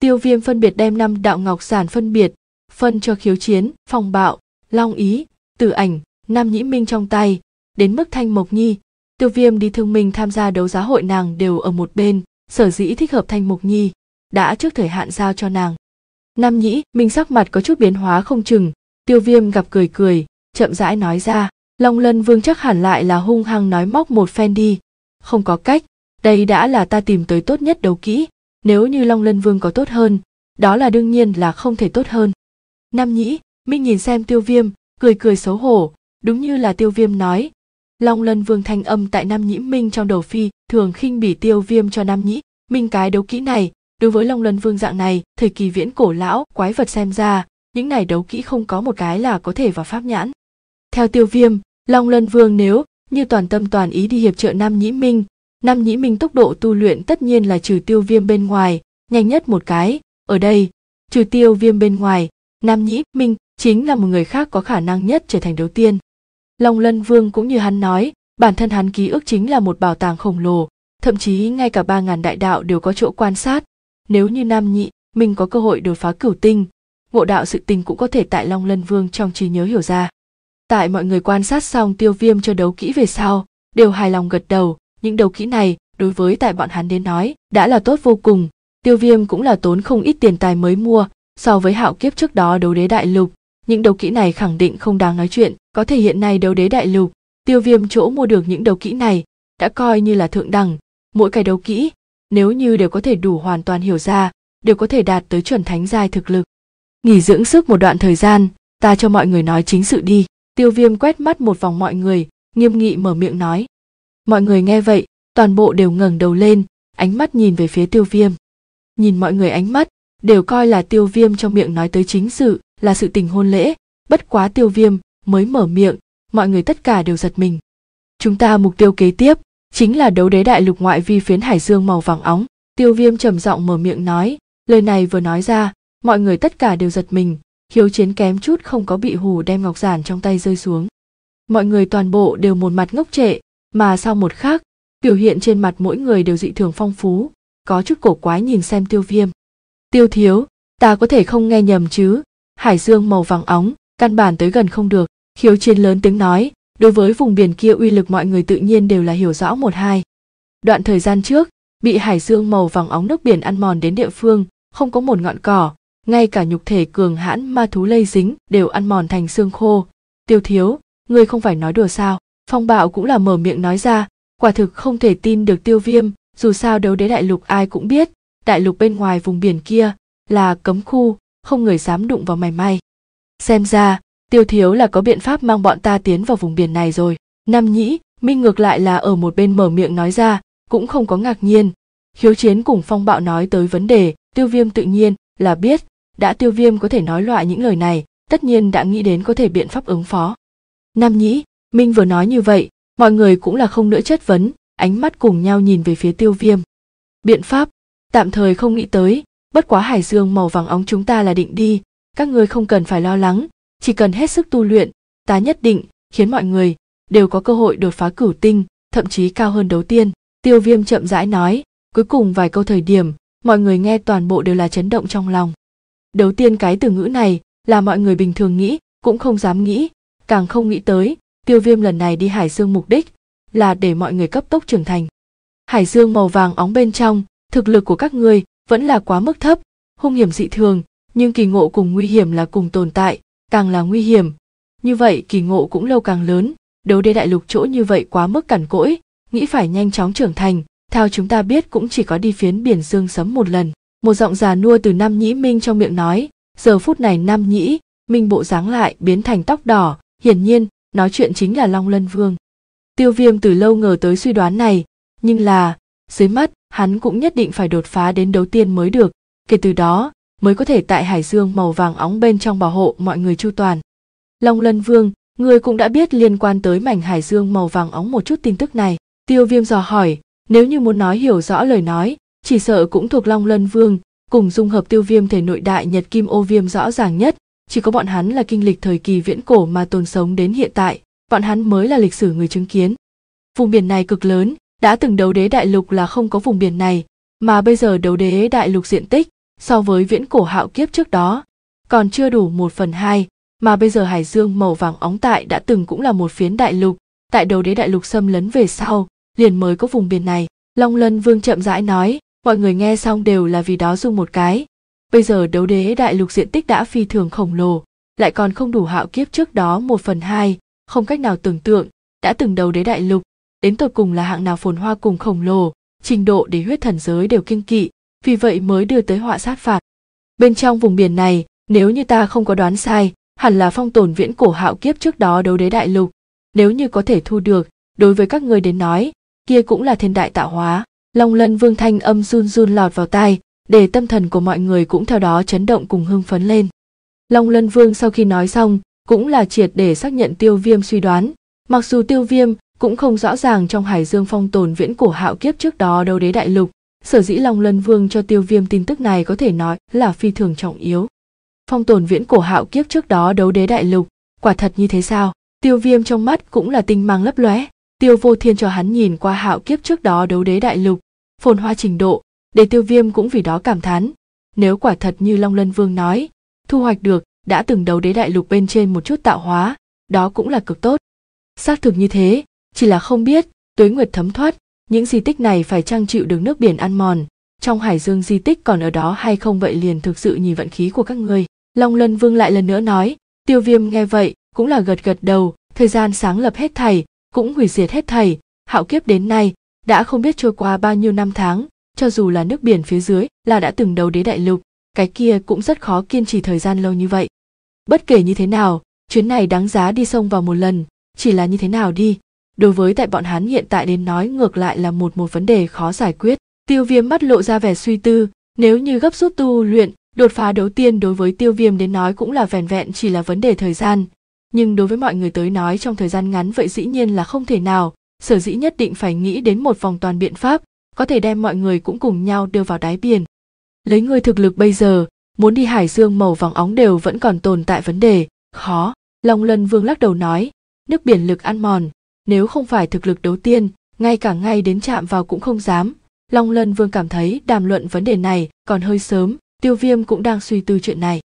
tiêu viêm phân biệt đem năm đạo ngọc giản phân biệt phân cho khiếu chiến phong bạo long ý tử ảnh nam nhĩ minh trong tay đến mức thanh mộc nhi tiêu viêm đi thương minh tham gia đấu giá hội nàng đều ở một bên sở dĩ thích hợp thanh mộc nhi đã trước thời hạn giao cho nàng nam nhĩ minh sắc mặt có chút biến hóa không chừng tiêu viêm gặp cười cười chậm rãi nói ra long lân vương chắc hẳn lại là hung hăng nói móc một phen đi không có cách đây đã là ta tìm tới tốt nhất đấu kỹ nếu như long lân vương có tốt hơn đó là đương nhiên là không thể tốt hơn nam nhĩ minh nhìn xem tiêu viêm cười cười xấu hổ đúng như là tiêu viêm nói Long Lân Vương thanh âm tại Nam Nhĩ Minh trong đầu phi, thường khinh bỉ Tiêu Viêm cho Nam Nhĩ, Minh cái đấu kỹ này, đối với Long Lân Vương dạng này, thời kỳ viễn cổ lão, quái vật xem ra, những này đấu kỹ không có một cái là có thể vào pháp nhãn. Theo Tiêu Viêm, Long Lân Vương nếu như toàn tâm toàn ý đi hiệp trợ Nam Nhĩ Minh, Nam Nhĩ Minh tốc độ tu luyện tất nhiên là trừ Tiêu Viêm bên ngoài, nhanh nhất một cái, ở đây, trừ Tiêu Viêm bên ngoài, Nam Nhĩ Minh chính là một người khác có khả năng nhất trở thành đầu tiên. Long Lân Vương cũng như hắn nói, bản thân hắn ký ức chính là một bảo tàng khổng lồ, thậm chí ngay cả ba ngàn đại đạo đều có chỗ quan sát. Nếu như Nam Nhị, mình có cơ hội đột phá cửu tinh, ngộ đạo sự tình cũng có thể tại Long Lân Vương trong trí nhớ hiểu ra. Tại mọi người quan sát xong tiêu viêm cho đấu kỹ về sau, đều hài lòng gật đầu, những đấu kỹ này đối với tại bọn hắn đến nói đã là tốt vô cùng tiêu viêm cũng là tốn không ít tiền tài mới mua so với hạo kiếp trước đó đấu đế đại lục những đấu kỹ này khẳng định không đáng nói chuyện có thể hiện nay đấu đế đại lục tiêu viêm chỗ mua được những đấu kỹ này đã coi như là thượng đẳng mỗi cái đấu kỹ nếu như đều có thể đủ hoàn toàn hiểu ra đều có thể đạt tới chuẩn thánh giai thực lực nghỉ dưỡng sức một đoạn thời gian ta cho mọi người nói chính sự đi tiêu viêm quét mắt một vòng mọi người nghiêm nghị mở miệng nói mọi người nghe vậy toàn bộ đều ngẩng đầu lên ánh mắt nhìn về phía tiêu viêm nhìn mọi người ánh mắt đều coi là tiêu viêm trong miệng nói tới chính sự là sự tình hôn lễ bất quá tiêu viêm mới mở miệng mọi người tất cả đều giật mình chúng ta mục tiêu kế tiếp chính là đấu đế đại lục ngoại vi phiến hải dương màu vàng óng tiêu viêm trầm giọng mở miệng nói lời này vừa nói ra mọi người tất cả đều giật mình hiếu chiến kém chút không có bị hù đem ngọc giản trong tay rơi xuống mọi người toàn bộ đều một mặt ngốc trệ mà sau một khác biểu hiện trên mặt mỗi người đều dị thường phong phú có chút cổ quái nhìn xem tiêu viêm tiêu thiếu ta có thể không nghe nhầm chứ hải dương màu vàng óng, căn bản tới gần không được. Khiếu chiến lớn tiếng nói, đối với vùng biển kia uy lực mọi người tự nhiên đều là hiểu rõ một hai. Đoạn thời gian trước, bị hải dương màu vàng óng nước biển ăn mòn đến địa phương, không có một ngọn cỏ, ngay cả nhục thể cường hãn ma thú lây dính đều ăn mòn thành xương khô. Tiêu thiếu, ngươi không phải nói đùa sao, phong bạo cũng là mở miệng nói ra, quả thực không thể tin được tiêu viêm, dù sao đấu đế đại lục ai cũng biết, đại lục bên ngoài vùng biển kia là cấm khu, không người dám đụng vào mày may xem ra tiêu thiếu là có biện pháp mang bọn ta tiến vào vùng biển này rồi nam nhĩ minh ngược lại là ở một bên mở miệng nói ra cũng không có ngạc nhiên khiếu chiến cùng phong bạo nói tới vấn đề tiêu viêm tự nhiên là biết đã tiêu viêm có thể nói loại những lời này tất nhiên đã nghĩ đến có thể biện pháp ứng phó nam nhĩ minh vừa nói như vậy mọi người cũng là không nữa chất vấn ánh mắt cùng nhau nhìn về phía tiêu viêm biện pháp tạm thời không nghĩ tới bất quá hải dương màu vàng óng chúng ta là định đi các ngươi không cần phải lo lắng chỉ cần hết sức tu luyện ta nhất định khiến mọi người đều có cơ hội đột phá cửu tinh thậm chí cao hơn đấu tiên tiêu viêm chậm rãi nói cuối cùng vài câu thời điểm mọi người nghe toàn bộ đều là chấn động trong lòng Đấu tiên cái từ ngữ này là mọi người bình thường nghĩ cũng không dám nghĩ càng không nghĩ tới tiêu viêm lần này đi hải dương mục đích là để mọi người cấp tốc trưởng thành hải dương màu vàng óng bên trong thực lực của các ngươi vẫn là quá mức thấp hung hiểm dị thường nhưng kỳ ngộ cùng nguy hiểm là cùng tồn tại càng là nguy hiểm như vậy kỳ ngộ cũng lâu càng lớn đấu đế đại lục chỗ như vậy quá mức cằn cỗi nghĩ phải nhanh chóng trưởng thành theo chúng ta biết cũng chỉ có đi phiến biển dương sấm một lần một giọng già nua từ nam nhĩ minh trong miệng nói giờ phút này nam nhĩ minh bộ dáng lại biến thành tóc đỏ hiển nhiên nói chuyện chính là long lân vương tiêu viêm từ lâu ngờ tới suy đoán này nhưng là dưới mắt hắn cũng nhất định phải đột phá đến đấu tiên mới được, kể từ đó mới có thể tại hải dương màu vàng óng bên trong bảo hộ mọi người chu toàn. Long Lân Vương, người cũng đã biết liên quan tới mảnh hải dương màu vàng óng một chút tin tức này. Tiêu Viêm dò hỏi, nếu như muốn nói hiểu rõ lời nói, chỉ sợ cũng thuộc Long Lân Vương, cùng dung hợp Tiêu Viêm thể nội đại Nhật Kim Ô Viêm rõ ràng nhất, chỉ có bọn hắn là kinh lịch thời kỳ viễn cổ mà tồn sống đến hiện tại, bọn hắn mới là lịch sử người chứng kiến. Vùng biển này cực lớn, đã từng đấu đế đại lục là không có vùng biển này mà bây giờ đấu đế đại lục diện tích so với viễn cổ hạo kiếp trước đó còn chưa đủ một phần hai mà bây giờ hải dương màu vàng óng tại đã từng cũng là một phiến đại lục tại đấu đế đại lục xâm lấn về sau liền mới có vùng biển này long lân vương chậm rãi nói mọi người nghe xong đều là vì đó dùng một cái bây giờ đấu đế đại lục diện tích đã phi thường khổng lồ lại còn không đủ hạo kiếp trước đó một phần hai không cách nào tưởng tượng đã từng đầu đế đại lục đến tột cùng là hạng nào phồn hoa cùng khổng lồ trình độ để huyết thần giới đều kinh kỵ vì vậy mới đưa tới họa sát phạt bên trong vùng biển này nếu như ta không có đoán sai hẳn là phong tồn viễn cổ hạo kiếp trước đó đấu đế đại lục nếu như có thể thu được đối với các ngươi đến nói kia cũng là thiên đại tạo hóa long lân vương thanh âm run run lọt vào tai để tâm thần của mọi người cũng theo đó chấn động cùng hưng phấn lên long lân vương sau khi nói xong cũng là triệt để xác nhận tiêu viêm suy đoán mặc dù tiêu viêm cũng không rõ ràng trong hải dương phong tồn viễn cổ hạo kiếp trước đó đâu đế đại lục sở dĩ long lân vương cho tiêu viêm tin tức này có thể nói là phi thường trọng yếu phong tồn viễn cổ hạo kiếp trước đó đấu đế đại lục quả thật như thế sao tiêu viêm trong mắt cũng là tinh mang lấp lóe tiêu vô thiên cho hắn nhìn qua hạo kiếp trước đó đấu đế đại lục phồn hoa trình độ để tiêu viêm cũng vì đó cảm thán nếu quả thật như long lân vương nói thu hoạch được đã từng đấu đế đại lục bên trên một chút tạo hóa đó cũng là cực tốt xác thực như thế chỉ là không biết tuế nguyệt thấm thoát những di tích này phải trang chịu được nước biển ăn mòn trong hải dương di tích còn ở đó hay không vậy liền thực sự nhìn vận khí của các ngươi long lân vương lại lần nữa nói tiêu viêm nghe vậy cũng là gật gật đầu thời gian sáng lập hết thầy cũng hủy diệt hết thầy hạo kiếp đến nay đã không biết trôi qua bao nhiêu năm tháng cho dù là nước biển phía dưới là đã từng đầu đế đại lục cái kia cũng rất khó kiên trì thời gian lâu như vậy bất kể như thế nào chuyến này đáng giá đi sông vào một lần chỉ là như thế nào đi đối với tại bọn hắn hiện tại đến nói ngược lại là một một vấn đề khó giải quyết tiêu viêm mắt lộ ra vẻ suy tư nếu như gấp rút tu luyện đột phá đầu tiên đối với tiêu viêm đến nói cũng là vẻn vẹn chỉ là vấn đề thời gian nhưng đối với mọi người tới nói trong thời gian ngắn vậy dĩ nhiên là không thể nào sở dĩ nhất định phải nghĩ đến một vòng toàn biện pháp có thể đem mọi người cũng cùng nhau đưa vào đáy biển lấy người thực lực bây giờ muốn đi hải dương màu vàng óng đều vẫn còn tồn tại vấn đề khó long lân vương lắc đầu nói nước biển lực ăn mòn nếu không phải thực lực đấu tiên ngay cả ngay đến chạm vào cũng không dám long lân vương cảm thấy đàm luận vấn đề này còn hơi sớm tiêu viêm cũng đang suy tư chuyện này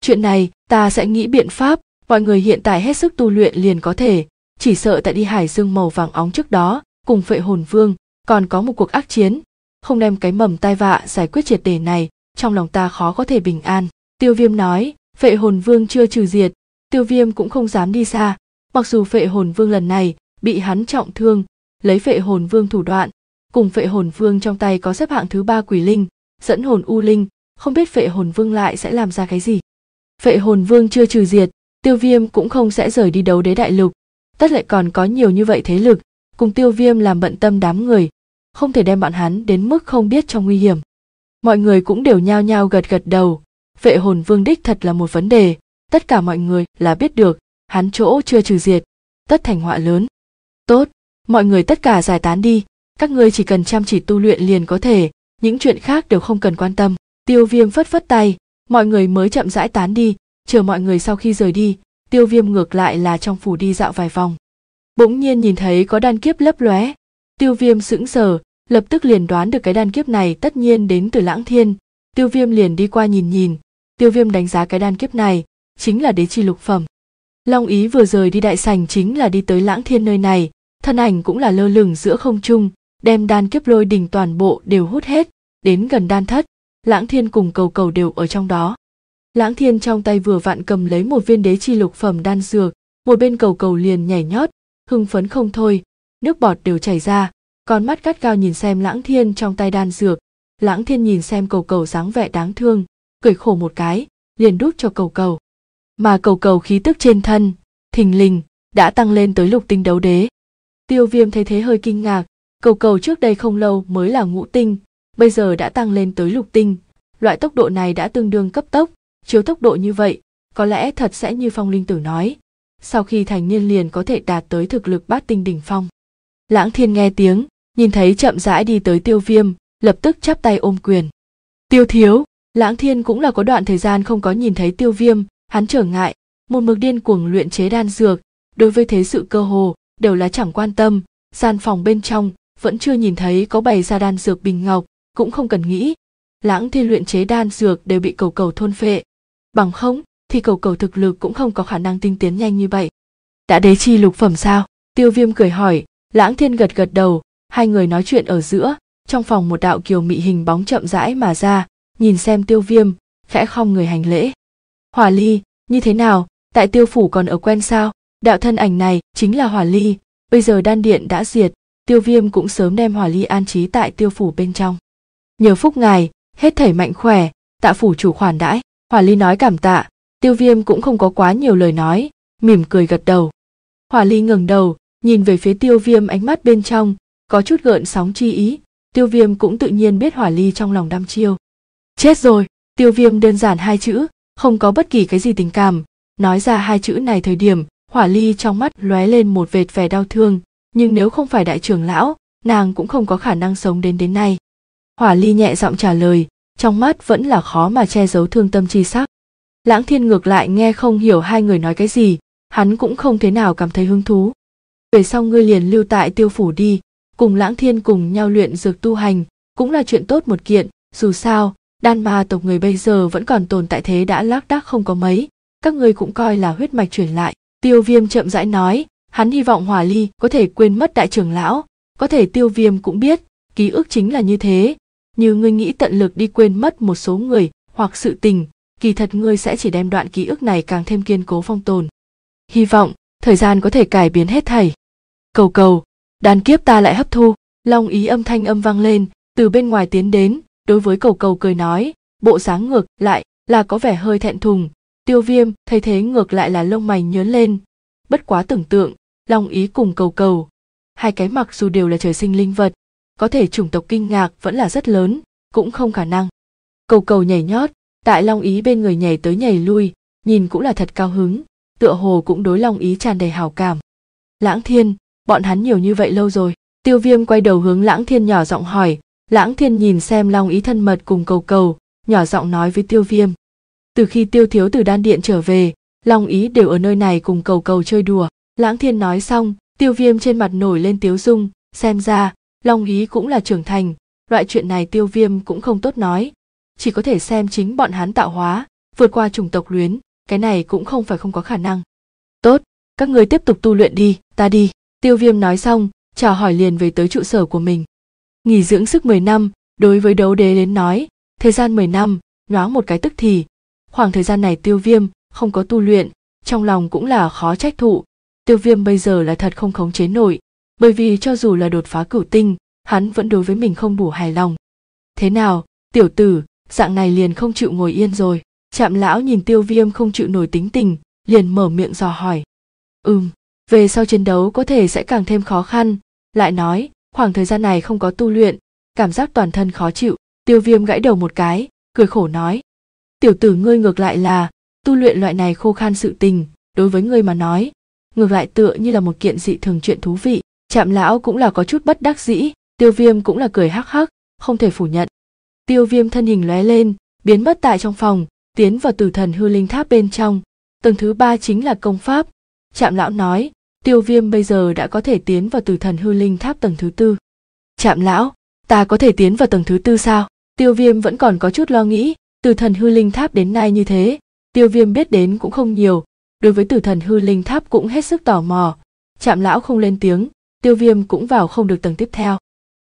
chuyện này ta sẽ nghĩ biện pháp mọi người hiện tại hết sức tu luyện liền có thể chỉ sợ tại đi hải dương màu vàng óng trước đó cùng phệ hồn vương còn có một cuộc ác chiến không đem cái mầm tai vạ giải quyết triệt đề này trong lòng ta khó có thể bình an tiêu viêm nói phệ hồn vương chưa trừ diệt tiêu viêm cũng không dám đi xa mặc dù phệ hồn vương lần này bị hắn trọng thương lấy phệ hồn vương thủ đoạn cùng phệ hồn vương trong tay có xếp hạng thứ ba quỷ linh dẫn hồn u linh không biết phệ hồn vương lại sẽ làm ra cái gì phệ hồn vương chưa trừ diệt tiêu viêm cũng không sẽ rời đi đấu đế đại lục tất lại còn có nhiều như vậy thế lực cùng tiêu viêm làm bận tâm đám người không thể đem bọn hắn đến mức không biết trong nguy hiểm mọi người cũng đều nhao nhao gật gật đầu phệ hồn vương đích thật là một vấn đề tất cả mọi người là biết được hắn chỗ chưa trừ diệt tất thành họa lớn tốt mọi người tất cả giải tán đi các ngươi chỉ cần chăm chỉ tu luyện liền có thể những chuyện khác đều không cần quan tâm tiêu viêm phất phất tay mọi người mới chậm rãi tán đi chờ mọi người sau khi rời đi tiêu viêm ngược lại là trong phủ đi dạo vài vòng bỗng nhiên nhìn thấy có đan kiếp lấp lóe tiêu viêm sững sờ lập tức liền đoán được cái đan kiếp này tất nhiên đến từ lãng thiên tiêu viêm liền đi qua nhìn nhìn tiêu viêm đánh giá cái đan kiếp này chính là đế chi lục phẩm long ý vừa rời đi đại sành chính là đi tới lãng thiên nơi này thân ảnh cũng là lơ lửng giữa không trung đem đan kiếp lôi đỉnh toàn bộ đều hút hết đến gần đan thất lãng thiên cùng cầu cầu đều ở trong đó lãng thiên trong tay vừa vặn cầm lấy một viên đế chi lục phẩm đan dược một bên cầu cầu liền nhảy nhót hưng phấn không thôi nước bọt đều chảy ra con mắt cắt cao nhìn xem lãng thiên trong tay đan dược lãng thiên nhìn xem cầu cầu dáng vẻ đáng thương cười khổ một cái liền đút cho cầu cầu mà cầu cầu khí tức trên thân thình lình đã tăng lên tới lục tinh đấu đế tiêu viêm thấy thế hơi kinh ngạc cầu cầu trước đây không lâu mới là ngũ tinh bây giờ đã tăng lên tới lục tinh loại tốc độ này đã tương đương cấp tốc chiếu tốc độ như vậy có lẽ thật sẽ như phong linh tử nói sau khi thành niên liền có thể đạt tới thực lực bát tinh đỉnh phong lãng thiên nghe tiếng nhìn thấy chậm rãi đi tới tiêu viêm lập tức chắp tay ôm quyền tiêu thiếu lãng thiên cũng là có đoạn thời gian không có nhìn thấy tiêu viêm hắn trở ngại một mực điên cuồng luyện chế đan dược đối với thế sự cơ hồ đều là chẳng quan tâm gian phòng bên trong vẫn chưa nhìn thấy có bày ra đan dược bình ngọc cũng không cần nghĩ lãng thiên luyện chế đan dược đều bị cầu cầu thôn phệ bằng không thì cầu cầu thực lực cũng không có khả năng tinh tiến nhanh như vậy đã đế chi lục phẩm sao tiêu viêm cười hỏi lãng thiên gật gật đầu hai người nói chuyện ở giữa trong phòng một đạo kiều mị hình bóng chậm rãi mà ra nhìn xem tiêu viêm khẽ không người hành lễ hòa ly như thế nào tại tiêu phủ còn ở quen sao đạo thân ảnh này chính là hỏa ly bây giờ đan điện đã diệt tiêu viêm cũng sớm đem hỏa ly an trí tại tiêu phủ bên trong nhờ phúc ngài hết thảy mạnh khỏe tạ phủ chủ khoản đãi hỏa ly nói cảm tạ tiêu viêm cũng không có quá nhiều lời nói mỉm cười gật đầu hỏa ly ngẩng đầu nhìn về phía tiêu viêm ánh mắt bên trong có chút gợn sóng chi ý tiêu viêm cũng tự nhiên biết hỏa ly trong lòng đăm chiêu chết rồi tiêu viêm đơn giản hai chữ không có bất kỳ cái gì tình cảm nói ra hai chữ này thời điểm hỏa ly trong mắt lóe lên một vệt vẻ đau thương nhưng nếu không phải đại trưởng lão nàng cũng không có khả năng sống đến đến nay hỏa ly nhẹ giọng trả lời trong mắt vẫn là khó mà che giấu thương tâm tri sắc lãng thiên ngược lại nghe không hiểu hai người nói cái gì hắn cũng không thế nào cảm thấy hứng thú về sau ngươi liền lưu tại tiêu phủ đi cùng lãng thiên cùng nhau luyện dược tu hành cũng là chuyện tốt một kiện dù sao đan ma tộc người bây giờ vẫn còn tồn tại thế đã lác đác không có mấy các ngươi cũng coi là huyết mạch truyền lại tiêu viêm chậm rãi nói hắn hy vọng hòa ly có thể quên mất đại trưởng lão có thể tiêu viêm cũng biết ký ức chính là như thế như ngươi nghĩ tận lực đi quên mất một số người hoặc sự tình kỳ thật ngươi sẽ chỉ đem đoạn ký ức này càng thêm kiên cố phong tồn hy vọng thời gian có thể cải biến hết thảy cầu cầu đàn kiếp ta lại hấp thu long ý âm thanh âm vang lên từ bên ngoài tiến đến đối với cầu cầu cười nói bộ sáng ngược lại là có vẻ hơi thẹn thùng tiêu viêm thấy thế ngược lại là lông mày nhớn lên bất quá tưởng tượng long ý cùng cầu cầu hai cái mặc dù đều là trời sinh linh vật có thể chủng tộc kinh ngạc vẫn là rất lớn cũng không khả năng cầu cầu nhảy nhót tại long ý bên người nhảy tới nhảy lui nhìn cũng là thật cao hứng tựa hồ cũng đối long ý tràn đầy hào cảm lãng thiên bọn hắn nhiều như vậy lâu rồi tiêu viêm quay đầu hướng lãng thiên nhỏ giọng hỏi lãng thiên nhìn xem long ý thân mật cùng cầu cầu nhỏ giọng nói với tiêu viêm từ khi tiêu thiếu từ đan điện trở về long ý đều ở nơi này cùng cầu cầu chơi đùa lãng thiên nói xong tiêu viêm trên mặt nổi lên tiếu dung xem ra long ý cũng là trưởng thành loại chuyện này tiêu viêm cũng không tốt nói chỉ có thể xem chính bọn hắn tạo hóa vượt qua chủng tộc luyến cái này cũng không phải không có khả năng tốt các ngươi tiếp tục tu luyện đi ta đi tiêu viêm nói xong chào hỏi liền về tới trụ sở của mình nghỉ dưỡng sức 10 năm đối với đấu đế đến nói thời gian 10 năm nhoáng một cái tức thì khoảng thời gian này tiêu viêm không có tu luyện trong lòng cũng là khó trách thụ tiêu viêm bây giờ là thật không khống chế nổi bởi vì cho dù là đột phá cửu tinh hắn vẫn đối với mình không đủ hài lòng thế nào tiểu tử dạng này liền không chịu ngồi yên rồi Trạm lão nhìn tiêu viêm không chịu nổi tính tình liền mở miệng dò hỏi ừm về sau chiến đấu có thể sẽ càng thêm khó khăn lại nói khoảng thời gian này không có tu luyện cảm giác toàn thân khó chịu tiêu viêm gãy đầu một cái cười khổ nói tiểu tử ngươi ngược lại là tu luyện loại này khô khan sự tình đối với ngươi mà nói ngược lại tựa như là một kiện dị thường chuyện thú vị chạm lão cũng là có chút bất đắc dĩ tiêu viêm cũng là cười hắc hắc không thể phủ nhận tiêu viêm thân hình lóe lên biến mất tại trong phòng tiến vào tử thần hư linh tháp bên trong tầng thứ ba chính là công pháp Trạm lão nói tiêu viêm bây giờ đã có thể tiến vào tử thần hư linh tháp tầng thứ tư Trạm lão ta có thể tiến vào tầng thứ tư sao tiêu viêm vẫn còn có chút lo nghĩ từ thần hư linh tháp đến nay như thế tiêu viêm biết đến cũng không nhiều đối với tử thần hư linh tháp cũng hết sức tò mò Trạm lão không lên tiếng tiêu viêm cũng vào không được tầng tiếp theo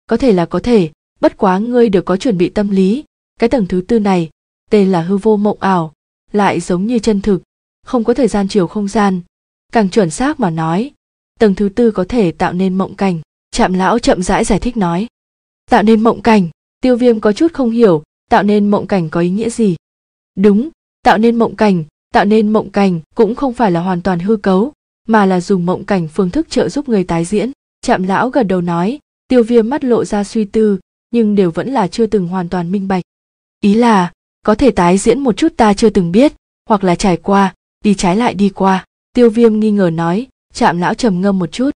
có thể là có thể bất quá ngươi được có chuẩn bị tâm lý cái tầng thứ tư này tên là hư vô mộng ảo lại giống như chân thực không có thời gian chiều không gian càng chuẩn xác mà nói tầng thứ tư có thể tạo nên mộng cảnh trạm lão chậm rãi giải thích nói tạo nên mộng cảnh tiêu viêm có chút không hiểu tạo nên mộng cảnh có ý nghĩa gì đúng tạo nên mộng cảnh tạo nên mộng cảnh cũng không phải là hoàn toàn hư cấu mà là dùng mộng cảnh phương thức trợ giúp người tái diễn chạm lão gật đầu nói tiêu viêm mắt lộ ra suy tư nhưng đều vẫn là chưa từng hoàn toàn minh bạch ý là có thể tái diễn một chút ta chưa từng biết hoặc là trải qua đi trái lại đi qua tiêu viêm nghi ngờ nói chạm lão trầm ngâm một chút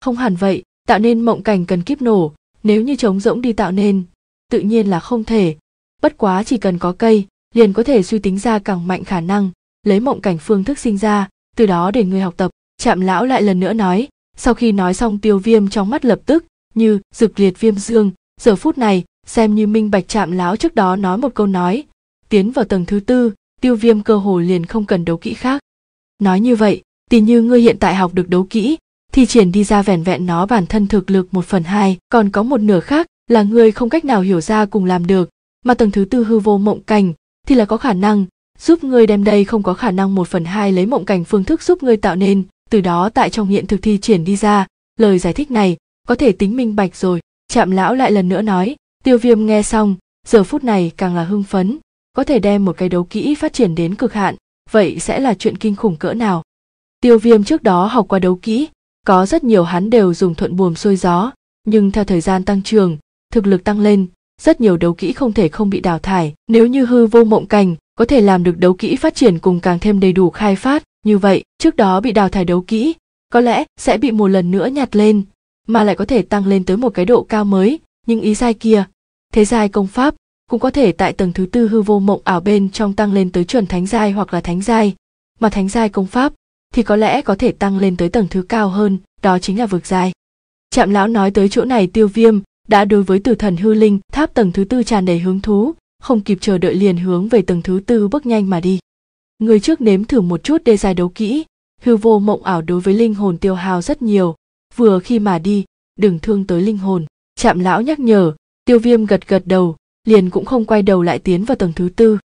không hẳn vậy tạo nên mộng cảnh cần kiếp nổ nếu như trống rỗng đi tạo nên tự nhiên là không thể bất quá chỉ cần có cây liền có thể suy tính ra càng mạnh khả năng lấy mộng cảnh phương thức sinh ra từ đó để người học tập chạm lão lại lần nữa nói sau khi nói xong tiêu viêm trong mắt lập tức như rực liệt viêm dương giờ phút này xem như minh bạch chạm lão trước đó nói một câu nói tiến vào tầng thứ tư tiêu viêm cơ hồ liền không cần đấu kỹ khác nói như vậy tỉ như ngươi hiện tại học được đấu kỹ thì triển đi ra vẻn vẹn nó bản thân thực lực một phần hai còn có một nửa khác là ngươi không cách nào hiểu ra cùng làm được mà tầng thứ tư hư vô mộng cảnh thì là có khả năng giúp ngươi đem đây không có khả năng một phần hai lấy mộng cảnh phương thức giúp ngươi tạo nên từ đó tại trong hiện thực thi triển đi ra lời giải thích này có thể tính minh bạch rồi chạm lão lại lần nữa nói tiêu viêm nghe xong giờ phút này càng là hưng phấn có thể đem một cái đấu kỹ phát triển đến cực hạn vậy sẽ là chuyện kinh khủng cỡ nào tiêu viêm trước đó học qua đấu kỹ có rất nhiều hắn đều dùng thuận buồm xuôi gió nhưng theo thời gian tăng trường thực lực tăng lên rất nhiều đấu kỹ không thể không bị đào thải nếu như hư vô mộng cảnh có thể làm được đấu kỹ phát triển cùng càng thêm đầy đủ khai phát như vậy trước đó bị đào thải đấu kỹ có lẽ sẽ bị một lần nữa nhặt lên mà lại có thể tăng lên tới một cái độ cao mới nhưng ý sai kia thế giai công pháp cũng có thể tại tầng thứ tư hư vô mộng ảo bên trong tăng lên tới chuẩn thánh giai hoặc là thánh giai mà thánh giai công pháp thì có lẽ có thể tăng lên tới tầng thứ cao hơn đó chính là vực giai trạm lão nói tới chỗ này tiêu viêm đã đối với tử thần hư linh tháp tầng thứ tư tràn đầy hứng thú không kịp chờ đợi liền hướng về tầng thứ tư bước nhanh mà đi người trước nếm thử một chút đê dài đấu kỹ hư vô mộng ảo đối với linh hồn tiêu hao rất nhiều vừa khi mà đi đừng thương tới linh hồn chạm lão nhắc nhở tiêu viêm gật gật đầu liền cũng không quay đầu lại tiến vào tầng thứ tư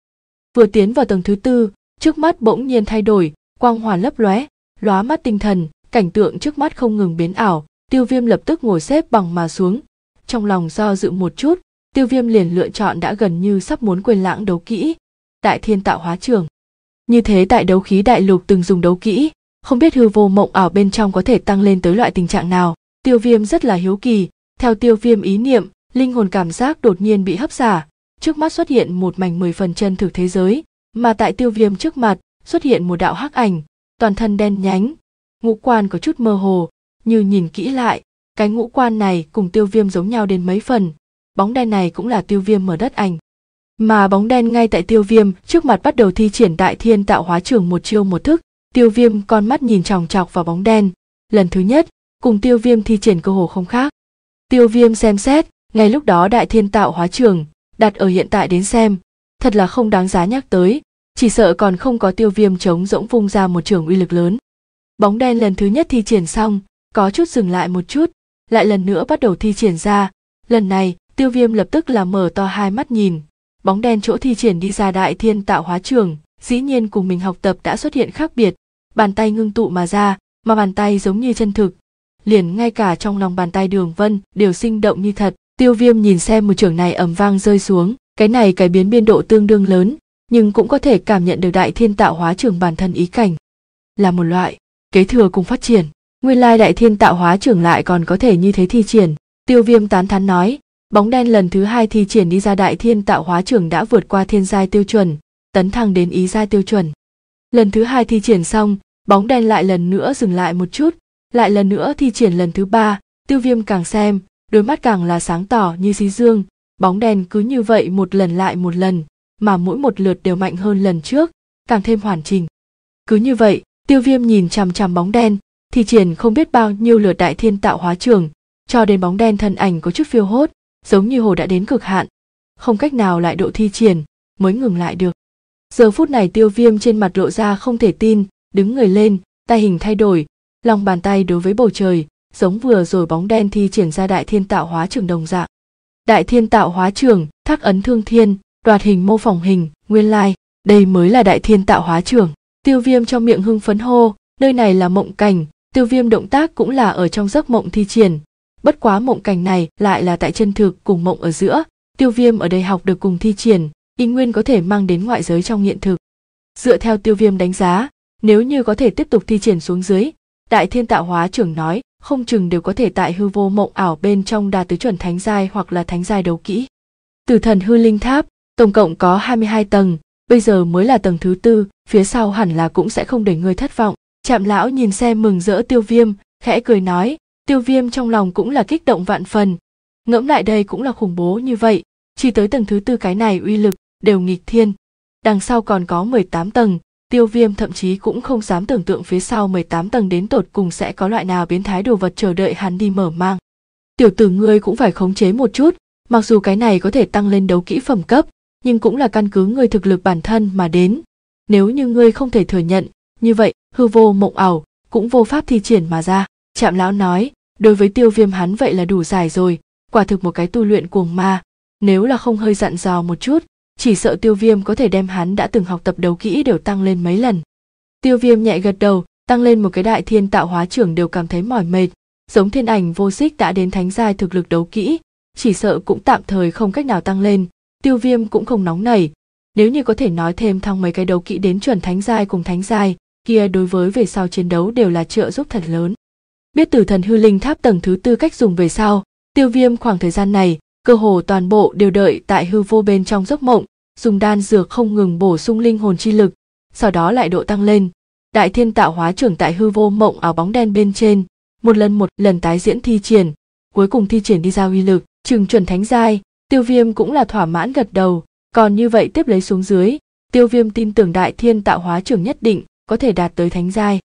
vừa tiến vào tầng thứ tư trước mắt bỗng nhiên thay đổi quang hoàn lấp lóe lóa mắt tinh thần cảnh tượng trước mắt không ngừng biến ảo tiêu viêm lập tức ngồi xếp bằng mà xuống trong lòng do dự một chút tiêu viêm liền lựa chọn đã gần như sắp muốn quên lãng đấu kỹ đại thiên tạo hóa trường như thế tại đấu khí đại lục từng dùng đấu kỹ không biết hư vô mộng ảo bên trong có thể tăng lên tới loại tình trạng nào tiêu viêm rất là hiếu kỳ theo tiêu viêm ý niệm linh hồn cảm giác đột nhiên bị hấp xả trước mắt xuất hiện một mảnh mười phần chân thực thế giới mà tại tiêu viêm trước mặt xuất hiện một đạo hắc ảnh toàn thân đen nhánh ngũ quan có chút mơ hồ như nhìn kỹ lại cái ngũ quan này cùng tiêu viêm giống nhau đến mấy phần bóng đen này cũng là tiêu viêm mở đất ảnh mà bóng đen ngay tại tiêu viêm trước mặt bắt đầu thi triển đại thiên tạo hóa trường một chiêu một thức tiêu viêm con mắt nhìn chòng chọc vào bóng đen lần thứ nhất cùng tiêu viêm thi triển cơ hồ không khác tiêu viêm xem xét ngay lúc đó đại thiên tạo hóa trường đặt ở hiện tại đến xem thật là không đáng giá nhắc tới chỉ sợ còn không có tiêu viêm chống rỗng vung ra một trường uy lực lớn bóng đen lần thứ nhất thi triển xong có chút dừng lại một chút lại lần nữa bắt đầu thi triển ra lần này tiêu viêm lập tức là mở to hai mắt nhìn bóng đen chỗ thi triển đi ra đại thiên tạo hóa trường dĩ nhiên cùng mình học tập đã xuất hiện khác biệt bàn tay ngưng tụ mà ra mà bàn tay giống như chân thực liền ngay cả trong lòng bàn tay đường vân đều sinh động như thật tiêu viêm nhìn xem một trường này ầm vang rơi xuống cái này cái biến biên độ tương đương lớn nhưng cũng có thể cảm nhận được đại thiên tạo hóa trường bản thân ý cảnh là một loại kế thừa cùng phát triển nguyên lai đại thiên tạo hóa trưởng lại còn có thể như thế thi triển tiêu viêm tán thán nói bóng đen lần thứ hai thi triển đi ra đại thiên tạo hóa trưởng đã vượt qua thiên giai tiêu chuẩn tấn thăng đến ý giai tiêu chuẩn lần thứ hai thi triển xong bóng đen lại lần nữa dừng lại một chút lại lần nữa thi triển lần thứ ba tiêu viêm càng xem đôi mắt càng là sáng tỏ như xí dương bóng đen cứ như vậy một lần lại một lần mà mỗi một lượt đều mạnh hơn lần trước càng thêm hoàn chỉnh cứ như vậy tiêu viêm nhìn chằm chằm bóng đen thi triển không biết bao nhiêu lượt đại thiên tạo hóa trường cho đến bóng đen thân ảnh có chút phiêu hốt giống như hồ đã đến cực hạn không cách nào lại độ thi triển mới ngừng lại được giờ phút này tiêu viêm trên mặt lộ ra không thể tin đứng người lên tay hình thay đổi lòng bàn tay đối với bầu trời giống vừa rồi bóng đen thi triển ra đại thiên tạo hóa trường đồng dạng đại thiên tạo hóa trường thác ấn thương thiên đoạt hình mô phỏng hình nguyên lai đây mới là đại thiên tạo hóa trường tiêu viêm trong miệng hưng phấn hô nơi này là mộng cảnh tiêu viêm động tác cũng là ở trong giấc mộng thi triển bất quá mộng cảnh này lại là tại chân thực cùng mộng ở giữa tiêu viêm ở đây học được cùng thi triển y nguyên có thể mang đến ngoại giới trong hiện thực dựa theo tiêu viêm đánh giá nếu như có thể tiếp tục thi triển xuống dưới đại thiên tạo hóa trưởng nói không chừng đều có thể tại hư vô mộng ảo bên trong đạt tới chuẩn thánh giai hoặc là thánh giai đấu kỹ từ thần hư linh tháp tổng cộng có 22 tầng bây giờ mới là tầng thứ tư phía sau hẳn là cũng sẽ không để ngươi thất vọng Trạm lão nhìn xem mừng rỡ tiêu viêm, khẽ cười nói, tiêu viêm trong lòng cũng là kích động vạn phần. Ngẫm lại đây cũng là khủng bố như vậy, chỉ tới tầng thứ tư cái này uy lực đều nghịch thiên. Đằng sau còn có 18 tầng, tiêu viêm thậm chí cũng không dám tưởng tượng phía sau 18 tầng đến tột cùng sẽ có loại nào biến thái đồ vật chờ đợi hắn đi mở mang. Tiểu tử ngươi cũng phải khống chế một chút, mặc dù cái này có thể tăng lên đấu kỹ phẩm cấp, nhưng cũng là căn cứ ngươi thực lực bản thân mà đến. Nếu như ngươi không thể thừa nhận, như vậy hư vô mộng ảo cũng vô pháp thi triển mà ra trạm lão nói đối với tiêu viêm hắn vậy là đủ dài rồi quả thực một cái tu luyện cuồng ma nếu là không hơi dặn dò một chút chỉ sợ tiêu viêm có thể đem hắn đã từng học tập đấu kỹ đều tăng lên mấy lần tiêu viêm nhẹ gật đầu tăng lên một cái đại thiên tạo hóa trưởng đều cảm thấy mỏi mệt giống thiên ảnh vô xích đã đến thánh giai thực lực đấu kỹ chỉ sợ cũng tạm thời không cách nào tăng lên tiêu viêm cũng không nóng nảy nếu như có thể nói thêm thong mấy cái đấu kỹ đến chuẩn thánh giai cùng thánh giai kia đối với về sau chiến đấu đều là trợ giúp thật lớn. Biết tử thần hư linh tháp tầng thứ tư cách dùng về sau, tiêu viêm khoảng thời gian này, cơ hồ toàn bộ đều đợi tại hư vô bên trong giấc mộng, dùng đan dược không ngừng bổ sung linh hồn chi lực, sau đó lại độ tăng lên. Đại thiên tạo hóa trưởng tại hư vô mộng áo bóng đen bên trên, một lần một lần tái diễn thi triển, cuối cùng thi triển đi ra uy lực, trừng chuẩn thánh giai, tiêu viêm cũng là thỏa mãn gật đầu, còn như vậy tiếp lấy xuống dưới, tiêu viêm tin tưởng đại thiên tạo hóa trưởng nhất định có thể đạt tới thánh giai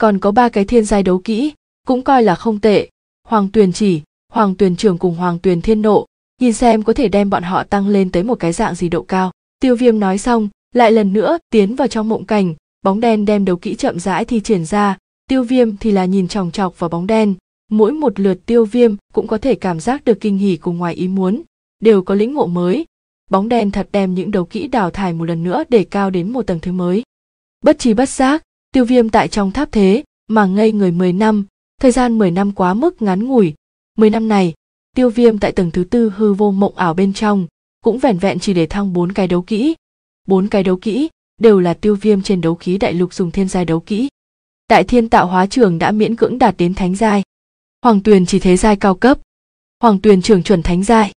còn có ba cái thiên giai đấu kỹ cũng coi là không tệ hoàng tuyền chỉ hoàng tuyền trưởng cùng hoàng tuyền thiên nộ nhìn xem có thể đem bọn họ tăng lên tới một cái dạng gì độ cao tiêu viêm nói xong lại lần nữa tiến vào trong mộng cảnh bóng đen đem đấu kỹ chậm rãi thi triển ra tiêu viêm thì là nhìn chòng chọc vào bóng đen mỗi một lượt tiêu viêm cũng có thể cảm giác được kinh hỉ cùng ngoài ý muốn đều có lĩnh ngộ mới bóng đen thật đem những đấu kỹ đào thải một lần nữa để cao đến một tầng thứ mới Bất trí bất giác, tiêu viêm tại trong tháp thế mà ngây người 10 năm, thời gian 10 năm quá mức ngắn ngủi. 10 năm này, tiêu viêm tại tầng thứ tư hư vô mộng ảo bên trong, cũng vẻn vẹn chỉ để thăng bốn cái đấu kỹ. Bốn cái đấu kỹ đều là tiêu viêm trên đấu khí đại lục dùng thiên giai đấu kỹ. Đại thiên tạo hóa trường đã miễn cưỡng đạt đến thánh giai. Hoàng tuyền chỉ thế giai cao cấp. Hoàng tuyền trường chuẩn thánh giai.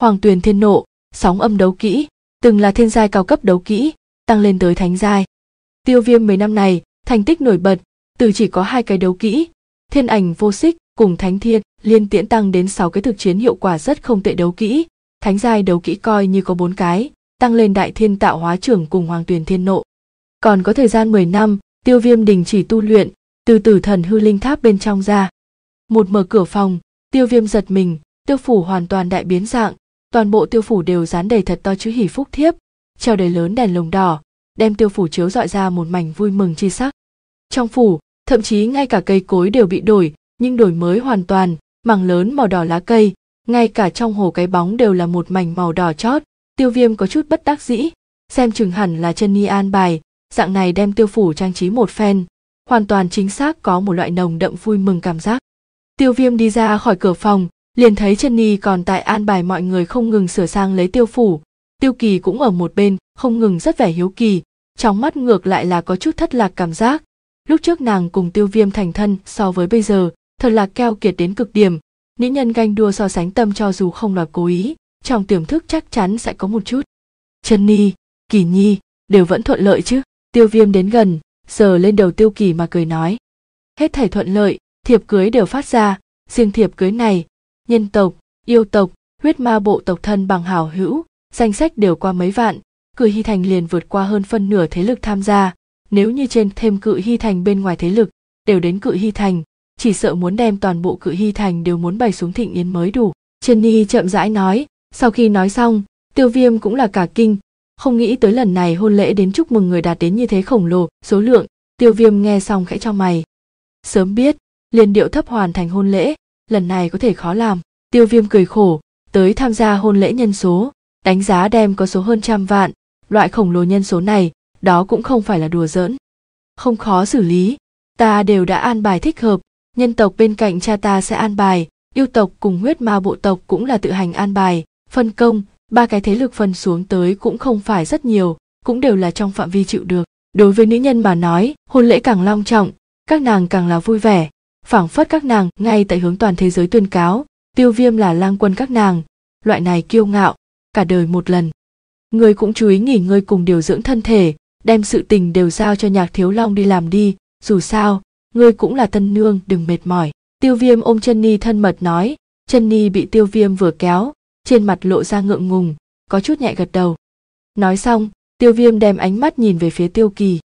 Hoàng tuyền thiên nộ, sóng âm đấu kỹ, từng là thiên giai cao cấp đấu kỹ, tăng lên tới thánh giai Tiêu Viêm mấy năm này, thành tích nổi bật, từ chỉ có hai cái đấu kỹ, Thiên Ảnh Vô Xích cùng Thánh Thiên, liên tiễn tăng đến 6 cái thực chiến hiệu quả rất không tệ đấu kỹ, Thánh giai đấu kỹ coi như có 4 cái, tăng lên Đại Thiên Tạo Hóa trưởng cùng Hoàng Tuyền Thiên Nộ. Còn có thời gian 10 năm, Tiêu Viêm đình chỉ tu luyện, từ tử thần hư linh tháp bên trong ra. Một mở cửa phòng, Tiêu Viêm giật mình, tiêu phủ hoàn toàn đại biến dạng, toàn bộ tiêu phủ đều dán đầy thật to chữ hỷ phúc thiếp, treo đầy lớn đèn lồng đỏ, đem tiêu phủ chiếu dọi ra một mảnh vui mừng chi sắc. Trong phủ, thậm chí ngay cả cây cối đều bị đổi, nhưng đổi mới hoàn toàn, mảng lớn màu đỏ lá cây, ngay cả trong hồ cái bóng đều là một mảnh màu đỏ chót, tiêu viêm có chút bất đắc dĩ, xem chừng hẳn là chân ni an bài, dạng này đem tiêu phủ trang trí một phen, hoàn toàn chính xác có một loại nồng đậm vui mừng cảm giác. Tiêu viêm đi ra khỏi cửa phòng, liền thấy chân ni còn tại an bài mọi người không ngừng sửa sang lấy tiêu phủ, tiêu kỳ cũng ở một bên, không ngừng rất vẻ hiếu kỳ, trong mắt ngược lại là có chút thất lạc cảm giác lúc trước nàng cùng tiêu viêm thành thân so với bây giờ thật là keo kiệt đến cực điểm nữ nhân ganh đua so sánh tâm cho dù không là cố ý trong tiềm thức chắc chắn sẽ có một chút chân ni kỳ nhi đều vẫn thuận lợi chứ tiêu viêm đến gần sờ lên đầu tiêu kỳ mà cười nói hết thảy thuận lợi thiệp cưới đều phát ra riêng thiệp cưới này nhân tộc yêu tộc huyết ma bộ tộc thân bằng hảo hữu danh sách đều qua mấy vạn cự hy thành liền vượt qua hơn phân nửa thế lực tham gia nếu như trên thêm cự hy thành bên ngoài thế lực đều đến cự hy thành chỉ sợ muốn đem toàn bộ cự hy thành đều muốn bày xuống thịnh yến mới đủ trần ni chậm rãi nói sau khi nói xong tiêu viêm cũng là cả kinh không nghĩ tới lần này hôn lễ đến chúc mừng người đạt đến như thế khổng lồ số lượng tiêu viêm nghe xong khẽ cho mày sớm biết liền điệu thấp hoàn thành hôn lễ lần này có thể khó làm tiêu viêm cười khổ tới tham gia hôn lễ nhân số đánh giá đem có số hơn trăm vạn loại khổng lồ nhân số này đó cũng không phải là đùa giỡn không khó xử lý ta đều đã an bài thích hợp nhân tộc bên cạnh cha ta sẽ an bài yêu tộc cùng huyết ma bộ tộc cũng là tự hành an bài phân công ba cái thế lực phân xuống tới cũng không phải rất nhiều cũng đều là trong phạm vi chịu được đối với nữ nhân mà nói hôn lễ càng long trọng các nàng càng là vui vẻ phảng phất các nàng ngay tại hướng toàn thế giới tuyên cáo tiêu viêm là lang quân các nàng loại này kiêu ngạo cả đời một lần Người cũng chú ý nghỉ ngơi cùng điều dưỡng thân thể, đem sự tình đều giao cho nhạc thiếu long đi làm đi, dù sao, ngươi cũng là tân nương đừng mệt mỏi. Tiêu viêm ôm chân ni thân mật nói, chân ni bị tiêu viêm vừa kéo, trên mặt lộ ra ngượng ngùng, có chút nhẹ gật đầu. Nói xong, tiêu viêm đem ánh mắt nhìn về phía tiêu kỳ.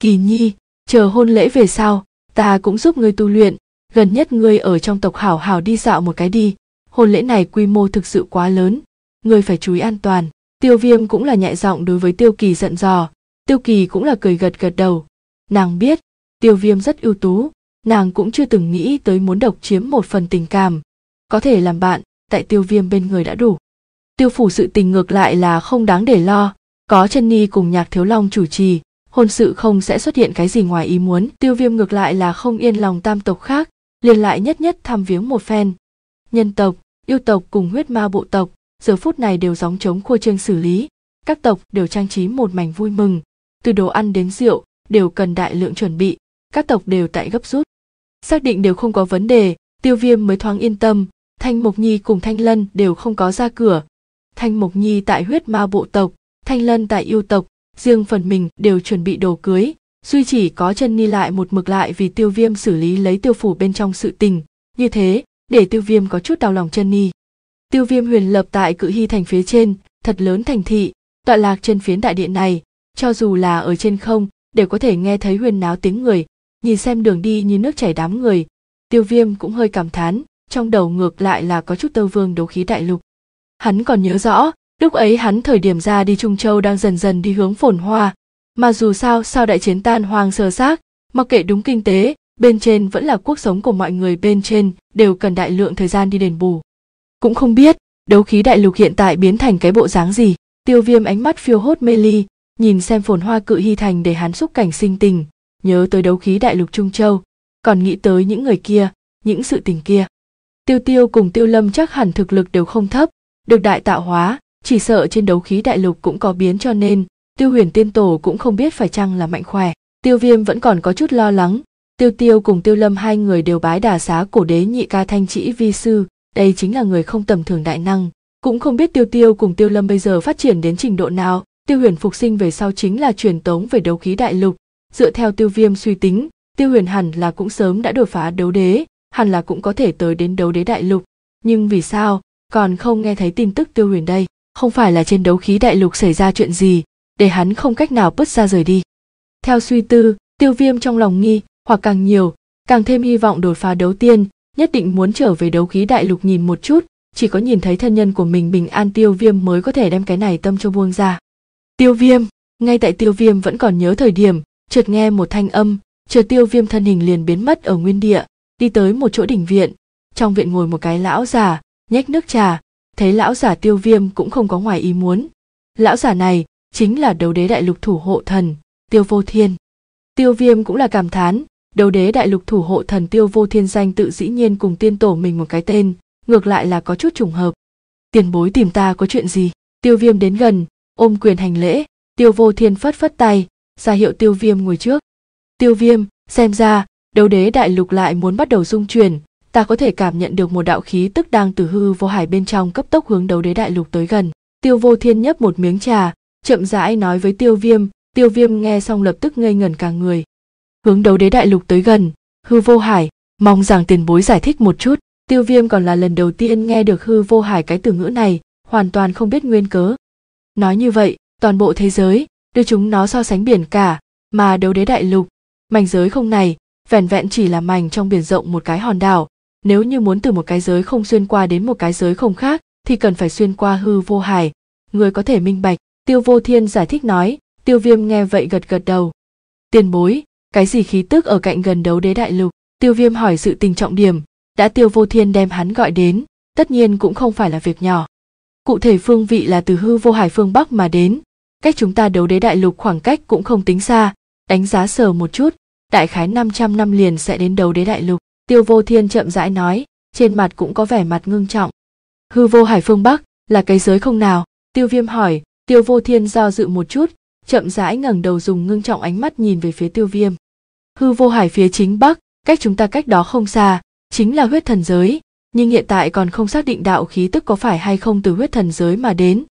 Kỳ nhi, chờ hôn lễ về sau, ta cũng giúp ngươi tu luyện, gần nhất ngươi ở trong tộc hảo hảo đi dạo một cái đi, hôn lễ này quy mô thực sự quá lớn, ngươi phải chú ý an toàn. Tiêu viêm cũng là nhẹ giọng đối với tiêu kỳ giận dò, tiêu kỳ cũng là cười gật gật đầu. Nàng biết, tiêu viêm rất ưu tú, nàng cũng chưa từng nghĩ tới muốn độc chiếm một phần tình cảm. Có thể làm bạn, tại tiêu viêm bên người đã đủ. Tiêu phủ sự tình ngược lại là không đáng để lo, có chân ni cùng nhạc thiếu long chủ trì, hôn sự không sẽ xuất hiện cái gì ngoài ý muốn. Tiêu viêm ngược lại là không yên lòng tam tộc khác, liền lại nhất nhất thăm viếng một phen. Nhân tộc, yêu tộc cùng huyết ma bộ tộc, giờ phút này đều gióng trống khua chiêng xử lý các tộc đều trang trí một mảnh vui mừng từ đồ ăn đến rượu đều cần đại lượng chuẩn bị các tộc đều tại gấp rút xác định đều không có vấn đề tiêu viêm mới thoáng yên tâm thanh mộc nhi cùng thanh lân đều không có ra cửa thanh mộc nhi tại huyết ma bộ tộc thanh lân tại yêu tộc riêng phần mình đều chuẩn bị đồ cưới duy chỉ có chân ni lại một mực lại vì tiêu viêm xử lý lấy tiêu phủ bên trong sự tình như thế để tiêu viêm có chút đau lòng chân ni tiêu viêm huyền lập tại cự hy thành phía trên thật lớn thành thị tọa lạc trên phiến đại điện này cho dù là ở trên không đều có thể nghe thấy huyền náo tiếng người nhìn xem đường đi như nước chảy đám người tiêu viêm cũng hơi cảm thán trong đầu ngược lại là có chút tơ vương đấu khí đại lục hắn còn nhớ rõ lúc ấy hắn thời điểm ra đi trung châu đang dần dần đi hướng phồn hoa mà dù sao sau đại chiến tan hoang sơ xác mặc kệ đúng kinh tế bên trên vẫn là cuộc sống của mọi người bên trên đều cần đại lượng thời gian đi đền bù cũng không biết đấu khí đại lục hiện tại biến thành cái bộ dáng gì tiêu viêm ánh mắt phiêu hốt mê ly nhìn xem phồn hoa cự hy thành để hắn xúc cảnh sinh tình nhớ tới đấu khí đại lục trung châu còn nghĩ tới những người kia những sự tình kia tiêu tiêu cùng tiêu lâm chắc hẳn thực lực đều không thấp được đại tạo hóa chỉ sợ trên đấu khí đại lục cũng có biến cho nên tiêu huyền tiên tổ cũng không biết phải chăng là mạnh khỏe tiêu viêm vẫn còn có chút lo lắng tiêu tiêu cùng tiêu lâm hai người đều bái đà xá cổ đế nhị ca thanh trĩ vi sư đây chính là người không tầm thường đại năng cũng không biết tiêu tiêu cùng tiêu lâm bây giờ phát triển đến trình độ nào tiêu huyền phục sinh về sau chính là truyền tống về đấu khí đại lục dựa theo tiêu viêm suy tính tiêu huyền hẳn là cũng sớm đã đột phá đấu đế hẳn là cũng có thể tới đến đấu đế đại lục nhưng vì sao còn không nghe thấy tin tức tiêu huyền đây không phải là trên đấu khí đại lục xảy ra chuyện gì để hắn không cách nào bứt ra rời đi theo suy tư tiêu viêm trong lòng nghi hoặc càng nhiều càng thêm hy vọng đột phá đấu tiên nhất định muốn trở về đấu khí đại lục nhìn một chút chỉ có nhìn thấy thân nhân của mình bình an tiêu viêm mới có thể đem cái này tâm cho buông ra tiêu viêm ngay tại tiêu viêm vẫn còn nhớ thời điểm chợt nghe một thanh âm chợt tiêu viêm thân hình liền biến mất ở nguyên địa đi tới một chỗ đỉnh viện trong viện ngồi một cái lão già nhách nước trà thấy lão già tiêu viêm cũng không có ngoài ý muốn lão già này chính là đấu đế đại lục thủ hộ thần tiêu vô thiên tiêu viêm cũng là cảm thán Đầu đế đại lục thủ hộ thần tiêu vô thiên danh tự dĩ nhiên cùng tiên tổ mình một cái tên, ngược lại là có chút trùng hợp. Tiền bối tìm ta có chuyện gì? Tiêu viêm đến gần, ôm quyền hành lễ, tiêu vô thiên phất phất tay, ra hiệu tiêu viêm ngồi trước. Tiêu viêm, xem ra, đấu đế đại lục lại muốn bắt đầu dung chuyển, ta có thể cảm nhận được một đạo khí tức đang từ hư vô hải bên trong cấp tốc hướng đấu đế đại lục tới gần. Tiêu vô thiên nhấp một miếng trà, chậm rãi nói với tiêu viêm, tiêu viêm nghe xong lập tức ngây ngẩn cả người, hướng đấu đế đại lục tới gần hư vô hải mong rằng tiền bối giải thích một chút tiêu viêm còn là lần đầu tiên nghe được hư vô hải cái từ ngữ này hoàn toàn không biết nguyên cớ nói như vậy toàn bộ thế giới đưa chúng nó so sánh biển cả mà đấu đế đại lục mảnh giới không này vẻn vẹn chỉ là mảnh trong biển rộng một cái hòn đảo nếu như muốn từ một cái giới không xuyên qua đến một cái giới không khác thì cần phải xuyên qua hư vô hải người có thể minh bạch tiêu vô thiên giải thích nói tiêu viêm nghe vậy gật gật đầu tiền bối cái gì khí tức ở cạnh gần đấu đế đại lục tiêu viêm hỏi sự tình trọng điểm đã tiêu vô thiên đem hắn gọi đến tất nhiên cũng không phải là việc nhỏ cụ thể phương vị là từ hư vô hải phương bắc mà đến cách chúng ta đấu đế đại lục khoảng cách cũng không tính xa đánh giá sờ một chút đại khái 500 năm liền sẽ đến đấu đế đại lục tiêu vô thiên chậm rãi nói trên mặt cũng có vẻ mặt ngưng trọng hư vô hải phương bắc là cái giới không nào tiêu viêm hỏi tiêu vô thiên do dự một chút chậm rãi ngẩng đầu dùng ngưng trọng ánh mắt nhìn về phía tiêu viêm hư vô hải phía chính bắc cách chúng ta cách đó không xa chính là huyết thần giới nhưng hiện tại còn không xác định đạo khí tức có phải hay không từ huyết thần giới mà đến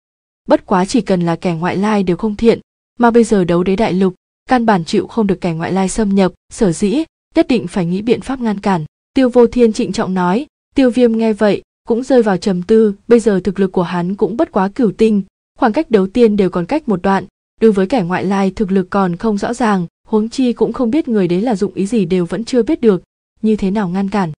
bất quá chỉ cần là kẻ ngoại lai đều không thiện mà bây giờ đấu đế đại lục căn bản chịu không được kẻ ngoại lai xâm nhập sở dĩ nhất định phải nghĩ biện pháp ngăn cản tiêu vô thiên trịnh trọng nói tiêu viêm nghe vậy cũng rơi vào trầm tư bây giờ thực lực của hắn cũng bất quá cửu tinh khoảng cách đầu tiên đều còn cách một đoạn đối với kẻ ngoại lai thực lực còn không rõ ràng huống chi cũng không biết người đấy là dụng ý gì đều vẫn chưa biết được như thế nào ngăn cản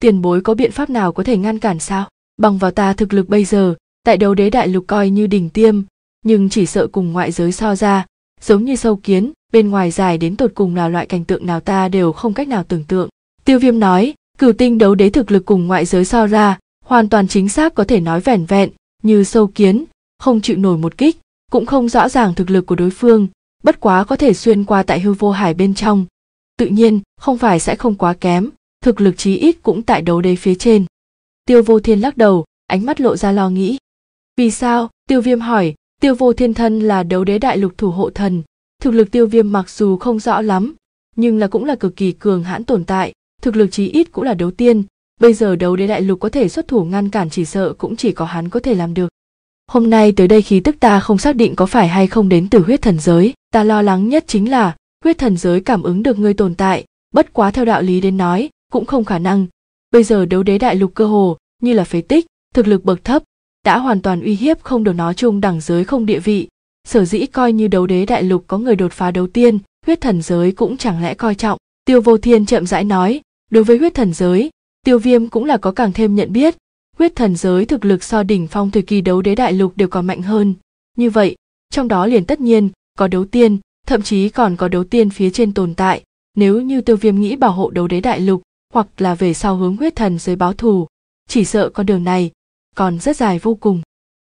tiền bối có biện pháp nào có thể ngăn cản sao bằng vào ta thực lực bây giờ tại đấu đế đại lục coi như đỉnh tiêm nhưng chỉ sợ cùng ngoại giới so ra giống như sâu kiến bên ngoài dài đến tột cùng là loại cảnh tượng nào ta đều không cách nào tưởng tượng tiêu viêm nói cửu tinh đấu đế thực lực cùng ngoại giới so ra hoàn toàn chính xác có thể nói vẻn vẹn như sâu kiến không chịu nổi một kích cũng không rõ ràng thực lực của đối phương bất quá có thể xuyên qua tại hư vô hải bên trong tự nhiên không phải sẽ không quá kém thực lực chí ít cũng tại đấu đế phía trên tiêu vô thiên lắc đầu ánh mắt lộ ra lo nghĩ vì sao tiêu viêm hỏi tiêu vô thiên thân là đấu đế đại lục thủ hộ thần thực lực tiêu viêm mặc dù không rõ lắm nhưng là cũng là cực kỳ cường hãn tồn tại thực lực chí ít cũng là đấu tiên bây giờ đấu đế đại lục có thể xuất thủ ngăn cản chỉ sợ cũng chỉ có hắn có thể làm được hôm nay tới đây khí tức ta không xác định có phải hay không đến từ huyết thần giới ta lo lắng nhất chính là huyết thần giới cảm ứng được ngươi tồn tại bất quá theo đạo lý đến nói cũng không khả năng bây giờ đấu đế đại lục cơ hồ như là phế tích thực lực bậc thấp đã hoàn toàn uy hiếp không được nó chung đẳng giới không địa vị sở dĩ coi như đấu đế đại lục có người đột phá đầu tiên huyết thần giới cũng chẳng lẽ coi trọng tiêu vô thiên chậm rãi nói đối với huyết thần giới tiêu viêm cũng là có càng thêm nhận biết huyết thần giới thực lực so đỉnh phong thời kỳ đấu đế đại lục đều còn mạnh hơn. Như vậy, trong đó liền tất nhiên có đấu tiên, thậm chí còn có đấu tiên phía trên tồn tại, nếu như Tiêu Viêm nghĩ bảo hộ đấu đế đại lục, hoặc là về sau hướng huyết thần giới báo thù, chỉ sợ con đường này còn rất dài vô cùng.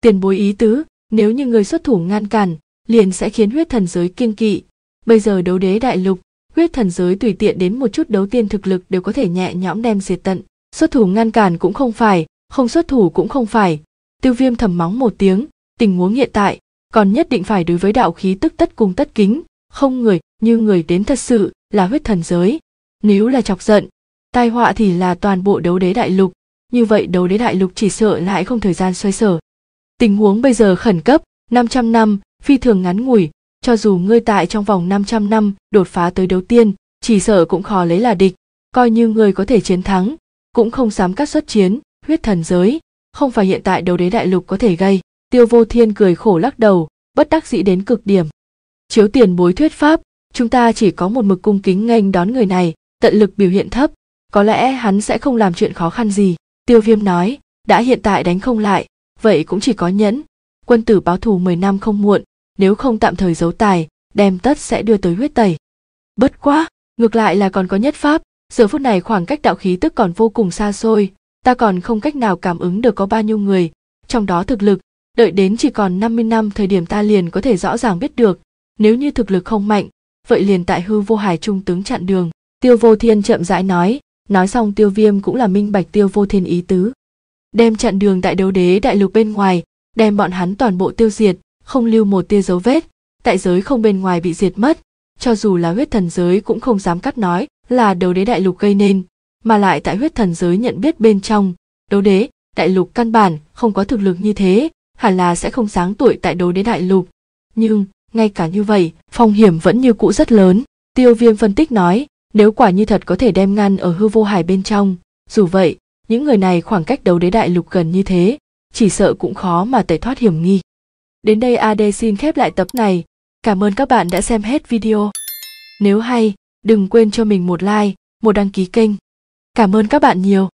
Tiền bối ý tứ, nếu như người xuất thủ ngăn cản, liền sẽ khiến huyết thần giới kiên kỵ. Bây giờ đấu đế đại lục, huyết thần giới tùy tiện đến một chút đấu tiên thực lực đều có thể nhẹ nhõm đem diệt tận. Xuất thủ ngăn cản cũng không phải không xuất thủ cũng không phải tiêu viêm thầm mắng một tiếng tình huống hiện tại còn nhất định phải đối với đạo khí tức tất cung tất kính không người như người đến thật sự là huyết thần giới nếu là chọc giận tai họa thì là toàn bộ đấu đế đại lục như vậy đấu đế đại lục chỉ sợ lại không thời gian xoay sở tình huống bây giờ khẩn cấp 500 năm phi thường ngắn ngủi cho dù ngươi tại trong vòng 500 năm đột phá tới đấu tiên chỉ sợ cũng khó lấy là địch coi như ngươi có thể chiến thắng cũng không dám cắt xuất chiến huyết thần giới không phải hiện tại đấu đế đại lục có thể gây tiêu vô thiên cười khổ lắc đầu bất đắc dĩ đến cực điểm chiếu tiền bối thuyết pháp chúng ta chỉ có một mực cung kính nghênh đón người này tận lực biểu hiện thấp có lẽ hắn sẽ không làm chuyện khó khăn gì tiêu viêm nói đã hiện tại đánh không lại vậy cũng chỉ có nhẫn quân tử báo thù mười năm không muộn nếu không tạm thời giấu tài đem tất sẽ đưa tới huyết tẩy bất quá ngược lại là còn có nhất pháp giờ phút này khoảng cách đạo khí tức còn vô cùng xa xôi ta còn không cách nào cảm ứng được có bao nhiêu người, trong đó thực lực, đợi đến chỉ còn 50 năm thời điểm ta liền có thể rõ ràng biết được, nếu như thực lực không mạnh, vậy liền tại hư vô hải trung tướng chặn đường. Tiêu vô thiên chậm rãi nói, nói xong tiêu viêm cũng là minh bạch tiêu vô thiên ý tứ. Đem chặn đường tại đấu đế đại lục bên ngoài, đem bọn hắn toàn bộ tiêu diệt, không lưu một tia dấu vết, tại giới không bên ngoài bị diệt mất, cho dù là huyết thần giới cũng không dám cắt nói là đấu đế đại lục gây nên, mà lại tại huyết thần giới nhận biết bên trong đấu đế đại lục căn bản không có thực lực như thế hẳn là sẽ không sáng tuổi tại đấu đế đại lục nhưng ngay cả như vậy phong hiểm vẫn như cũ rất lớn tiêu viêm phân tích nói nếu quả như thật có thể đem ngăn ở hư vô hải bên trong dù vậy những người này khoảng cách đấu đế đại lục gần như thế chỉ sợ cũng khó mà tẩy thoát hiểm nghi đến đây ad xin khép lại tập này cảm ơn các bạn đã xem hết video nếu hay đừng quên cho mình một like một đăng ký kênh Cảm ơn các bạn nhiều.